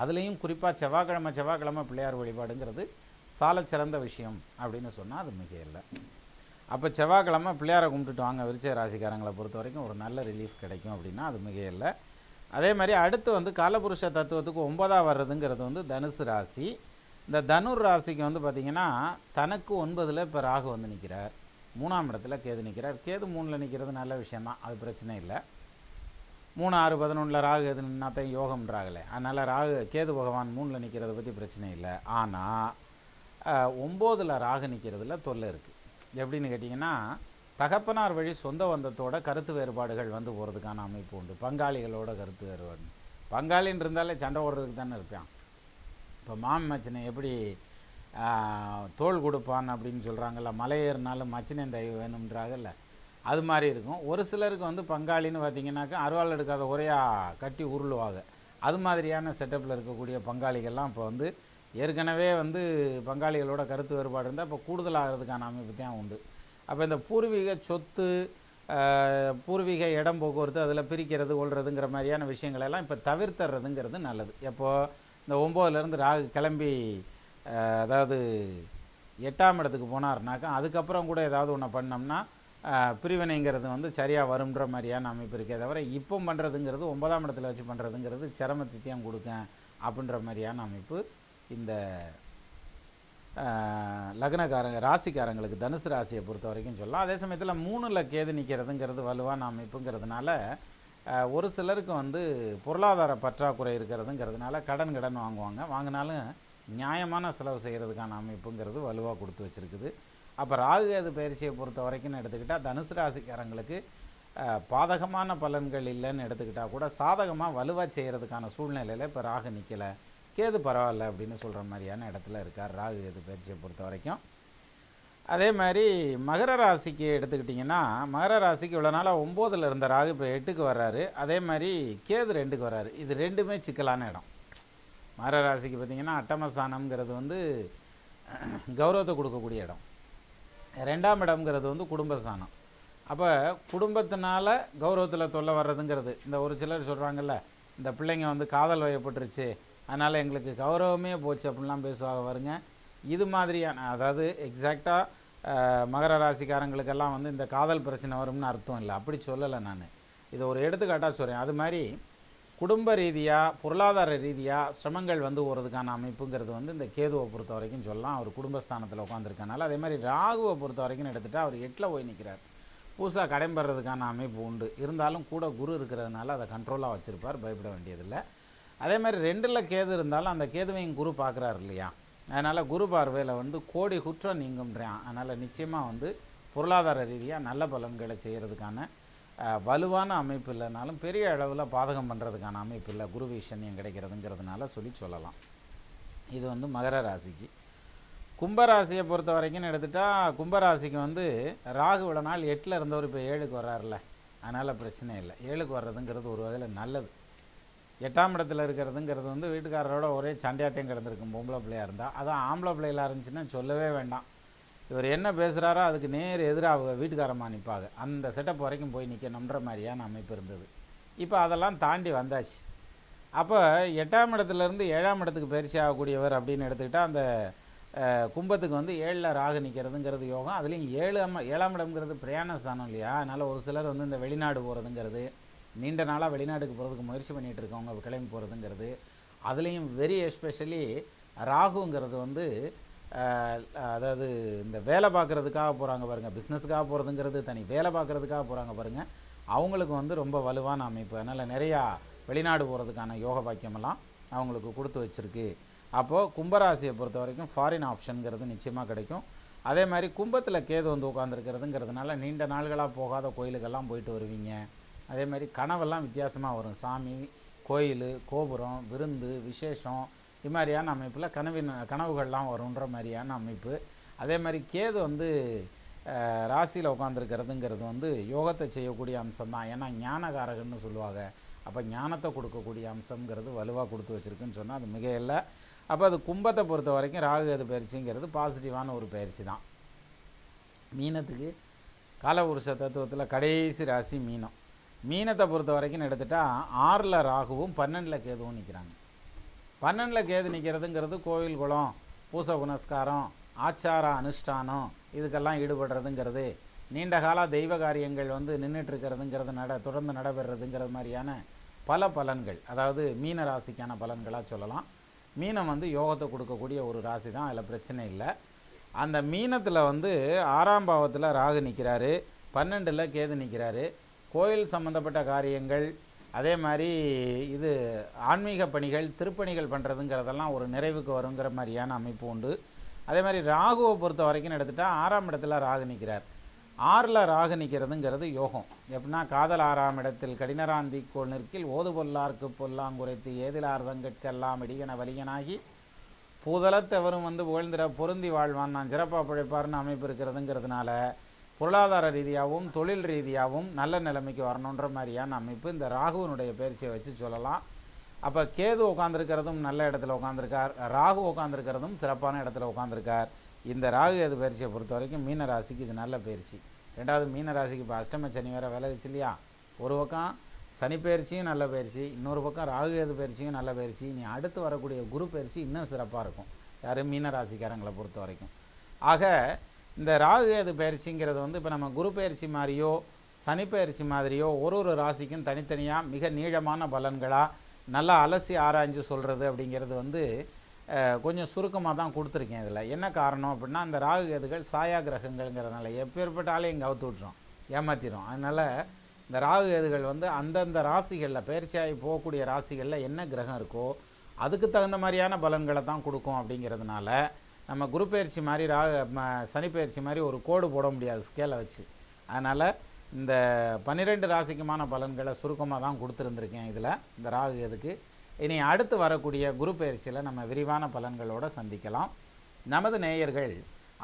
அதுலேயும் குறிப்பாக செவ்வாய்க்கிழமை செவ்வாய்க்கிழமை பிள்ளையார் வழிபாடுங்கிறது சால சிறந்த விஷயம் அப்படின்னு சொன்னால் அது மிக இல்லை அப்போ செவ்வாய்க்கிழமை பிள்ளையாரை கும்பிட்டுட்டு வாங்க விருச்ச ராசிக்காரங்களை பொறுத்த வரைக்கும் ஒரு நல்ல ரிலீஃப் கிடைக்கும் அப்படின்னா அது மிக இல்லை அதே மாதிரி அடுத்து வந்து காலபுருஷ தத்துவத்துக்கு ஒன்பதாக வர்றதுங்கிறது வந்து தனுசு ராசி இந்த தனுர் ராசிக்கு வந்து பார்த்திங்கன்னா தனக்கு ஒன்பதில் இப்போ ராகு வந்து நிற்கிறார் மூணாம் இடத்துல கேது நிற்கிறார் கேது மூணில் நிற்கிறது நல்ல விஷயந்தான் அது பிரச்சனை இல்லை மூணு ஆறு பதினொன்றில் ராகு எது நின்னாத்தையும் யோகம்ன்றாகலை அதனால் ராகு கேது பகவான் மூணில் நிற்கிறத பற்றி பிரச்சனை இல்லை ஆனால் ஒம்போதில் ராகு நிற்கிறதுல தொல்லை இருக்குது எப்படின்னு கேட்டிங்கன்னா தகப்பனார் வழி சொந்த வந்தத்தோட கருத்து வேறுபாடுகள் வந்து போகிறதுக்கான அமைப்பு உண்டு பங்காளிகளோட கருத்து வேறுபாடு பங்காளின்னு இருந்தாலே சண்டை ஓடுறதுக்கு தானே இருப்பான் இப்போ மாமச்சனை எப்படி தோல் கொடுப்பான் அப்படின்னு சொல்கிறாங்கல்ல மலை ஏறினாலும் தயவு தெய்வம் வேணுன்றாங்கல்ல அது மாதிரி இருக்கும் ஒரு சிலருக்கு வந்து பங்காளின்னு பார்த்திங்கனாக்கா அருவாள் எடுக்காத உரையாக கட்டி உருளுவாங்க அது மாதிரியான செட்டப்பில் இருக்கக்கூடிய பங்காளிகள்லாம் இப்போ வந்து ஏற்கனவே வந்து பங்காளிகளோட கருத்து வேறுபாடு இருந்தால் இப்போ கூடுதலாகிறதுக்கான அமைப்பு தான் உண்டு அப்போ இந்த பூர்வீக சொத்து பூர்வீக இடம் போக்குவரத்து அதில் பிரிக்கிறது கொள்றதுங்கிற மாதிரியான விஷயங்களெல்லாம் இப்போ தவிர்த்துறதுங்கிறது நல்லது எப்போது இந்த ஒம்போதுலேருந்து ராகு கிளம்பி அதாவது எட்டாம் இடத்துக்கு போனார்னாக்கா அதுக்கப்புறம் கூட ஏதாவது ஒன்று பண்ணோம்னா பிரிவினைங்கிறது வந்து சரியாக வரும்ன்ற மாதிரியான அமைப்பு இருக்கே தவிர இப்போ பண்ணுறதுங்கிறது ஒன்பதாம் இடத்துல வச்சு பண்ணுறதுங்கிறது சிரமத்தித்தியம் கொடுக்கேன் அப்படின்ற மாதிரியான அமைப்பு இந்த லக்னக்காரங்க ராசிக்காரங்களுக்கு தனுசு ராசியை பொறுத்த வரைக்கும் சொல்லலாம் அதே சமயத்தில் மூணில் கேது நிற்கிறதுங்கிறது வலுவான அமைப்புங்கிறதுனால ஒரு சிலருக்கு வந்து பொருளாதார பற்றாக்குறை இருக்கிறதுங்கிறதுனால கடன் கடன் வாங்குவாங்க வாங்கினாலும் நியாயமான செலவு செய்கிறதுக்கான அமைப்புங்கிறது வலுவாக கொடுத்து வச்சுருக்குது அப்போ ராகு கேது பயிற்சியை பொறுத்த வரைக்கும்னு எடுத்துக்கிட்டால் தனுசு ராசிக்காரங்களுக்கு பாதகமான பலன்கள் இல்லைன்னு எடுத்துக்கிட்டால் கூட சாதகமாக வலுவாக செய்கிறதுக்கான சூழ்நிலையில் இப்போ ராகு நிற்கலை கேது பரவாயில்ல அப்படின்னு சொல்கிற மாதிரியான இடத்துல இருக்கார் ராகு கேது பயிற்சியை பொறுத்த வரைக்கும் அதே மாதிரி மகர ராசிக்கு எடுத்துக்கிட்டிங்கன்னா மகர ராசிக்கு இவ்வளோ நாளாக ஒம்போதில் இருந்த ராகு இப்போ எட்டுக்கு வர்றாரு அதே மாதிரி கேது ரெண்டுக்கு வர்றாரு இது ரெண்டுமே சிக்கலான இடம் மகர ராசிக்கு பார்த்திங்கன்னா அட்டமஸ்தானம்ங்கிறது வந்து கௌரவத்தை கொடுக்கக்கூடிய இடம் ரெண்டாம் இடம்ங்கிறது வந்து குடும்பஸ்தானம் அப்போ குடும்பத்தினால் கௌரவத்தில் தொல்லை வர்றதுங்கிறது இந்த ஒரு சிலர் சொல்கிறாங்கல்ல இந்த பிள்ளைங்க வந்து காதல் வயப்பட்டுருச்சு அதனால் எங்களுக்கு கௌரவமே போச்சு அப்படின்லாம் பேசுவாங்க வருங்க இது மாதிரியான அதாவது எக்ஸாக்டாக மகர ராசிக்காரங்களுக்கெல்லாம் வந்து இந்த காதல் பிரச்சனை வரும்னு அர்த்தம் இல்லை அப்படி சொல்லலை நான் இதை ஒரு எடுத்துக்காட்டாக சொல்கிறேன் அது மாதிரி குடும்ப ரீதியாக பொருளாதார ரீதியாக சிரமங்கள் வந்து ஓறதுக்கான அமைப்புங்கிறது வந்து இந்த கேதுவை பொறுத்த வரைக்கும் சொல்லலாம் அவர் குடும்பஸ்தானத்தில் உட்காந்துருக்கனால அதே மாதிரி ராகுவை பொறுத்த வரைக்கும் எடுத்துகிட்டு அவர் எட்டில் போய் நிற்கிறார் புதுசாக கடைபெறதுக்கான அமைப்பு உண்டு இருந்தாலும் கூட குரு இருக்கிறதுனால அதை கண்ட்ரோலாக வச்சுருப்பார் பயப்பட வேண்டியதில்லை அதே மாதிரி ரெண்டில் கேது இருந்தாலும் அந்த கேதுவையும் குரு பார்க்குறாரு இல்லையா அதனால் குரு பார்வையில் வந்து கோடி குற்றம் நீங்கும்ன்றான் அதனால் நிச்சயமாக வந்து பொருளாதார ரீதியாக நல்ல பலன்களை செய்கிறதுக்கான வலுவான அமைப்பு இல்லைனாலும் பெரிய அளவில் பாதகம் பண்ணுறதுக்கான அமைப்பு இல்லை குரு வீஷன்யம் கிடைக்கிறதுங்கிறதுனால சொல்லி சொல்லலாம் இது வந்து மகர ராசிக்கு கும்பராசியை பொறுத்த வரைக்கும் எடுத்துட்டால் கும்பராசிக்கு வந்து ராகு நாள் எட்டில் இருந்தவர் இப்போ ஏழுக்கு வர்றாருல அதனால் பிரச்சனை இல்லை ஏழுக்கு வர்றதுங்கிறது ஒரு வகையில் நல்லது எட்டாம் இடத்துல இருக்கிறதுங்கிறது வந்து வீட்டுக்காரரோட ஒரே சண்டையாத்தையும் கிடந்திருக்கும் பொம்பளை பிள்ளையாக இருந்தால் அதான் ஆம்பளை பிள்ளையில இருந்துச்சுன்னா சொல்லவே வேண்டாம் இவர் என்ன பேசுகிறாரோ அதுக்கு நேர் எதிராக அவங்க வீட்டுக்காரமாக நிற்பாங்க அந்த செட்டப் வரைக்கும் போய் நம்புற மாதிரியான அமைப்பு இருந்தது இப்போ அதெல்லாம் தாண்டி வந்தாச்சு அப்போ எட்டாம் இடத்துலேருந்து ஏழாம் இடத்துக்கு பயிற்சி ஆகக்கூடியவர் அப்படின்னு எடுத்துக்கிட்டால் அந்த கும்பத்துக்கு வந்து ஏழில் ராகு நிற்கிறதுங்கிறது யோகம் அதுலேயும் ஏழு ஏழாம் இடம்ங்கிறது பிரயாணஸ்தானம் இல்லையா அதனால் ஒரு சிலர் வந்து இந்த வெளிநாடு போகிறதுங்கிறது நீண்ட நாளாக வெளிநாட்டுக்கு போகிறதுக்கு முயற்சி பண்ணிகிட்டு இருக்கவங்க கிளம்பி போகிறதுங்கிறது அதுலேயும் வெரி எஸ்பெஷலி ராகுங்கிறது வந்து அதாவது இந்த வேலை பார்க்குறதுக்காக போகிறாங்க பாருங்கள் பிஸ்னஸுக்காக போகிறதுங்கிறது தனி வேலை பார்க்குறதுக்காக போகிறாங்க பாருங்கள் அவங்களுக்கு வந்து ரொம்ப வலுவான அமைப்பு அதனால் நிறையா வெளிநாடு போகிறதுக்கான யோக பாக்கியமெல்லாம் அவங்களுக்கு கொடுத்து வச்சுருக்கு அப்போது கும்பராசியை பொறுத்த வரைக்கும் ஃபாரின் ஆப்ஷனுங்கிறது நிச்சயமாக கிடைக்கும் அதே மாதிரி கும்பத்தில் கேது வந்து உட்காந்துருக்கிறதுங்கிறதுனால நீண்ட நாள்களாக போகாத கோயிலுக்கெல்லாம் போயிட்டு வருவீங்க அதே மாதிரி கனவெல்லாம் வித்தியாசமாக வரும் சாமி கோயில் கோபுரம் விருந்து விசேஷம் இம்மாதிரியான அமைப்பில் கனவின் கனவுகள்லாம் வரும்ன்ற மாதிரியான அமைப்பு அதே மாதிரி கேது வந்து ராசியில் உட்காந்துருக்கிறதுங்கிறது வந்து யோகத்தை செய்யக்கூடிய அம்சம்தான் ஏன்னா ஞானகாரகன்னு சொல்லுவாங்க அப்போ ஞானத்தை கொடுக்கக்கூடிய அம்சங்கிறது வலுவாக கொடுத்து வச்சுருக்குன்னு சொன்னால் அது மிக இல்லை அப்போ அது கும்பத்தை பொறுத்த வரைக்கும் ராகு அது பயிற்சிங்கிறது பாசிட்டிவான ஒரு பயிற்சி தான் மீனத்துக்கு காலபுருஷ தத்துவத்தில் கடைசி ராசி மீனம் மீனத்தை பொறுத்த வரைக்கும் எடுத்துட்டால் ஆறில் ராகுவும் பன்னெண்டில் கேதுவும் நிற்கிறாங்க பன்னெண்டில் கேது நிற்கிறதுங்கிறது கோவில் குளம் பூச புனஸ்காரம் ஆச்சார அனுஷ்டானம் இதுக்கெல்லாம் ஈடுபடுறதுங்கிறது நீண்டகால தெய்வ காரியங்கள் வந்து நின்றுட்டுருக்கிறதுங்கிறது நட தொடர்ந்து நடைபெறதுங்கிறது மாதிரியான பல பலன்கள் அதாவது மீன ராசிக்கான பலன்களாக சொல்லலாம் மீனம் வந்து யோகத்தை கொடுக்கக்கூடிய ஒரு ராசி தான் அதில் பிரச்சனை இல்லை அந்த மீனத்தில் வந்து ஆறாம் பாவத்தில் ராகு நிற்கிறாரு பன்னெண்டில் கேது நிற்கிறாரு கோயில் சம்மந்தப்பட்ட காரியங்கள் அதே மாதிரி இது ஆன்மீக பணிகள் திருப்பணிகள் பண்ணுறதுங்கிறதெல்லாம் ஒரு நிறைவுக்கு வருங்கிற மாதிரியான அமைப்பு உண்டு அதே மாதிரி ராகுவை பொறுத்த வரைக்கும் எடுத்துகிட்டால் ஆறாம் இடத்துல ராகு நிற்கிறார் ஆறில் ராகு நிற்கிறதுங்கிறது யோகம் எப்படின்னா காதல் ஆறாம் இடத்தில் கடினராந்தி கோள் நிற்கில் ஓது பொல்லார்க்கு பொல்லாங்குறைத்து ஏதில் ஆர்தங்கட்கெல்லாம் இடிகன வலியனாகி பூதளத்தவரும் வந்து புகழ்ந்திட பொருந்தி வாழ்வான் நான் சிறப்பாக பிழைப்பார்னு அமைப்பு இருக்கிறதுங்கிறதுனால பொருளாதார ரீதியாகவும் தொழில் ரீதியாகவும் நல்ல நிலைமைக்கு வரணுன்ற மாதிரியான அமைப்பு இந்த ராகுவனுடைய பயிற்சியை வச்சு சொல்லலாம் அப்போ கேது உட்காந்துருக்கிறதும் நல்ல இடத்துல உட்காந்துருக்கார் ராகு உட்காந்துருக்கிறதும் சிறப்பான இடத்துல உட்காந்துருக்கார் இந்த ராகு எது பயிற்சியை பொறுத்த வரைக்கும் மீன ராசிக்கு இது நல்ல பயிற்சி ரெண்டாவது மீன ராசிக்கு இப்போ அஷ்டம சனி வேறு விலகிச்சு இல்லையா ஒரு பக்கம் சனி பயிற்சியும் நல்ல பயிற்சி இன்னொரு பக்கம் ராகு எது பயிற்சியும் நல்ல பயிற்சி நீ அடுத்து வரக்கூடிய குரு பயிற்சி இன்னும் சிறப்பாக இருக்கும் யார் மீன ராசிக்காரங்களை பொறுத்த வரைக்கும் ஆக இந்த ராகு கேது பயிற்சிங்கிறது வந்து இப்போ நம்ம குரு பயிற்சி மாதிரியோ சனி பயிற்சி மாதிரியோ ஒரு ஒரு ராசிக்கும் தனித்தனியாக மிக நீளமான பலன்களாக நல்லா அலசி ஆராய்ஞ்சு சொல்கிறது அப்படிங்கிறது வந்து கொஞ்சம் சுருக்கமாக தான் கொடுத்துருக்கேன் இதில் என்ன காரணம் அப்படின்னா அந்த ராகு கேதுகள் சாயா கிரகங்கள்ங்கிறதுனால எப்பேற்பட்டாலே இங்கே அவுத்து விட்றோம் ஏமாத்திடும் அதனால் இந்த ராகு கேதுகள் வந்து அந்தந்த ராசிகளில் பயிற்சியாகி போகக்கூடிய ராசிகளில் என்ன கிரகம் இருக்கோ அதுக்கு தகுந்த மாதிரியான பலன்களை தான் கொடுக்கும் அப்படிங்கிறதுனால நம்ம குரு பயிற்சி மாதிரி ரா சனி பயிற்சி மாதிரி ஒரு கோடு போட முடியாது ஸ்கேலை வச்சு அதனால் இந்த பன்னிரெண்டு ராசிக்குமான பலன்களை சுருக்கமாக தான் கொடுத்துருந்துருக்கேன் இதில் இந்த ராகு எதுக்கு இனி அடுத்து வரக்கூடிய குரு பயிற்சியில் நம்ம விரிவான பலன்களோடு சந்திக்கலாம் நமது நேயர்கள்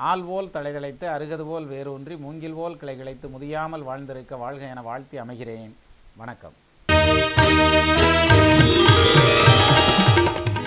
ஆள் போல் தலைதலைத்து அருகது போல் வேரூன்றி மூங்கில் போல் கிளை கிளைத்து முதியாமல் வாழ்ந்திருக்க வாழ்க என வாழ்த்தி அமைகிறேன் வணக்கம்